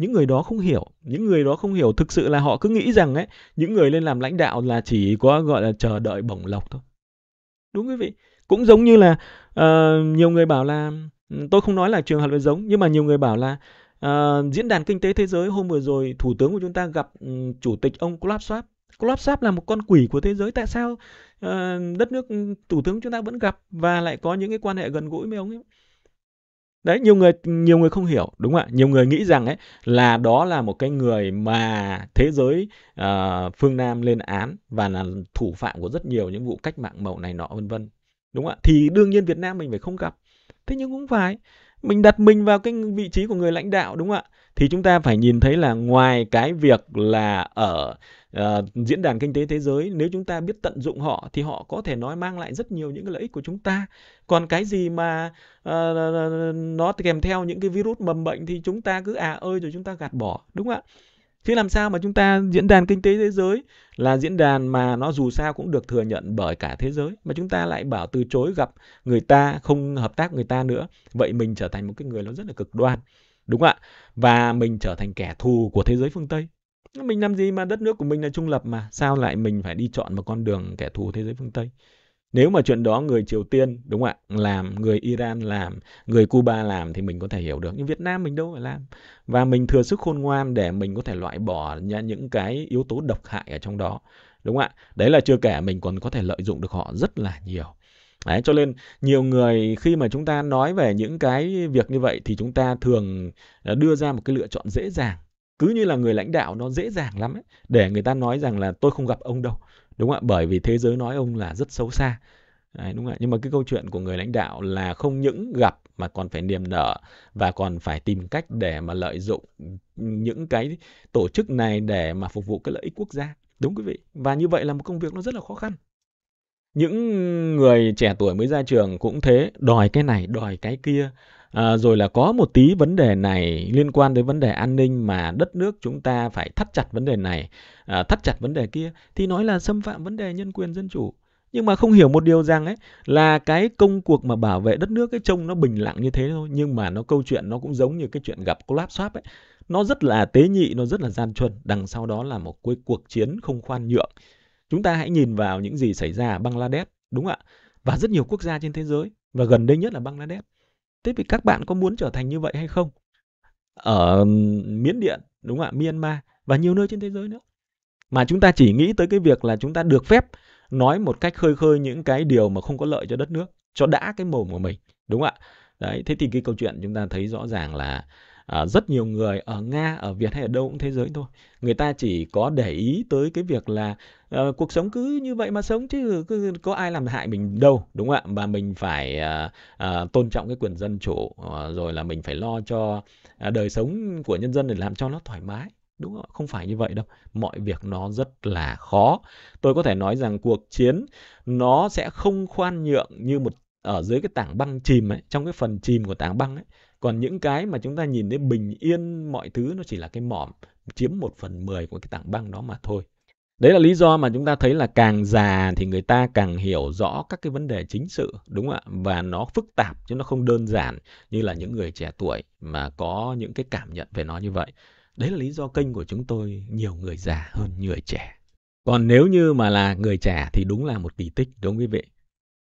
Speaker 1: những người đó không hiểu những người đó không hiểu thực sự là họ cứ nghĩ rằng ấy những người lên làm lãnh đạo là chỉ có gọi là chờ đợi bổng lộc thôi đúng quý vị cũng giống như là uh, nhiều người bảo là ừ, tôi không nói là trường hợp là giống nhưng mà nhiều người bảo là uh, diễn đàn kinh tế thế giới hôm vừa rồi thủ tướng của chúng ta gặp um, chủ tịch ông Klaus Schwab Klaus Schwab là một con quỷ của thế giới tại sao uh, đất nước ừ, thủ tướng chúng ta vẫn gặp và lại có những cái quan hệ gần gũi với ông ấy đấy nhiều người nhiều người không hiểu đúng không ạ nhiều người nghĩ rằng ấy là đó là một cái người mà thế giới uh, phương nam lên án và là thủ phạm của rất nhiều những vụ cách mạng màu này nọ vân vân đúng không ạ thì đương nhiên việt nam mình phải không gặp thế nhưng cũng phải mình đặt mình vào cái vị trí của người lãnh đạo đúng không ạ thì chúng ta phải nhìn thấy là ngoài cái việc là ở uh, diễn đàn kinh tế thế giới nếu chúng ta biết tận dụng họ thì họ có thể nói mang lại rất nhiều những cái lợi ích của chúng ta còn cái gì mà uh, nó kèm theo những cái virus mầm bệnh thì chúng ta cứ à ơi rồi chúng ta gạt bỏ đúng không ạ Thế làm sao mà chúng ta diễn đàn kinh tế thế giới là diễn đàn mà nó dù sao cũng được thừa nhận bởi cả thế giới mà chúng ta lại bảo từ chối gặp người ta, không hợp tác người ta nữa. Vậy mình trở thành một cái người nó rất là cực đoan. Đúng ạ. Và mình trở thành kẻ thù của thế giới phương Tây. Mình làm gì mà đất nước của mình là trung lập mà, sao lại mình phải đi chọn một con đường kẻ thù thế giới phương Tây? Nếu mà chuyện đó người Triều Tiên đúng ạ, làm, người Iran làm, người Cuba làm thì mình có thể hiểu được, nhưng Việt Nam mình đâu phải làm. Và mình thừa sức khôn ngoan để mình có thể loại bỏ những cái yếu tố độc hại ở trong đó. Đúng ạ? Đấy là chưa kể mình còn có thể lợi dụng được họ rất là nhiều. Đấy, cho nên nhiều người khi mà chúng ta nói về những cái việc như vậy thì chúng ta thường ờ, đưa ra một cái lựa chọn dễ dàng. Cứ như là người lãnh đạo nó dễ dàng lắm ấy, để người ta nói rằng là tôi không gặp ông đâu. Đúng không ạ? Bởi vì thế giới nói ông là rất xấu xa. Đấy, đúng ạ. Nhưng mà cái câu chuyện của người lãnh đạo là không những gặp mà còn phải niềm nở và còn phải tìm cách để mà lợi dụng những cái tổ chức này để mà phục vụ cái lợi ích quốc gia. Đúng quý vị. Và như vậy là một công việc nó rất là khó khăn những người trẻ tuổi mới ra trường cũng thế đòi cái này đòi cái kia à, rồi là có một tí vấn đề này liên quan tới vấn đề an ninh mà đất nước chúng ta phải thắt chặt vấn đề này à, thắt chặt vấn đề kia thì nói là xâm phạm vấn đề nhân quyền dân chủ nhưng mà không hiểu một điều rằng ấy là cái công cuộc mà bảo vệ đất nước cái trông nó bình lặng như thế thôi nhưng mà nó câu chuyện nó cũng giống như cái chuyện gặp collapse swap ấy nó rất là tế nhị nó rất là gian truân đằng sau đó là một cái cuộc chiến không khoan nhượng Chúng ta hãy nhìn vào những gì xảy ra ở Bangladesh, đúng ạ? Và rất nhiều quốc gia trên thế giới và gần đây nhất là Bangladesh. Thế thì các bạn có muốn trở thành như vậy hay không? Ở Miến Điện, đúng ạ, Myanmar và nhiều nơi trên thế giới nữa. Mà chúng ta chỉ nghĩ tới cái việc là chúng ta được phép nói một cách khơi khơi những cái điều mà không có lợi cho đất nước, cho đã cái mồm của mình, đúng ạ? Đấy, thế thì cái câu chuyện chúng ta thấy rõ ràng là à, rất nhiều người ở Nga, ở Việt hay ở đâu cũng thế giới thôi. Người ta chỉ có để ý tới cái việc là à, cuộc sống cứ như vậy mà sống chứ cứ, có ai làm hại mình đâu, đúng không ạ? Và mình phải à, à, tôn trọng cái quyền dân chủ à, rồi là mình phải lo cho à, đời sống của nhân dân để làm cho nó thoải mái đúng không? Không phải như vậy đâu. Mọi việc nó rất là khó. Tôi có thể nói rằng cuộc chiến nó sẽ không khoan nhượng như một ở dưới cái tảng băng chìm ấy, trong cái phần chìm của tảng băng ấy còn những cái mà chúng ta nhìn thấy bình yên mọi thứ nó chỉ là cái mỏm chiếm một phần mười của cái tảng băng đó mà thôi đấy là lý do mà chúng ta thấy là càng già thì người ta càng hiểu rõ các cái vấn đề chính sự đúng không ạ và nó phức tạp chứ nó không đơn giản như là những người trẻ tuổi mà có những cái cảm nhận về nó như vậy đấy là lý do kênh của chúng tôi nhiều người già hơn người trẻ còn nếu như mà là người trẻ thì đúng là một kỳ tích đúng không quý vị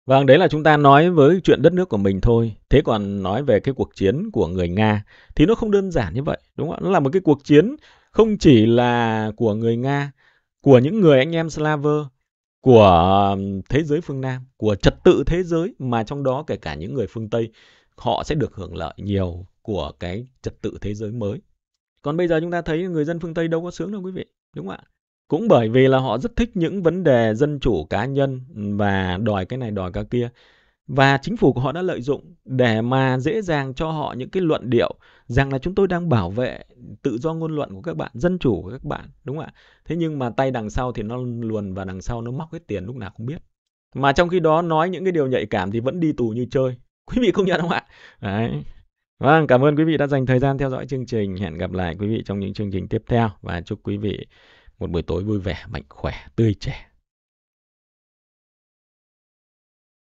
Speaker 1: Vâng, đấy là chúng ta nói với chuyện đất nước của mình thôi. Thế còn nói về cái cuộc chiến của người Nga thì nó không đơn giản như vậy, đúng không ạ? Nó là một cái cuộc chiến không chỉ là của người Nga, của những người anh em Slaver, của thế giới phương Nam, của trật tự thế giới mà trong đó kể cả những người phương Tây họ sẽ được hưởng lợi nhiều của cái trật tự thế giới mới. Còn bây giờ chúng ta thấy người dân phương Tây đâu có sướng đâu quý vị, đúng không ạ? Cũng bởi vì là họ rất thích những vấn đề dân chủ cá nhân và đòi cái này đòi cái kia. Và chính phủ của họ đã lợi dụng để mà dễ dàng cho họ những cái luận điệu rằng là chúng tôi đang bảo vệ tự do ngôn luận của các bạn, dân chủ của các bạn, đúng không ạ? Thế nhưng mà tay đằng sau thì nó luồn và đằng sau nó móc hết tiền lúc nào không biết. Mà trong khi đó nói những cái điều nhạy cảm thì vẫn đi tù như chơi. Quý vị công nhận không ạ? Đấy. Vâng, cảm ơn quý vị đã dành thời gian theo dõi chương trình. Hẹn gặp lại quý vị trong những chương trình tiếp theo và chúc quý vị một buổi tối vui vẻ, mạnh khỏe, tươi trẻ.